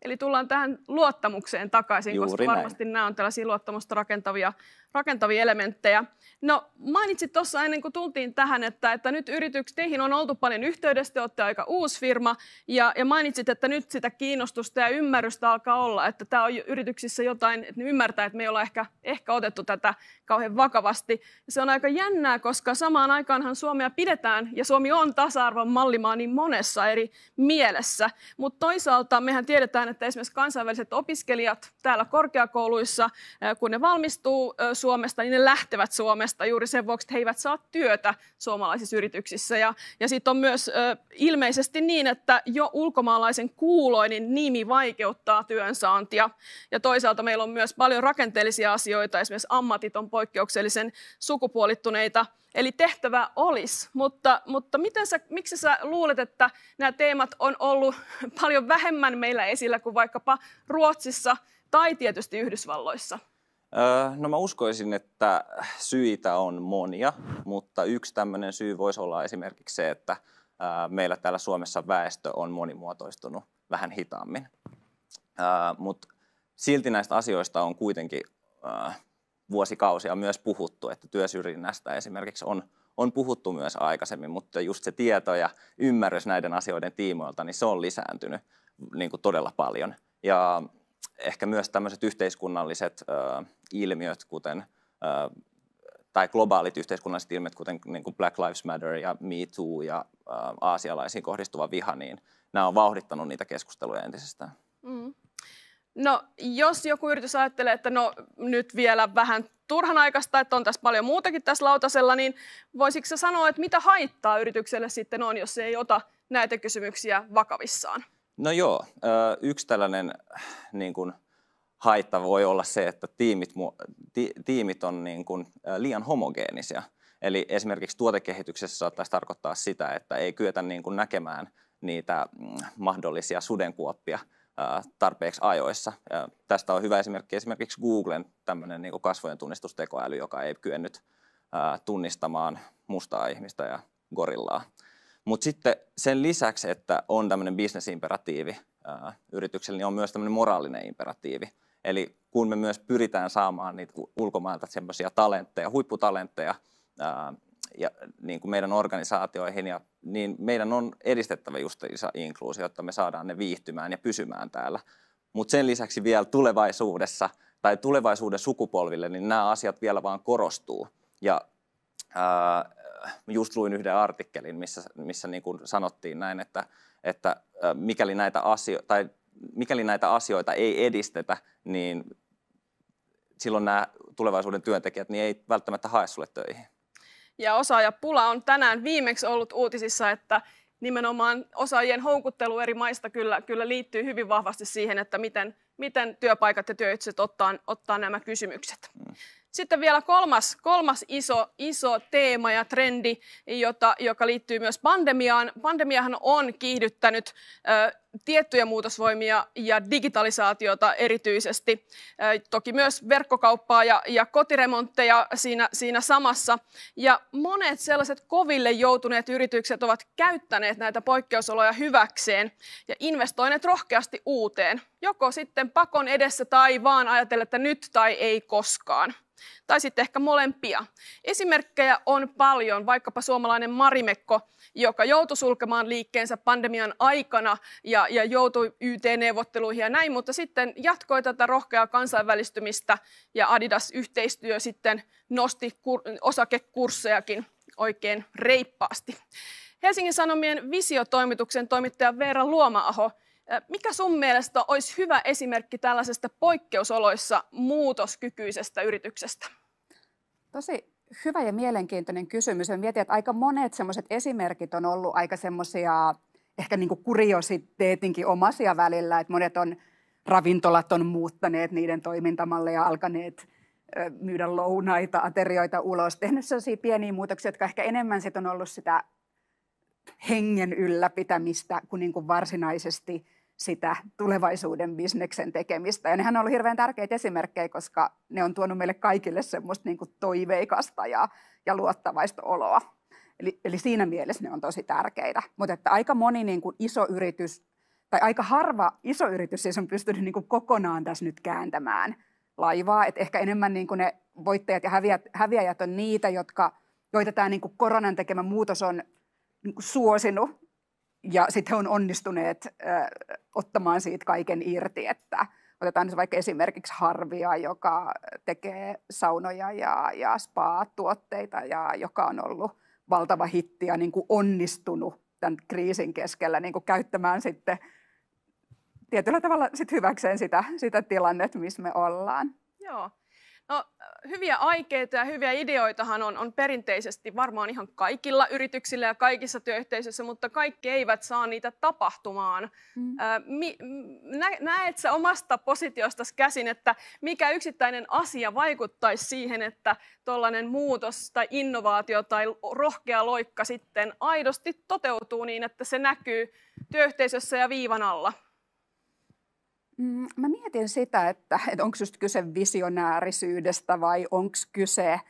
Eli tullaan tähän luottamukseen takaisin, Juuri koska varmasti näin. nämä on tällaisia luottamusta rakentavia rakentavia elementtejä. No mainitsit tuossa ennen kuin tultiin tähän, että, että nyt yritykset, teihin on oltu paljon yhteydessä, te olette aika uusi firma ja, ja mainitsit, että nyt sitä kiinnostusta ja ymmärrystä alkaa olla, että tämä on yrityksissä jotain, että ne ymmärtää, että me ei olla ehkä, ehkä otettu tätä kauhean vakavasti. Se on aika jännää, koska samaan aikaanhan Suomea pidetään ja Suomi on tasa-arvon mallimaa niin monessa eri mielessä, mutta toisaalta mehän tiedetään, että esimerkiksi kansainväliset opiskelijat täällä korkeakouluissa, kun ne valmistuu Suomesta, niin ne lähtevät Suomesta juuri sen vuoksi, että he eivät saa työtä suomalaisissa yrityksissä. Ja, ja sitten on myös ö, ilmeisesti niin, että jo ulkomaalaisen kuuloinen nimi vaikeuttaa työnsaantia. Ja toisaalta meillä on myös paljon rakenteellisia asioita, esimerkiksi ammatit on poikkeuksellisen sukupuolittuneita. Eli tehtävä olisi, mutta, mutta miten sä, miksi sä luulet, että nämä teemat on ollut paljon vähemmän meillä esillä kuin vaikkapa Ruotsissa tai tietysti Yhdysvalloissa? No mä uskoisin, että syitä on monia, mutta yksi tämmöinen syy voisi olla esimerkiksi se, että meillä täällä Suomessa väestö on monimuotoistunut vähän hitaammin. Mutta silti näistä asioista on kuitenkin vuosikausia myös puhuttu, että työsyrjinnästä esimerkiksi on, on puhuttu myös aikaisemmin, mutta just se tieto ja ymmärrys näiden asioiden tiimoilta, niin se on lisääntynyt niin kuin todella paljon. Ja ehkä myös tämmöiset yhteiskunnalliset äh, ilmiöt, kuten äh, tai globaalit yhteiskunnalliset ilmiöt, kuten niin kuin Black Lives Matter ja Me Too ja äh, aasialaisiin kohdistuva viha, niin nämä on vauhdittanut niitä keskusteluja entisestään. Mm. No, jos joku yritys ajattelee, että no nyt vielä vähän turhan aikaista, että on tässä paljon muutakin tässä lautasella, niin voisiko sanoa, että mitä haittaa yritykselle sitten on, jos se ei ota näitä kysymyksiä vakavissaan? No joo, yksi tällainen niin kuin, haitta voi olla se, että tiimit, ti, tiimit on niin kuin, liian homogeenisia. Eli esimerkiksi tuotekehityksessä saattaisi tarkoittaa sitä, että ei kyetä niin kuin, näkemään niitä mm, mahdollisia sudenkuoppia tarpeeksi ajoissa. Ja tästä on hyvä esimerkki esimerkiksi Googlen tämmöinen niin kasvojen tunnistustekoäly, joka ei kyennyt tunnistamaan mustaa ihmistä ja gorillaa. Mutta sitten sen lisäksi, että on tämmöinen bisnesimperatiivi yrityksellä, niin on myös tämmöinen moraalinen imperatiivi. Eli kun me myös pyritään saamaan niitä ulkomailta semmoisia talentteja, huipputalentteja ää, ja niin kuin meidän organisaatioihin, ja, niin meidän on edistettävä just inkluusi, jotta me saadaan ne viihtymään ja pysymään täällä. Mutta sen lisäksi vielä tulevaisuudessa tai tulevaisuuden sukupolville, niin nämä asiat vielä vaan korostuu. Ja ää, just luin yhden artikkelin, missä, missä niin kuin sanottiin näin, että, että mikäli, näitä asio- tai mikäli näitä asioita ei edistetä, niin silloin nämä tulevaisuuden työntekijät niin ei välttämättä hae sulle töihin. Ja osaajapula on tänään viimeksi ollut uutisissa, että nimenomaan osaajien houkuttelu eri maista kyllä, kyllä liittyy hyvin vahvasti siihen, että miten, miten työpaikat ja työyhteisöt ottaa, ottaa nämä kysymykset. Mm. Sitten vielä kolmas, kolmas iso, iso teema ja trendi, jota, joka liittyy myös pandemiaan. Pandemiahan on kiihdyttänyt ö, tiettyjä muutosvoimia ja digitalisaatiota erityisesti. Ö, toki myös verkkokauppaa ja, ja kotiremontteja siinä, siinä samassa. Ja monet sellaiset koville joutuneet yritykset ovat käyttäneet näitä poikkeusoloja hyväkseen ja investoineet rohkeasti uuteen. Joko sitten pakon edessä tai vaan ajatella, että nyt tai ei koskaan tai sitten ehkä molempia. Esimerkkejä on paljon, vaikkapa suomalainen Marimekko, joka joutui sulkemaan liikkeensä pandemian aikana ja, ja joutui YT-neuvotteluihin ja näin, mutta sitten jatkoi tätä rohkeaa kansainvälistymistä ja Adidas-yhteistyö sitten nosti kur- osakekurssejakin oikein reippaasti. Helsingin Sanomien visiotoimituksen toimittaja Veera Luomaaho – mikä sun mielestä olisi hyvä esimerkki tällaisesta poikkeusoloissa muutoskykyisestä yrityksestä? Tosi hyvä ja mielenkiintoinen kysymys. Mä mietin, että aika monet semmoiset esimerkit on ollut aika semmoisia ehkä niin kuriositeetinkin omasia välillä, että monet on ravintolat on muuttaneet niiden toimintamalleja, alkaneet myydä lounaita, aterioita ulos, tehnyt sellaisia pieniä muutoksia, jotka ehkä enemmän sit on ollut sitä hengen ylläpitämistä kuin, niin kuin varsinaisesti sitä tulevaisuuden bisneksen tekemistä. Ja nehän on ollut hirveän tärkeitä esimerkkejä, koska ne on tuonut meille kaikille semmoista niin kuin toiveikasta ja, ja luottavaista oloa. Eli, eli siinä mielessä ne on tosi tärkeitä. Mutta että aika moni niin kuin iso yritys, tai aika harva iso yritys siis on pystynyt niin kuin kokonaan tässä nyt kääntämään laivaa. Et ehkä enemmän niin kuin ne voittajat ja häviäjät, häviäjät on niitä, jotka, joita tämä niin kuin koronan tekemä muutos on niin kuin suosinut ja sitten he on onnistuneet äh, ottamaan siitä kaiken irti, että otetaan nyt vaikka esimerkiksi Harvia, joka tekee saunoja ja, ja spa-tuotteita ja joka on ollut valtava hitti ja niin kuin onnistunut tämän kriisin keskellä niin kuin käyttämään sitten tietyllä tavalla sit hyväkseen sitä, sitä tilannetta, missä me ollaan. Joo. No, hyviä aikeita ja hyviä ideoitahan on, on perinteisesti varmaan ihan kaikilla yrityksillä ja kaikissa työyhteisöissä, mutta kaikki eivät saa niitä tapahtumaan. Mm. nä, näet omasta positiostasi käsin, että mikä yksittäinen asia vaikuttaisi siihen, että tuollainen muutos tai innovaatio tai rohkea loikka sitten aidosti toteutuu niin, että se näkyy työyhteisössä ja viivan alla? Mm, mä mietin sitä, että, että onko just kyse visionäärisyydestä vai onko kyse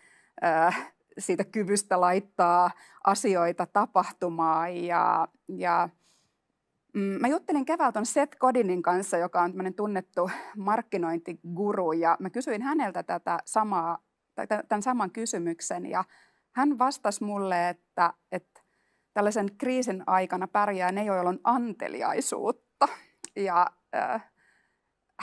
äh, siitä kyvystä laittaa asioita tapahtumaan. Ja, ja, mm, mä juttelin keväältä on Seth Godinin kanssa, joka on tunnettu markkinointiguru, ja mä kysyin häneltä tätä samaa, tämän saman kysymyksen, ja hän vastasi mulle, että, että tällaisen kriisin aikana pärjää ne, joilla on anteliaisuutta. Ja äh,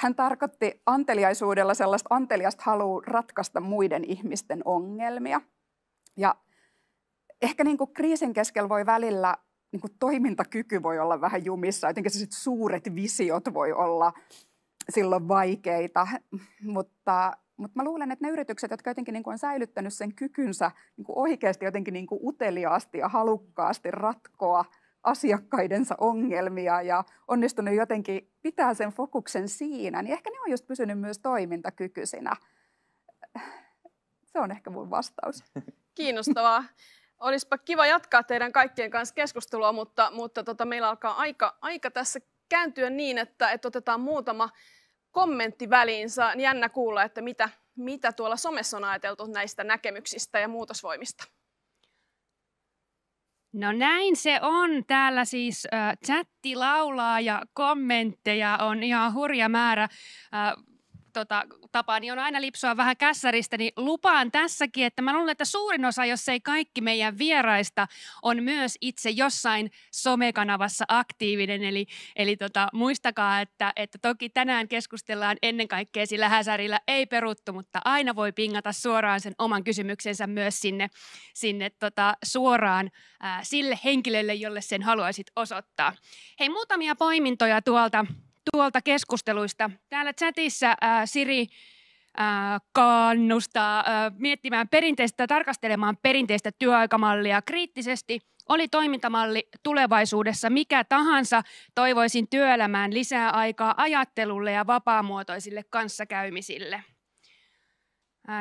hän tarkoitti anteliaisuudella sellaista anteliasta halua ratkaista muiden ihmisten ongelmia. Ja ehkä niin kuin kriisin keskellä voi välillä niin kuin toimintakyky voi olla vähän jumissa, jotenkin suuret visiot voi olla silloin vaikeita, mutta mutta mä luulen, että ne yritykset, jotka jotenkin niin kuin on säilyttänyt sen kykynsä niin kuin oikeasti jotenkin niin kuin uteliaasti ja halukkaasti ratkoa – asiakkaidensa ongelmia ja onnistunut jotenkin pitää sen fokuksen siinä, niin ehkä ne on just pysynyt myös toimintakykyisinä. Se on ehkä mun vastaus. Kiinnostavaa. Olisipa kiva jatkaa teidän kaikkien kanssa keskustelua, mutta, mutta tota, meillä alkaa aika, aika tässä kääntyä niin, että, että otetaan muutama kommentti väliin. Saa niin jännä kuulla, että mitä, mitä tuolla somessa on ajateltu näistä näkemyksistä ja muutosvoimista. No näin se on. Täällä siis äh, chatti laulaa ja kommentteja on ihan hurja määrä. Äh, tota, tapani niin on aina lipsua vähän kässäristä, niin lupaan tässäkin, että mä luulen, että suurin osa, jos ei kaikki meidän vieraista, on myös itse jossain somekanavassa aktiivinen. Eli, eli tota, muistakaa, että, että toki tänään keskustellaan ennen kaikkea sillä häsärillä ei peruttu, mutta aina voi pingata suoraan sen oman kysymyksensä myös sinne, sinne tota, suoraan ää, sille henkilölle, jolle sen haluaisit osoittaa. Hei, muutamia poimintoja tuolta tuolta keskusteluista. Täällä chatissa ää, äh, Siri ää, äh, kannustaa ää, äh, miettimään perinteistä, tarkastelemaan perinteistä työaikamallia kriittisesti. Oli toimintamalli tulevaisuudessa mikä tahansa, toivoisin työelämään lisää aikaa ajattelulle ja vapaamuotoisille kanssakäymisille.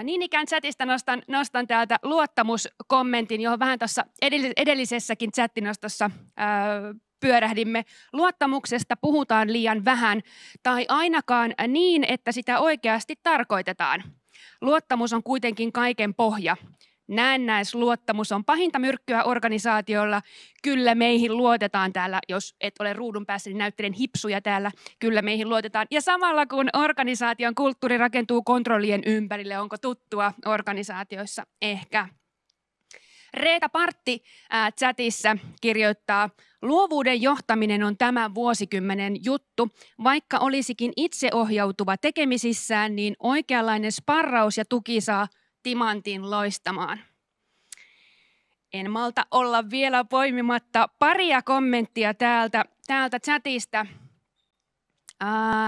Niin ikään chatista nostan, nostan täältä luottamuskommentin, johon vähän tuossa edellisessäkin chattinostossa ää, pyörähdimme. Luottamuksesta puhutaan liian vähän tai ainakaan niin, että sitä oikeasti tarkoitetaan. Luottamus on kuitenkin kaiken pohja. Näennäisluottamus on pahinta myrkkyä organisaatiolla. Kyllä meihin luotetaan täällä, jos et ole ruudun päässä, niin näyttelen hipsuja täällä. Kyllä meihin luotetaan. Ja samalla kun organisaation kulttuuri rakentuu kontrollien ympärille, onko tuttua organisaatioissa? Ehkä. Reeta Partti ää, chatissa kirjoittaa, luovuuden johtaminen on tämän vuosikymmenen juttu. Vaikka olisikin itseohjautuva tekemisissään, niin oikeanlainen sparraus ja tuki saa timantin loistamaan. En malta olla vielä poimimatta paria kommenttia täältä, täältä chatista.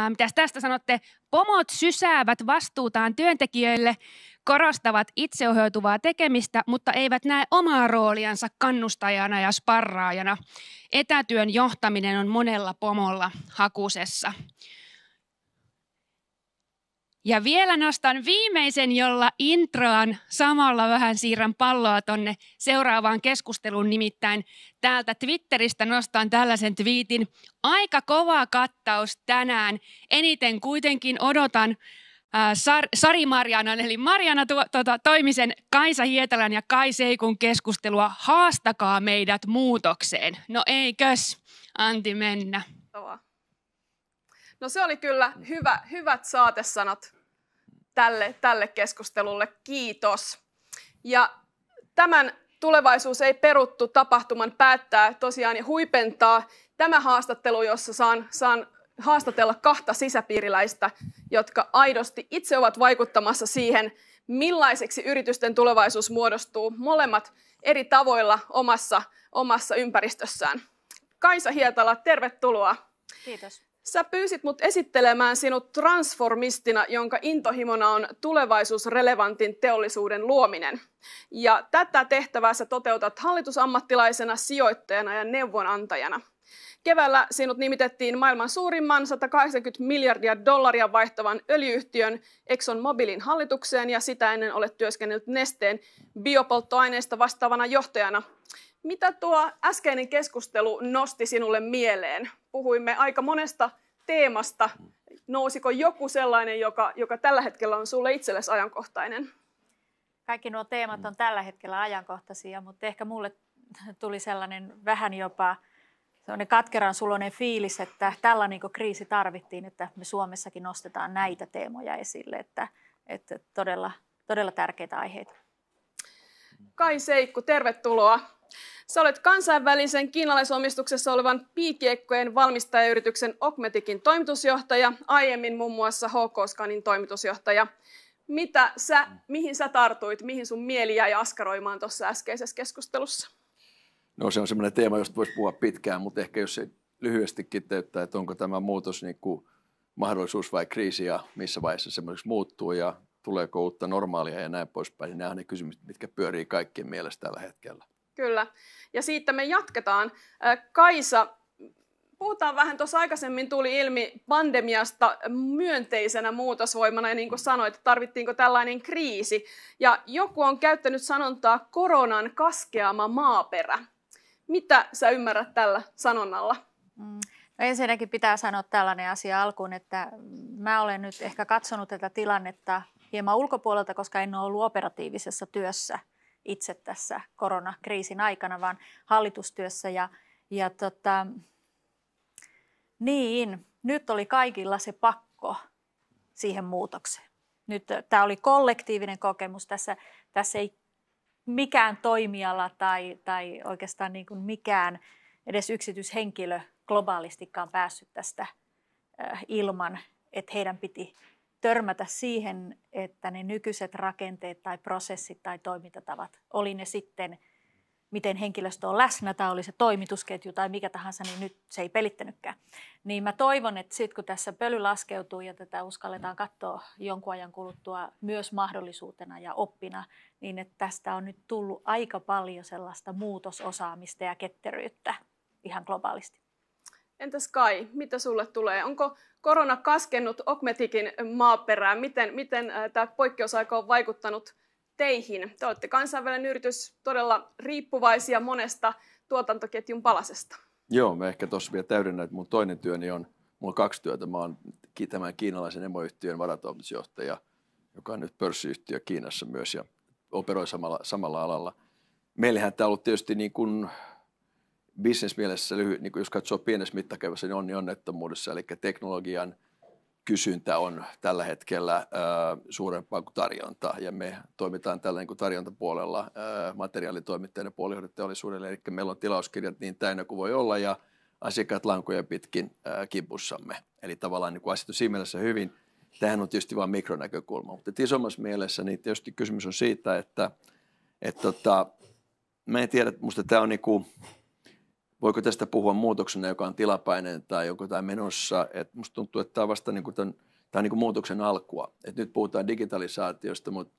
mitä tästä sanotte? Pomot sysäävät vastuutaan työntekijöille korostavat itseohjautuvaa tekemistä, mutta eivät näe omaa rooliansa kannustajana ja sparraajana. Etätyön johtaminen on monella pomolla hakusessa. Ja vielä nostan viimeisen, jolla introan samalla vähän siirrän palloa tonne seuraavaan keskusteluun. Nimittäin täältä Twitteristä nostan tällaisen twiitin. Aika kova kattaus tänään. Eniten kuitenkin odotan Äh, Sar, Sari Marjanan, eli Marjana tu, tuota, Toimisen, Kaisa hietalan ja Kai Seikun keskustelua Haastakaa meidät muutokseen. No eikös, Antti, mennä. No se oli kyllä hyvä, hyvät saatesanat tälle, tälle keskustelulle. Kiitos. Ja tämän Tulevaisuus ei peruttu tapahtuman päättää tosiaan ja huipentaa tämä haastattelu, jossa saan, saan haastatella kahta sisäpiiriläistä, jotka aidosti itse ovat vaikuttamassa siihen, millaiseksi yritysten tulevaisuus muodostuu molemmat eri tavoilla omassa, omassa ympäristössään. Kaisa Hietala, tervetuloa. Kiitos. Sä pyysit mut esittelemään sinut transformistina, jonka intohimona on tulevaisuusrelevantin teollisuuden luominen. Ja tätä tehtävää sä toteutat hallitusammattilaisena, sijoittajana ja neuvonantajana – Keväällä sinut nimitettiin maailman suurimman 180 miljardia dollaria vaihtavan öljyhtiön Mobilin hallitukseen ja sitä ennen olet työskennellyt nesteen biopolttoaineista vastaavana johtajana. Mitä tuo äskeinen keskustelu nosti sinulle mieleen? Puhuimme aika monesta teemasta. Nousiko joku sellainen, joka, joka tällä hetkellä on sulle itsellesi ajankohtainen? Kaikki nuo teemat on tällä hetkellä ajankohtaisia, mutta ehkä mulle tuli sellainen vähän jopa sellainen katkeran sulonen fiilis, että tällainen niinku kriisi tarvittiin, että me Suomessakin nostetaan näitä teemoja esille, että, että todella, todella tärkeitä aiheita. Kai Seikku, tervetuloa. Sä olet kansainvälisen kiinalaisomistuksessa olevan piikiekkojen valmistajayrityksen Okmetikin toimitusjohtaja, aiemmin muun muassa HK Scanin toimitusjohtaja. Mitä sä, mihin sä tartuit, mihin sun mieli jäi askaroimaan tuossa äskeisessä keskustelussa? No se on semmoinen teema, josta voisi puhua pitkään, mutta ehkä jos se lyhyesti kiteyttää, että onko tämä muutos niin kuin mahdollisuus vai kriisi ja missä vaiheessa semmoiseksi muuttuu ja tuleeko uutta normaalia ja näin poispäin, niin nämä on ne kysymykset, mitkä pyörii kaikkien mielessä tällä hetkellä. Kyllä. Ja siitä me jatketaan. Kaisa, puhutaan vähän, tuossa aikaisemmin tuli ilmi pandemiasta myönteisenä muutosvoimana, ja niin kuin sanoit, tarvittiinko tällainen kriisi. Ja joku on käyttänyt sanontaa koronan kaskeama maaperä. Mitä sä ymmärrät tällä sanonnalla? Mm. No ensinnäkin pitää sanoa tällainen asia alkuun, että mä olen nyt ehkä katsonut tätä tilannetta hieman ulkopuolelta, koska en ole ollut operatiivisessa työssä itse tässä koronakriisin aikana, vaan hallitustyössä. Ja, ja tota, niin, nyt oli kaikilla se pakko siihen muutokseen. Nyt äh, tämä oli kollektiivinen kokemus. Tässä, tässä ei mikään toimiala tai, tai oikeastaan niin kuin mikään edes yksityishenkilö globaalistikaan päässyt tästä ilman, että heidän piti törmätä siihen, että ne nykyiset rakenteet tai prosessit tai toimintatavat, oli ne sitten – miten henkilöstö on läsnä tai oli se toimitusketju tai mikä tahansa, niin nyt se ei pelittänytkään. Niin mä toivon, että sitten kun tässä pöly laskeutuu ja tätä uskalletaan katsoa jonkun ajan kuluttua myös mahdollisuutena ja oppina, niin että tästä on nyt tullut aika paljon sellaista muutososaamista ja ketteryyttä ihan globaalisti. Entäs Kai, mitä sulle tulee? Onko korona kaskenut Okmetikin maaperään? Miten, miten äh, tämä poikkeusaika on vaikuttanut teihin. Te olette kansainvälinen yritys, todella riippuvaisia monesta tuotantoketjun palasesta. Joo, mä ehkä tuossa vielä täydennän, että mun toinen työni on, mulla on kaksi työtä. Mä oon tämän kiinalaisen emoyhtiön varatoimitusjohtaja, joka on nyt pörssiyhtiö Kiinassa myös ja operoi samalla, samalla alalla. Meillähän tämä on ollut tietysti niin kuin bisnesmielessä lyhyt, niin kuin jos katsoo pienessä mittakaavassa, niin onnettomuudessa, eli teknologian – kysyntä on tällä hetkellä suurempaa kuin tarjonta, ja me toimitaan tällä niin kuin tarjontapuolella materiaalitoimittajien ja puolijohdeteollisuudelle, eli meillä on tilauskirjat niin täynnä kuin voi olla, ja asiakkaat lankoja pitkin kipussamme Eli tavallaan niin asettu siinä mielessä hyvin. Tähän on tietysti vain mikronäkökulma, mutta isommassa mielessä niin tietysti kysymys on siitä, että että tota, mä en tiedä, että musta tämä on niin kuin, voiko tästä puhua muutoksena, joka on tilapäinen tai onko tämä menossa. Et musta tuntuu, että tämä on vasta niin kuin tämän, tämä on niin kuin muutoksen alkua. Et nyt puhutaan digitalisaatiosta, mutta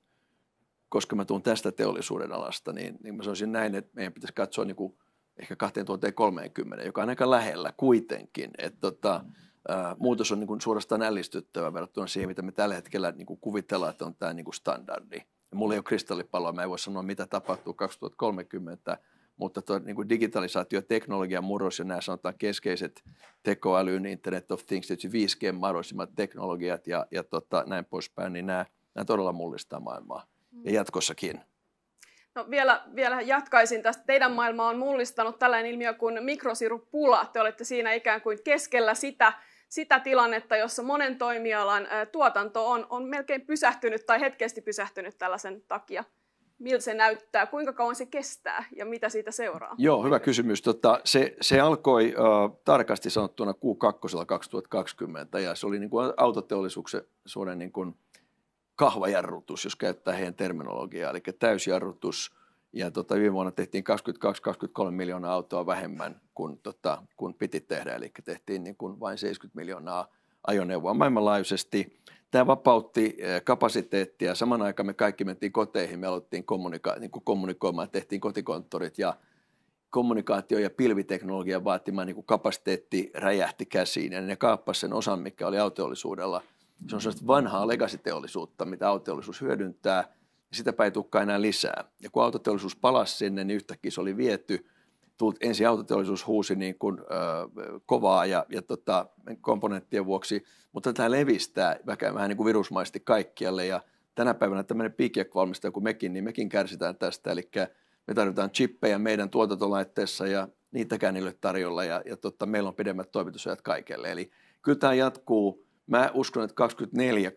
koska mä tuun tästä teollisuuden alasta, niin, niin mä sanoisin näin, että meidän pitäisi katsoa niin kuin ehkä 2030, joka on aika lähellä kuitenkin. Et tota, Uh, muutos on niin kuin suorastaan ällistyttävä verrattuna siihen, mitä me tällä hetkellä niin kuin kuvitellaan, että on tämä niin kuin standardi. Ja mulla ei ole kristallipalloa, mä en voi sanoa, mitä tapahtuu 2030, mutta tuo niin kuin digitalisaatio, teknologian murros ja nämä sanotaan keskeiset tekoälyn, Internet of Things, tietysti 5G, mahdollisimmat teknologiat ja, ja tota, näin poispäin, niin nämä, nämä todella mullistaa maailmaa ja mm. jatkossakin. No vielä, vielä jatkaisin tästä. Teidän maailma on mullistanut tällainen ilmiö kuin mikrosirupula. Te olette siinä ikään kuin keskellä sitä, sitä tilannetta, jossa monen toimialan tuotanto on, on melkein pysähtynyt tai hetkeästi pysähtynyt tällaisen takia miltä se näyttää, kuinka kauan se kestää ja mitä siitä seuraa? Joo, hyvä kysymys. Tota, se, se alkoi uh, tarkasti sanottuna Q2 2020 ja se oli niin kuin autoteollisuuden niin kuin kahvajarrutus, jos käyttää heidän terminologiaa, eli täysjarrutus. Ja tota, viime vuonna tehtiin 22-23 miljoonaa autoa vähemmän kuin, tota, kuin piti tehdä, eli tehtiin niin kuin vain 70 miljoonaa ajoneuvoa maailmanlaajuisesti tämä vapautti eh, kapasiteettia. Saman aikaan me kaikki mentiin koteihin, me aloittiin kommunika- niin kuin kommunikoimaan, tehtiin kotikonttorit ja kommunikaatio- ja pilviteknologian vaatima niin kuin kapasiteetti räjähti käsiin ja ne kaappasi sen osan, mikä oli autoteollisuudella. Se on sellaista vanhaa legasiteollisuutta, mitä autoteollisuus hyödyntää ja sitä ei enää lisää. Ja kun autoteollisuus palasi sinne, niin yhtäkkiä se oli viety. Tult, ensin autoteollisuus huusi niin kuin, ö, kovaa ja, ja tota, komponenttien vuoksi – mutta tämä levistää vähän, vähän niin kuin virusmaisesti kaikkialle ja tänä päivänä tämmöinen piikkiekkovalmistaja kuin mekin, niin mekin kärsitään tästä. Eli me tarvitaan chippejä meidän tuotantolaitteessa ja niitäkään niille tarjolla ja, ja totta, meillä on pidemmät toimitusajat kaikelle. Eli kyllä tämä jatkuu. Mä uskon, että 24,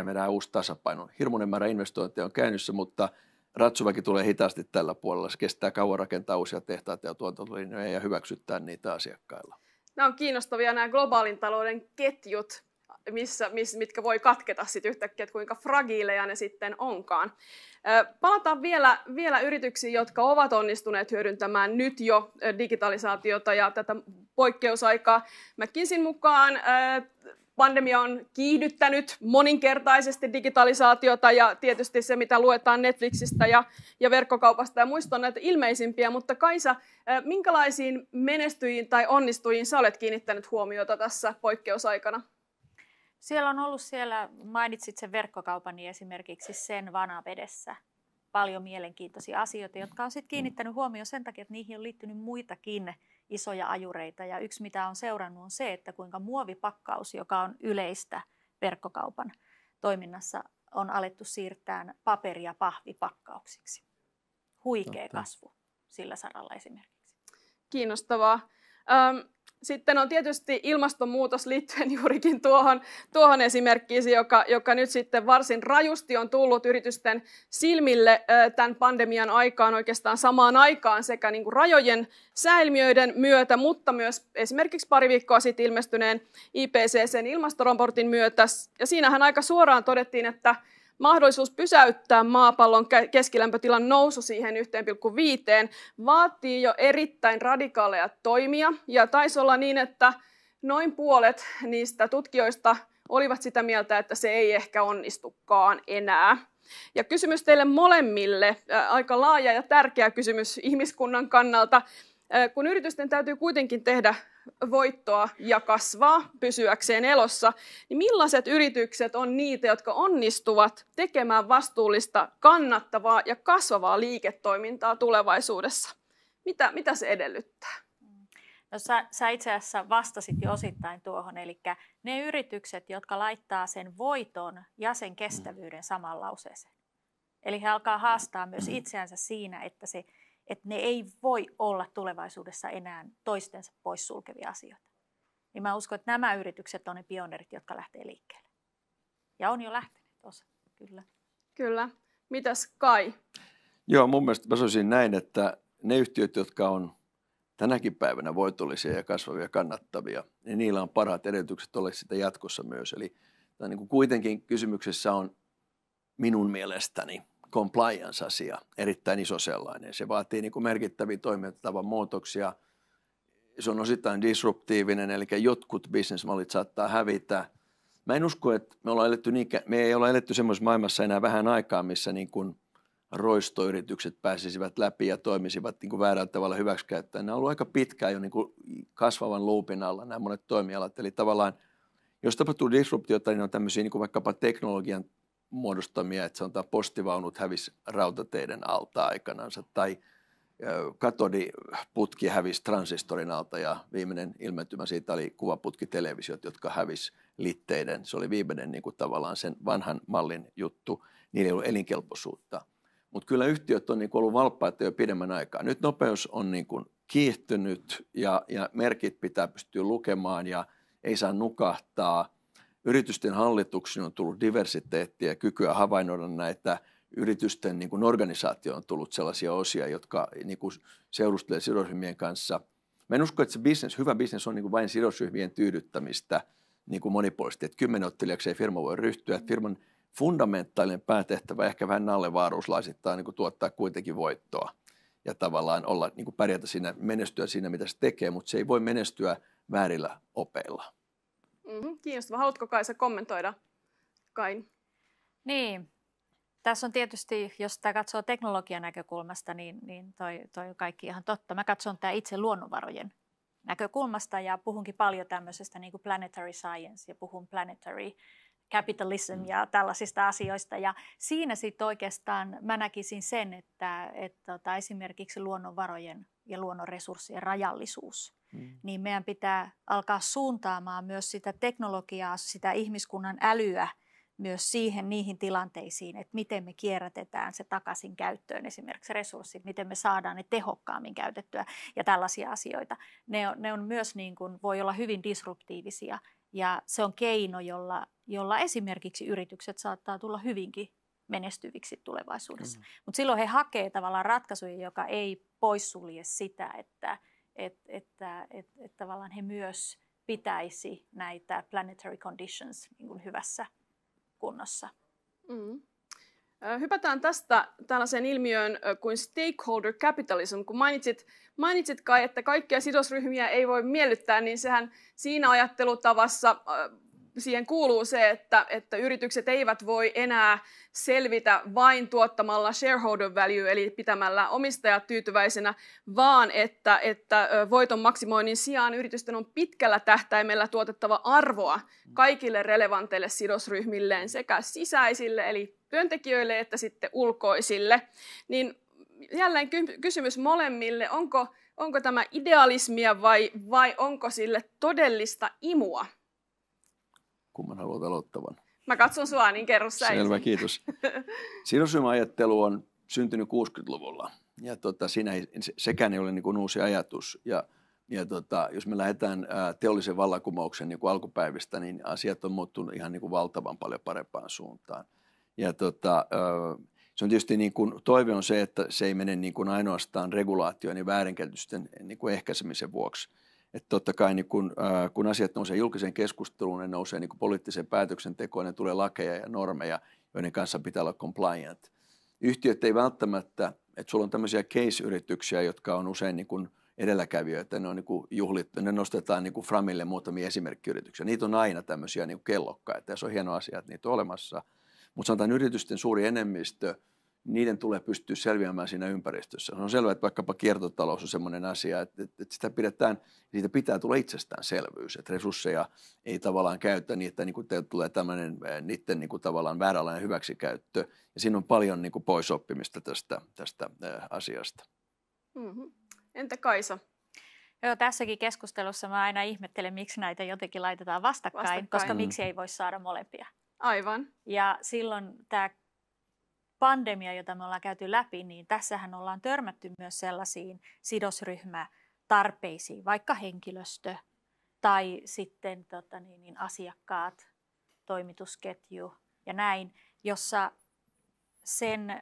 23-24 mennään uusi tasapaino. Hirmuinen määrä investointeja on käynnissä, mutta ratsuväki tulee hitaasti tällä puolella. Se kestää kauan rakentaa uusia tehtaita ja tuotantolinjoja ja hyväksyttää niitä asiakkailla nämä on kiinnostavia nämä globaalin talouden ketjut, missä, miss, mitkä voi katketa sitten yhtäkkiä, että kuinka fragiileja ne sitten onkaan. Palataan vielä, vielä yrityksiin, jotka ovat onnistuneet hyödyntämään nyt jo digitalisaatiota ja tätä poikkeusaikaa. McKinseyn mukaan pandemia on kiihdyttänyt moninkertaisesti digitalisaatiota ja tietysti se, mitä luetaan Netflixistä ja, ja verkkokaupasta ja muista on näitä ilmeisimpiä, mutta Kaisa, äh, minkälaisiin menestyjiin tai onnistujiin sä olet kiinnittänyt huomiota tässä poikkeusaikana? Siellä on ollut siellä, mainitsit sen verkkokaupan, niin esimerkiksi sen vanavedessä paljon mielenkiintoisia asioita, jotka on sitten kiinnittänyt huomioon sen takia, että niihin on liittynyt muitakin isoja ajureita. Ja yksi, mitä on seurannut, on se, että kuinka muovipakkaus, joka on yleistä verkkokaupan toiminnassa, on alettu siirtää paperi- ja pahvipakkauksiksi. Huikea Totta. kasvu sillä saralla esimerkiksi. Kiinnostavaa. Öm, sitten on tietysti ilmastonmuutos liittyen juurikin tuohon, tuohon esimerkkiin, joka, joka nyt sitten varsin rajusti on tullut yritysten silmille tämän pandemian aikaan oikeastaan samaan aikaan sekä niin kuin rajojen säilmiöiden myötä, mutta myös esimerkiksi pari viikkoa sitten ilmestyneen IPCCn ilmastoraportin myötä. Ja siinähän aika suoraan todettiin, että mahdollisuus pysäyttää maapallon keskilämpötilan nousu siihen 1,5 vaatii jo erittäin radikaaleja toimia. Ja taisi olla niin, että noin puolet niistä tutkijoista olivat sitä mieltä, että se ei ehkä onnistukaan enää. Ja kysymys teille molemmille, aika laaja ja tärkeä kysymys ihmiskunnan kannalta kun yritysten täytyy kuitenkin tehdä voittoa ja kasvaa pysyäkseen elossa, niin millaiset yritykset on niitä, jotka onnistuvat tekemään vastuullista, kannattavaa ja kasvavaa liiketoimintaa tulevaisuudessa? Mitä, mitä se edellyttää? No sä, sä itse asiassa vastasit jo osittain tuohon, eli ne yritykset, jotka laittaa sen voiton ja sen kestävyyden saman lauseeseen. Eli he alkaa haastaa myös mm. itseänsä siinä, että se että ne ei voi olla tulevaisuudessa enää toistensa poissulkevia asioita. Niin mä uskon, että nämä yritykset on ne pioneerit, jotka lähtee liikkeelle. Ja on jo lähtenyt osa, kyllä. Kyllä. Mitäs Kai? Joo, mun mielestä mä sanoisin näin, että ne yhtiöt, jotka on tänäkin päivänä voitollisia ja kasvavia kannattavia, niin niillä on parhaat edellytykset olla sitä jatkossa myös. Eli niin kuin kuitenkin kysymyksessä on minun mielestäni compliance-asia, erittäin iso sellainen. Se vaatii niin kuin merkittäviä toimintatavan muutoksia. Se on osittain disruptiivinen, eli jotkut bisnesmallit saattaa hävitä. Mä en usko, että me, ollaan eletty niinkä, me ei olla eletty semmoisessa maailmassa enää vähän aikaa, missä niin kuin roistoyritykset pääsisivät läpi ja toimisivat niin kuin väärällä tavalla hyväksikäyttäen. Nämä on ollut aika pitkään jo niin kuin kasvavan loopin alla nämä monet toimialat. Eli tavallaan, jos tapahtuu disruptiota, niin on tämmöisiä niin kuin vaikkapa teknologian muodostamia, että sanotaan postivaunut hävis rautateiden alta aikanansa tai katodiputki hävisi transistorin alta ja viimeinen ilmentymä siitä oli kuvaputkitelevisiot, jotka hävis litteiden. Se oli viimeinen niin kuin tavallaan sen vanhan mallin juttu. Niillä ei ollut elinkelpoisuutta. Mutta kyllä yhtiöt on niin kuin ollut valppaita jo pidemmän aikaa. Nyt nopeus on niin kuin kiihtynyt ja, ja merkit pitää pystyä lukemaan ja ei saa nukahtaa – yritysten hallituksiin on tullut diversiteettiä ja kykyä havainnoida näitä yritysten niin kuin organisaatioon on tullut sellaisia osia, jotka niin kuin seurustelee sidosryhmien kanssa. Mä en usko, että se business, hyvä business on niin kuin vain sidosryhmien tyydyttämistä niin kuin monipuolisesti. Että kymmenottelijaksi ei firma voi ryhtyä. Että firman fundamentaalinen päätehtävä, ehkä vähän alle vaaruuslaisittaa niin kuin tuottaa kuitenkin voittoa ja tavallaan olla, niin kuin pärjätä siinä, menestyä siinä, mitä se tekee, mutta se ei voi menestyä väärillä opeilla. Mm-hmm, kiinnostava. Haluatko Kaisa kommentoida Kain? Niin. Tässä on tietysti, jos tämä katsoo teknologian näkökulmasta, niin, niin toi, toi kaikki ihan totta. Mä katson tämä itse luonnonvarojen näkökulmasta ja puhunkin paljon tämmöisestä niin kuin planetary science ja puhun planetary capitalism mm. ja tällaisista asioista. Ja siinä sitten oikeastaan mä näkisin sen, että, että tota, esimerkiksi luonnonvarojen ja luonnonresurssien rajallisuus, mm. niin meidän pitää alkaa suuntaamaan myös sitä teknologiaa, sitä ihmiskunnan älyä myös siihen niihin tilanteisiin, että miten me kierrätetään se takaisin käyttöön esimerkiksi resurssit, miten me saadaan ne tehokkaammin käytettyä ja tällaisia asioita. Ne on, ne on myös niin kuin, voi olla hyvin disruptiivisia ja se on keino, jolla jolla esimerkiksi yritykset saattaa tulla hyvinkin menestyviksi tulevaisuudessa. Mm. Mutta silloin he hakee tavallaan ratkaisuja, joka ei poissulje sitä, että et, että et, et tavallaan he myös pitäisi näitä planetary conditions niin kuin hyvässä kunnossa. Mm. Hypätään tästä tällaiseen ilmiöön kuin stakeholder capitalism. Kun mainitsit, mainitsit kai, että kaikkia sidosryhmiä ei voi miellyttää, niin sehän siinä ajattelutavassa siihen kuuluu se, että, että yritykset eivät voi enää selvitä vain tuottamalla shareholder value, eli pitämällä omistajat tyytyväisenä, vaan että, että voiton maksimoinnin sijaan yritysten on pitkällä tähtäimellä tuotettava arvoa kaikille relevanteille sidosryhmilleen sekä sisäisille, eli työntekijöille, että sitten ulkoisille. Niin jälleen kysymys molemmille, onko, onko tämä idealismia vai, vai onko sille todellista imua? kumman haluat aloittavan? Mä katson sua, niin kerro sä Selvä, ensin. kiitos. Sidosryhmäajattelu on syntynyt 60-luvulla ja tota, siinä ei, sekään ei ole niin kuin uusi ajatus. Ja, ja tota, jos me lähdetään teollisen vallankumouksen niin alkupäivistä, niin asiat on muuttunut ihan niin kuin valtavan paljon parempaan suuntaan. Ja tota, se on tietysti niin kuin, toive on se, että se ei mene niin kuin ainoastaan regulaatioon ja väärinkäytösten niin kuin ehkäisemisen vuoksi, että totta kai niin kun, äh, kun asiat nousee julkiseen keskusteluun, ne nousee niin poliittiseen päätöksentekoon, ne tulee lakeja ja normeja, joiden kanssa pitää olla compliant. Yhtiöt ei välttämättä, että sulla on tämmöisiä case-yrityksiä, jotka on usein niin kun edelläkävijöitä, ne, on niin kuin juhlit, ne nostetaan niin kuin Framille muutamia esimerkkiyrityksiä. Niitä on aina tämmöisiä niin kellokkaita ja se on hieno asia, että niitä on olemassa. Mutta sanotaan yritysten suuri enemmistö – niiden tulee pystyä selviämään siinä ympäristössä. Se on selvää, että vaikkapa kiertotalous on sellainen asia, että, että, että sitä pidetään, siitä pitää tulla itsestäänselvyys, että resursseja ei tavallaan käytä niin, että niin kuin tulee tämmöinen niiden niin kuin tavallaan vääränlainen hyväksikäyttö. Ja siinä on paljon niin kuin poisoppimista tästä, tästä asiasta. Mm-hmm. Entä Kaisa? Joo, tässäkin keskustelussa mä aina ihmettelen, miksi näitä jotenkin laitetaan vastakkain, vastakkain. koska mm. miksi ei voi saada molempia. Aivan. Ja silloin tämä pandemia, jota me ollaan käyty läpi, niin tässähän ollaan törmätty myös sellaisiin sidosryhmätarpeisiin, vaikka henkilöstö tai sitten tota niin, niin asiakkaat, toimitusketju ja näin, jossa sen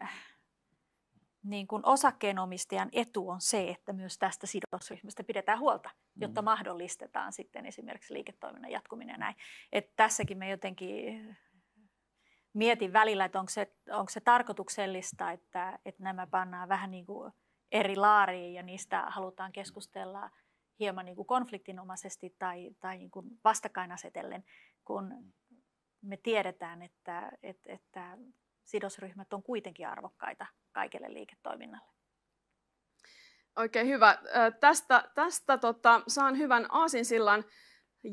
niin kuin osakkeenomistajan etu on se, että myös tästä sidosryhmästä pidetään huolta, jotta mm. mahdollistetaan sitten esimerkiksi liiketoiminnan jatkuminen ja näin. Et tässäkin me jotenkin mietin välillä, että onko se, onko se tarkoituksellista, että, että nämä pannaan vähän niin kuin eri laariin ja niistä halutaan keskustella hieman niin kuin konfliktinomaisesti tai, tai niin kuin vastakkainasetellen, kun me tiedetään, että, että, että sidosryhmät on kuitenkin arvokkaita kaikelle liiketoiminnalle. Oikein hyvä. Tästä, tästä tota, saan hyvän aasinsillan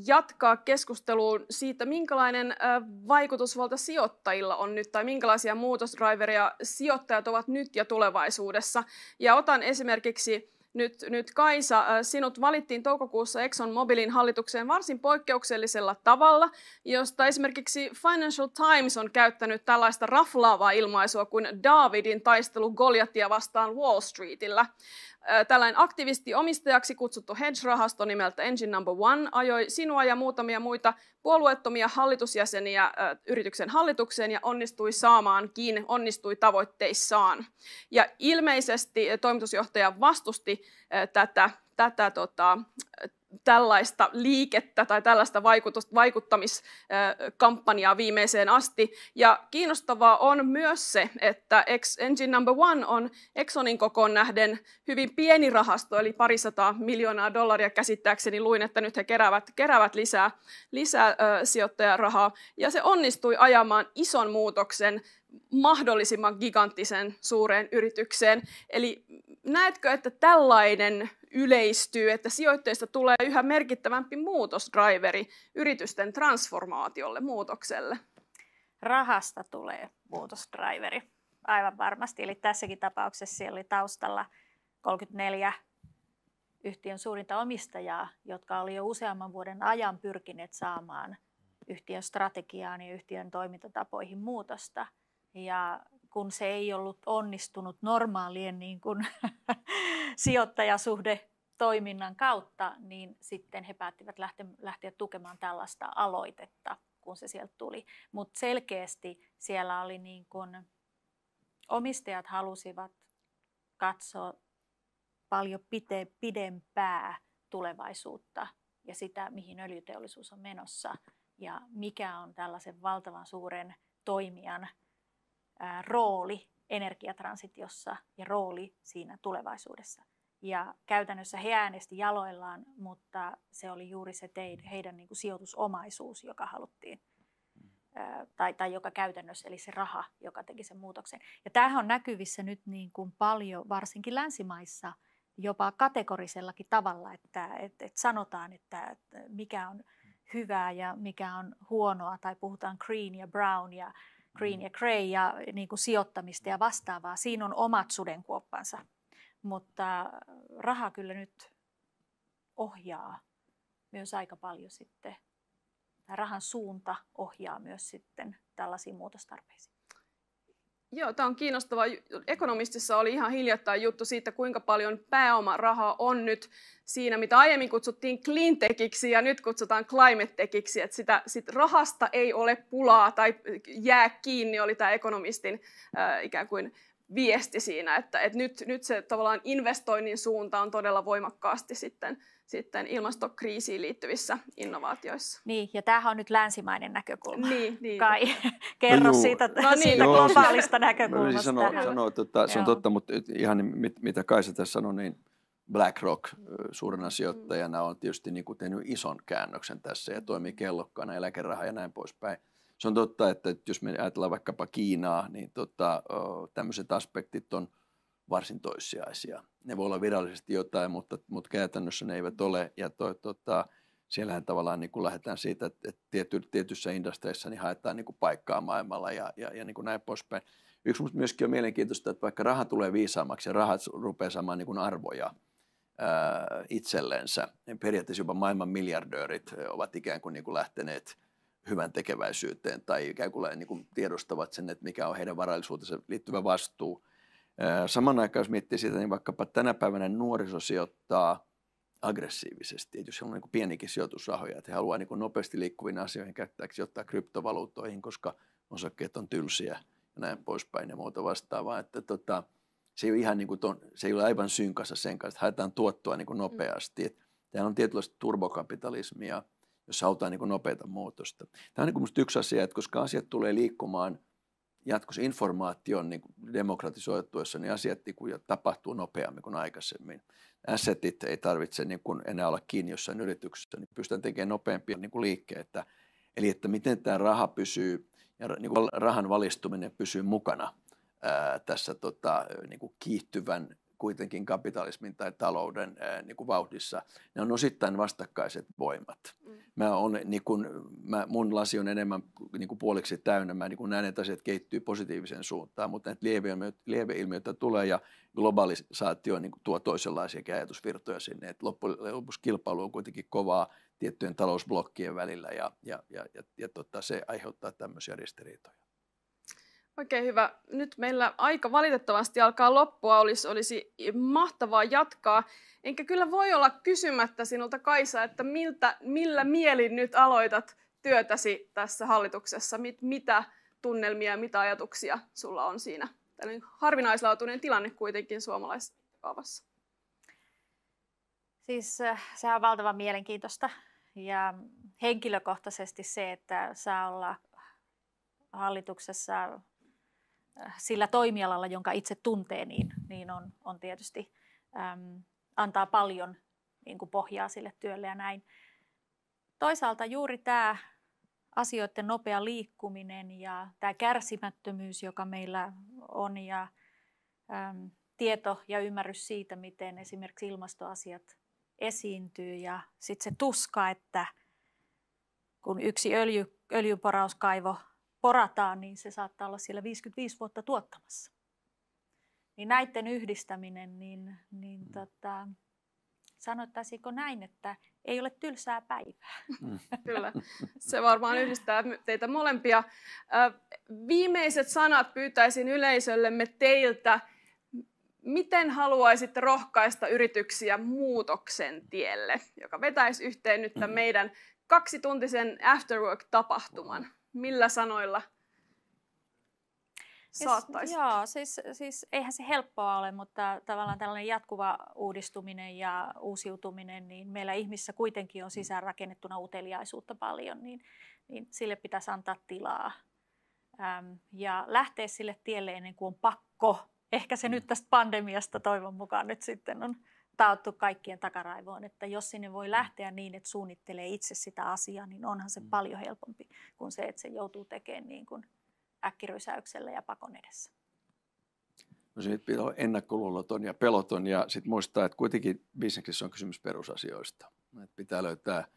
jatkaa keskusteluun siitä, minkälainen vaikutusvalta sijoittajilla on nyt tai minkälaisia muutosdriveria sijoittajat ovat nyt ja tulevaisuudessa. Ja otan esimerkiksi nyt, nyt Kaisa, sinut valittiin toukokuussa Exxon Mobilin hallitukseen varsin poikkeuksellisella tavalla, josta esimerkiksi Financial Times on käyttänyt tällaista raflaavaa ilmaisua kuin Davidin taistelu Goliatia vastaan Wall Streetillä. Tällainen omistajaksi kutsuttu hedge-rahasto nimeltä Engine Number One ajoi sinua ja muutamia muita puolueettomia hallitusjäseniä yrityksen hallitukseen ja onnistui saamaankin, onnistui tavoitteissaan. Ja ilmeisesti toimitusjohtaja vastusti tätä, tätä tota, tällaista liikettä tai tällaista vaikuttamiskampanjaa viimeiseen asti. Ja kiinnostavaa on myös se, että Ex Engine Number One on Exxonin kokoon nähden hyvin pieni rahasto, eli parisataa miljoonaa dollaria käsittääkseni. Luin, että nyt he keräävät, keräävät lisää, lisää ö, sijoittajarahaa. Ja se onnistui ajamaan ison muutoksen mahdollisimman giganttisen suureen yritykseen. Eli näetkö, että tällainen yleistyy, että sijoittajista tulee yhä merkittävämpi muutosdriveri yritysten transformaatiolle, muutokselle? Rahasta tulee muutosdriveri aivan varmasti. Eli tässäkin tapauksessa siellä oli taustalla 34 yhtiön suurinta omistajaa, jotka oli jo useamman vuoden ajan pyrkineet saamaan yhtiön strategiaan ja yhtiön toimintatapoihin muutosta. Ja kun se ei ollut onnistunut normaalien niin kuin sijoittajasuhde toiminnan kautta, niin sitten he päättivät lähteä, lähteä tukemaan tällaista aloitetta, kun se sieltä tuli. Mutta selkeästi siellä oli niin kuin, omistajat halusivat katsoa paljon pite, pidempää tulevaisuutta ja sitä, mihin öljyteollisuus on menossa ja mikä on tällaisen valtavan suuren toimijan – rooli energiatransitiossa ja rooli siinä tulevaisuudessa. Ja käytännössä he äänesti jaloillaan, mutta se oli juuri se teidän, heidän niin kuin sijoitusomaisuus, joka haluttiin, tai, tai joka käytännössä, eli se raha, joka teki sen muutoksen. Ja tämähän on näkyvissä nyt niin kuin paljon, varsinkin länsimaissa, jopa kategorisellakin tavalla, että, että, että sanotaan, että, että mikä on hyvää ja mikä on huonoa, tai puhutaan green ja brown ja Green ja Gray ja niin kuin sijoittamista ja vastaavaa. Siinä on omat sudenkuoppansa, mutta äh, raha kyllä nyt ohjaa myös aika paljon sitten. rahan suunta ohjaa myös sitten tällaisiin muutostarpeisiin. Joo, tämä on kiinnostavaa. Ekonomistissa oli ihan hiljattain juttu siitä, kuinka paljon pääomarahaa on nyt siinä, mitä aiemmin kutsuttiin cleantechiksi ja nyt kutsutaan climate techiksi, että sitä sit rahasta ei ole pulaa tai jää kiinni, oli tämä ekonomistin äh, ikään kuin viesti siinä, että, että nyt, nyt se tavallaan investoinnin suunta on todella voimakkaasti sitten sitten ilmastokriisiin liittyvissä innovaatioissa. Niin, ja tämähän on nyt länsimainen näkökulma. Niin, niin. Kai, kerro no, siitä, no, niin, siitä joo, siis globaalista siis, näkökulmasta. Siis, sanoo, sanoa, tota, se on totta, mutta ihan niin mit, mitä Kaisa tässä sanoi, niin BlackRock suurena sijoittajana on tietysti niin kuin tehnyt ison käännöksen tässä ja toimii kellokkaana, eläkeraha ja näin poispäin. Se on totta, että jos me ajatellaan vaikkapa Kiinaa, niin tota, tämmöiset aspektit on – varsin toissijaisia. Ne voi olla virallisesti jotain, mutta, mutta käytännössä ne eivät ole. Ja toi, tota, siellähän tavallaan niin kuin lähdetään siitä, että, että tiety, tietyissä industreissa niin haetaan niin kuin paikkaa maailmalla ja, ja, ja niin kuin näin poispäin. Yksi minusta myöskin on mielenkiintoista, että vaikka raha tulee viisaammaksi ja rahat rupeaa saamaan niin kuin arvoja ää, itsellensä, niin periaatteessa jopa maailman miljardöörit ovat ikään kuin, niin kuin lähteneet hyvän tekeväisyyteen tai ikään kuin, niin kuin tiedostavat sen, että mikä on heidän varallisuutensa liittyvä vastuu – Saman aikaan, jos miettii sitä, niin vaikkapa tänä päivänä nuoriso sijoittaa aggressiivisesti, että jos on niin pienikin sijoitusrahoja, että he haluaa niin nopeasti liikkuviin asioihin käyttää, sijoittaa kryptovaluuttoihin, koska osakkeet on tylsiä ja näin poispäin ja muuta vastaavaa. Että tota, se, ei ole ihan niin kuin ton, se ei ole aivan synkassa sen kanssa, että haetaan tuottoa niin nopeasti. Mm. Tämä on tietynlaista turbokapitalismia, jossa halutaan niin nopeita muutosta. Tämä on niin yksi asia, että koska asiat tulee liikkumaan – jatkossa informaation on niin demokratisoituessa, niin asiat niin tapahtuu nopeammin kuin aikaisemmin. Assetit ei tarvitse niin kuin enää olla kiinni jossain yrityksessä, niin pystytään tekemään nopeampia niin kuin liikkeitä. Eli että miten tämä raha pysyy ja niin kuin rahan valistuminen pysyy mukana ää, tässä tota, niin kuin kiihtyvän kuitenkin kapitalismin tai talouden ää, niin kuin vauhdissa, ne on osittain vastakkaiset voimat. Mm. Mä on, niin kuin, mä, mun lasi on enemmän niin kuin puoliksi täynnä, mä niin kuin näen, että asiat kehittyy positiiviseen suuntaan, mutta näitä lieveilmiöitä, lieveilmiöitä tulee ja globalisaatio niin kuin tuo toisenlaisia ajatusvirtoja sinne, että loppujen lopuksi kilpailu on kuitenkin kovaa tiettyjen talousblokkien välillä ja, ja, ja, ja, ja tota, se aiheuttaa tämmöisiä ristiriitoja. Oikein hyvä. Nyt meillä aika valitettavasti alkaa loppua. Olisi, olisi mahtavaa jatkaa. Enkä kyllä voi olla kysymättä sinulta Kaisa, että miltä, millä mielin nyt aloitat työtäsi tässä hallituksessa? Mit, mitä tunnelmia ja mitä ajatuksia sulla on siinä? Tällainen harvinaislaatuinen tilanne kuitenkin suomalaiskaavassa. Siis äh, se on valtavan mielenkiintoista ja henkilökohtaisesti se, että saa olla hallituksessa Äh, sillä toimialalla, jonka itse tuntee, niin, niin on, on tietysti äm, antaa paljon niin kuin pohjaa sille työlle ja näin. Toisaalta juuri tämä asioiden nopea liikkuminen ja tämä kärsimättömyys, joka meillä on ja äm, tieto ja ymmärrys siitä, miten esimerkiksi ilmastoasiat esiintyy ja sitten se tuska, että kun yksi öljy, öljyporauskaivo porataan, niin se saattaa olla siellä 55 vuotta tuottamassa. Niin näiden yhdistäminen, niin, niin mm. tota, sanottaisiinko näin, että ei ole tylsää päivää. Mm. Kyllä, se varmaan yhdistää teitä molempia. Viimeiset sanat pyytäisin yleisöllemme teiltä. Miten haluaisitte rohkaista yrityksiä muutoksen tielle, joka vetäisi yhteen nyt tämän mm. meidän kaksituntisen Afterwork-tapahtuman? millä sanoilla saattaisi? Siis, joo, siis, siis eihän se helppoa ole, mutta tavallaan tällainen jatkuva uudistuminen ja uusiutuminen, niin meillä ihmissä kuitenkin on sisään rakennettuna uteliaisuutta paljon, niin, niin sille pitäisi antaa tilaa. Äm, ja lähteä sille tielle ennen kuin on pakko. Ehkä se mm. nyt tästä pandemiasta toivon mukaan nyt sitten on taottu kaikkien takaraivoon, että jos sinne voi mm. lähteä niin, että suunnittelee itse sitä asiaa, niin onhan se mm. paljon helpompi kuin se, että se joutuu tekemään niin kuin äkkirysäyksellä ja pakon edessä. No se pitää olla ennakkoluuloton ja peloton ja sitten muistaa, että kuitenkin bisneksessä on kysymys perusasioista. Että pitää löytää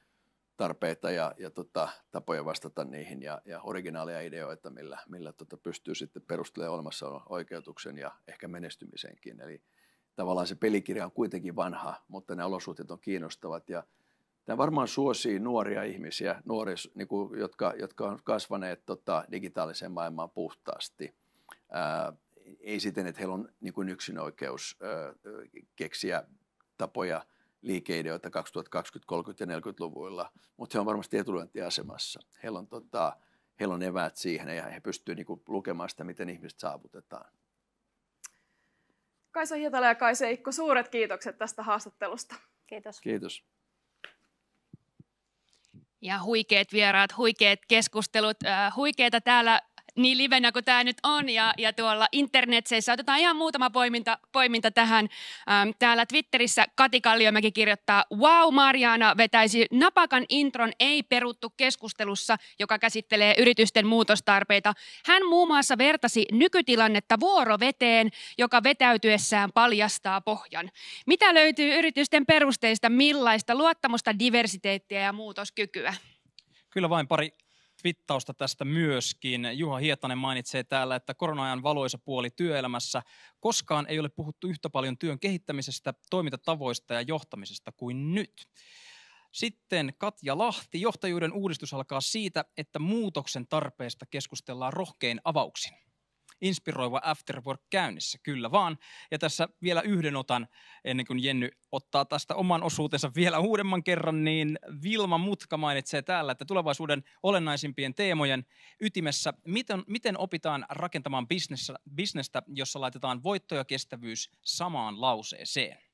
tarpeita ja, ja tota, tapoja vastata niihin ja, ja originaaleja ideoita, millä, millä tota pystyy sitten perustelemaan olemassa oikeutuksen ja ehkä menestymisenkin. Eli, tavallaan se pelikirja on kuitenkin vanha, mutta ne olosuhteet on kiinnostavat ja Tämä varmaan suosii nuoria ihmisiä, nuoris, niin kuin, jotka, jotka on kasvaneet tota, digitaaliseen maailmaan puhtaasti. Ää, ei siten, että heillä on niin kuin yksinoikeus ää, keksiä tapoja liikeideoita 2020-, 30- ja 40-luvuilla, mutta he on varmasti etulyöntiasemassa. Heillä on, tota, heillä on eväät siihen ja he pystyvät niin kuin, lukemaan sitä, miten ihmiset saavutetaan. Kaisa Hietala ja Kaisa Ikko, suuret kiitokset tästä haastattelusta. Kiitos. Kiitos. Ja huikeat vieraat, huikeat keskustelut, äh, huikeita täällä niin livenä kuin tämä nyt on ja, ja tuolla internetseissä. Otetaan ihan muutama poiminta, poiminta tähän. Ähm, täällä Twitterissä Kati Kalliomäki kirjoittaa, wow Marjaana vetäisi napakan intron ei peruttu keskustelussa, joka käsittelee yritysten muutostarpeita. Hän muun muassa vertasi nykytilannetta vuoroveteen, joka vetäytyessään paljastaa pohjan. Mitä löytyy yritysten perusteista, millaista luottamusta, diversiteettiä ja muutoskykyä? Kyllä vain pari twittausta tästä myöskin. Juha Hietanen mainitsee täällä, että korona-ajan valoisa puoli työelämässä. Koskaan ei ole puhuttu yhtä paljon työn kehittämisestä, toimintatavoista ja johtamisesta kuin nyt. Sitten Katja Lahti, johtajuuden uudistus alkaa siitä, että muutoksen tarpeesta keskustellaan rohkein avauksin inspiroiva afterwork käynnissä, kyllä vaan. Ja tässä vielä yhden otan, ennen kuin Jenny ottaa tästä oman osuutensa vielä uudemman kerran, niin Vilma Mutka mainitsee täällä, että tulevaisuuden olennaisimpien teemojen ytimessä, miten, miten opitaan rakentamaan bisnestä, bisnestä, jossa laitetaan voitto ja kestävyys samaan lauseeseen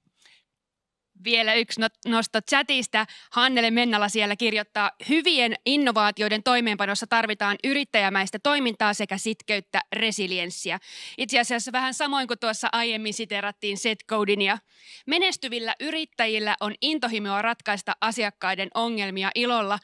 vielä yksi nosto chatista. Hannele Mennala siellä kirjoittaa, hyvien innovaatioiden toimeenpanossa tarvitaan yrittäjämäistä toimintaa sekä sitkeyttä, resilienssiä. Itse asiassa vähän samoin kuin tuossa aiemmin siterattiin Z-Codenia. Menestyvillä yrittäjillä on intohimoa ratkaista asiakkaiden ongelmia ilolla,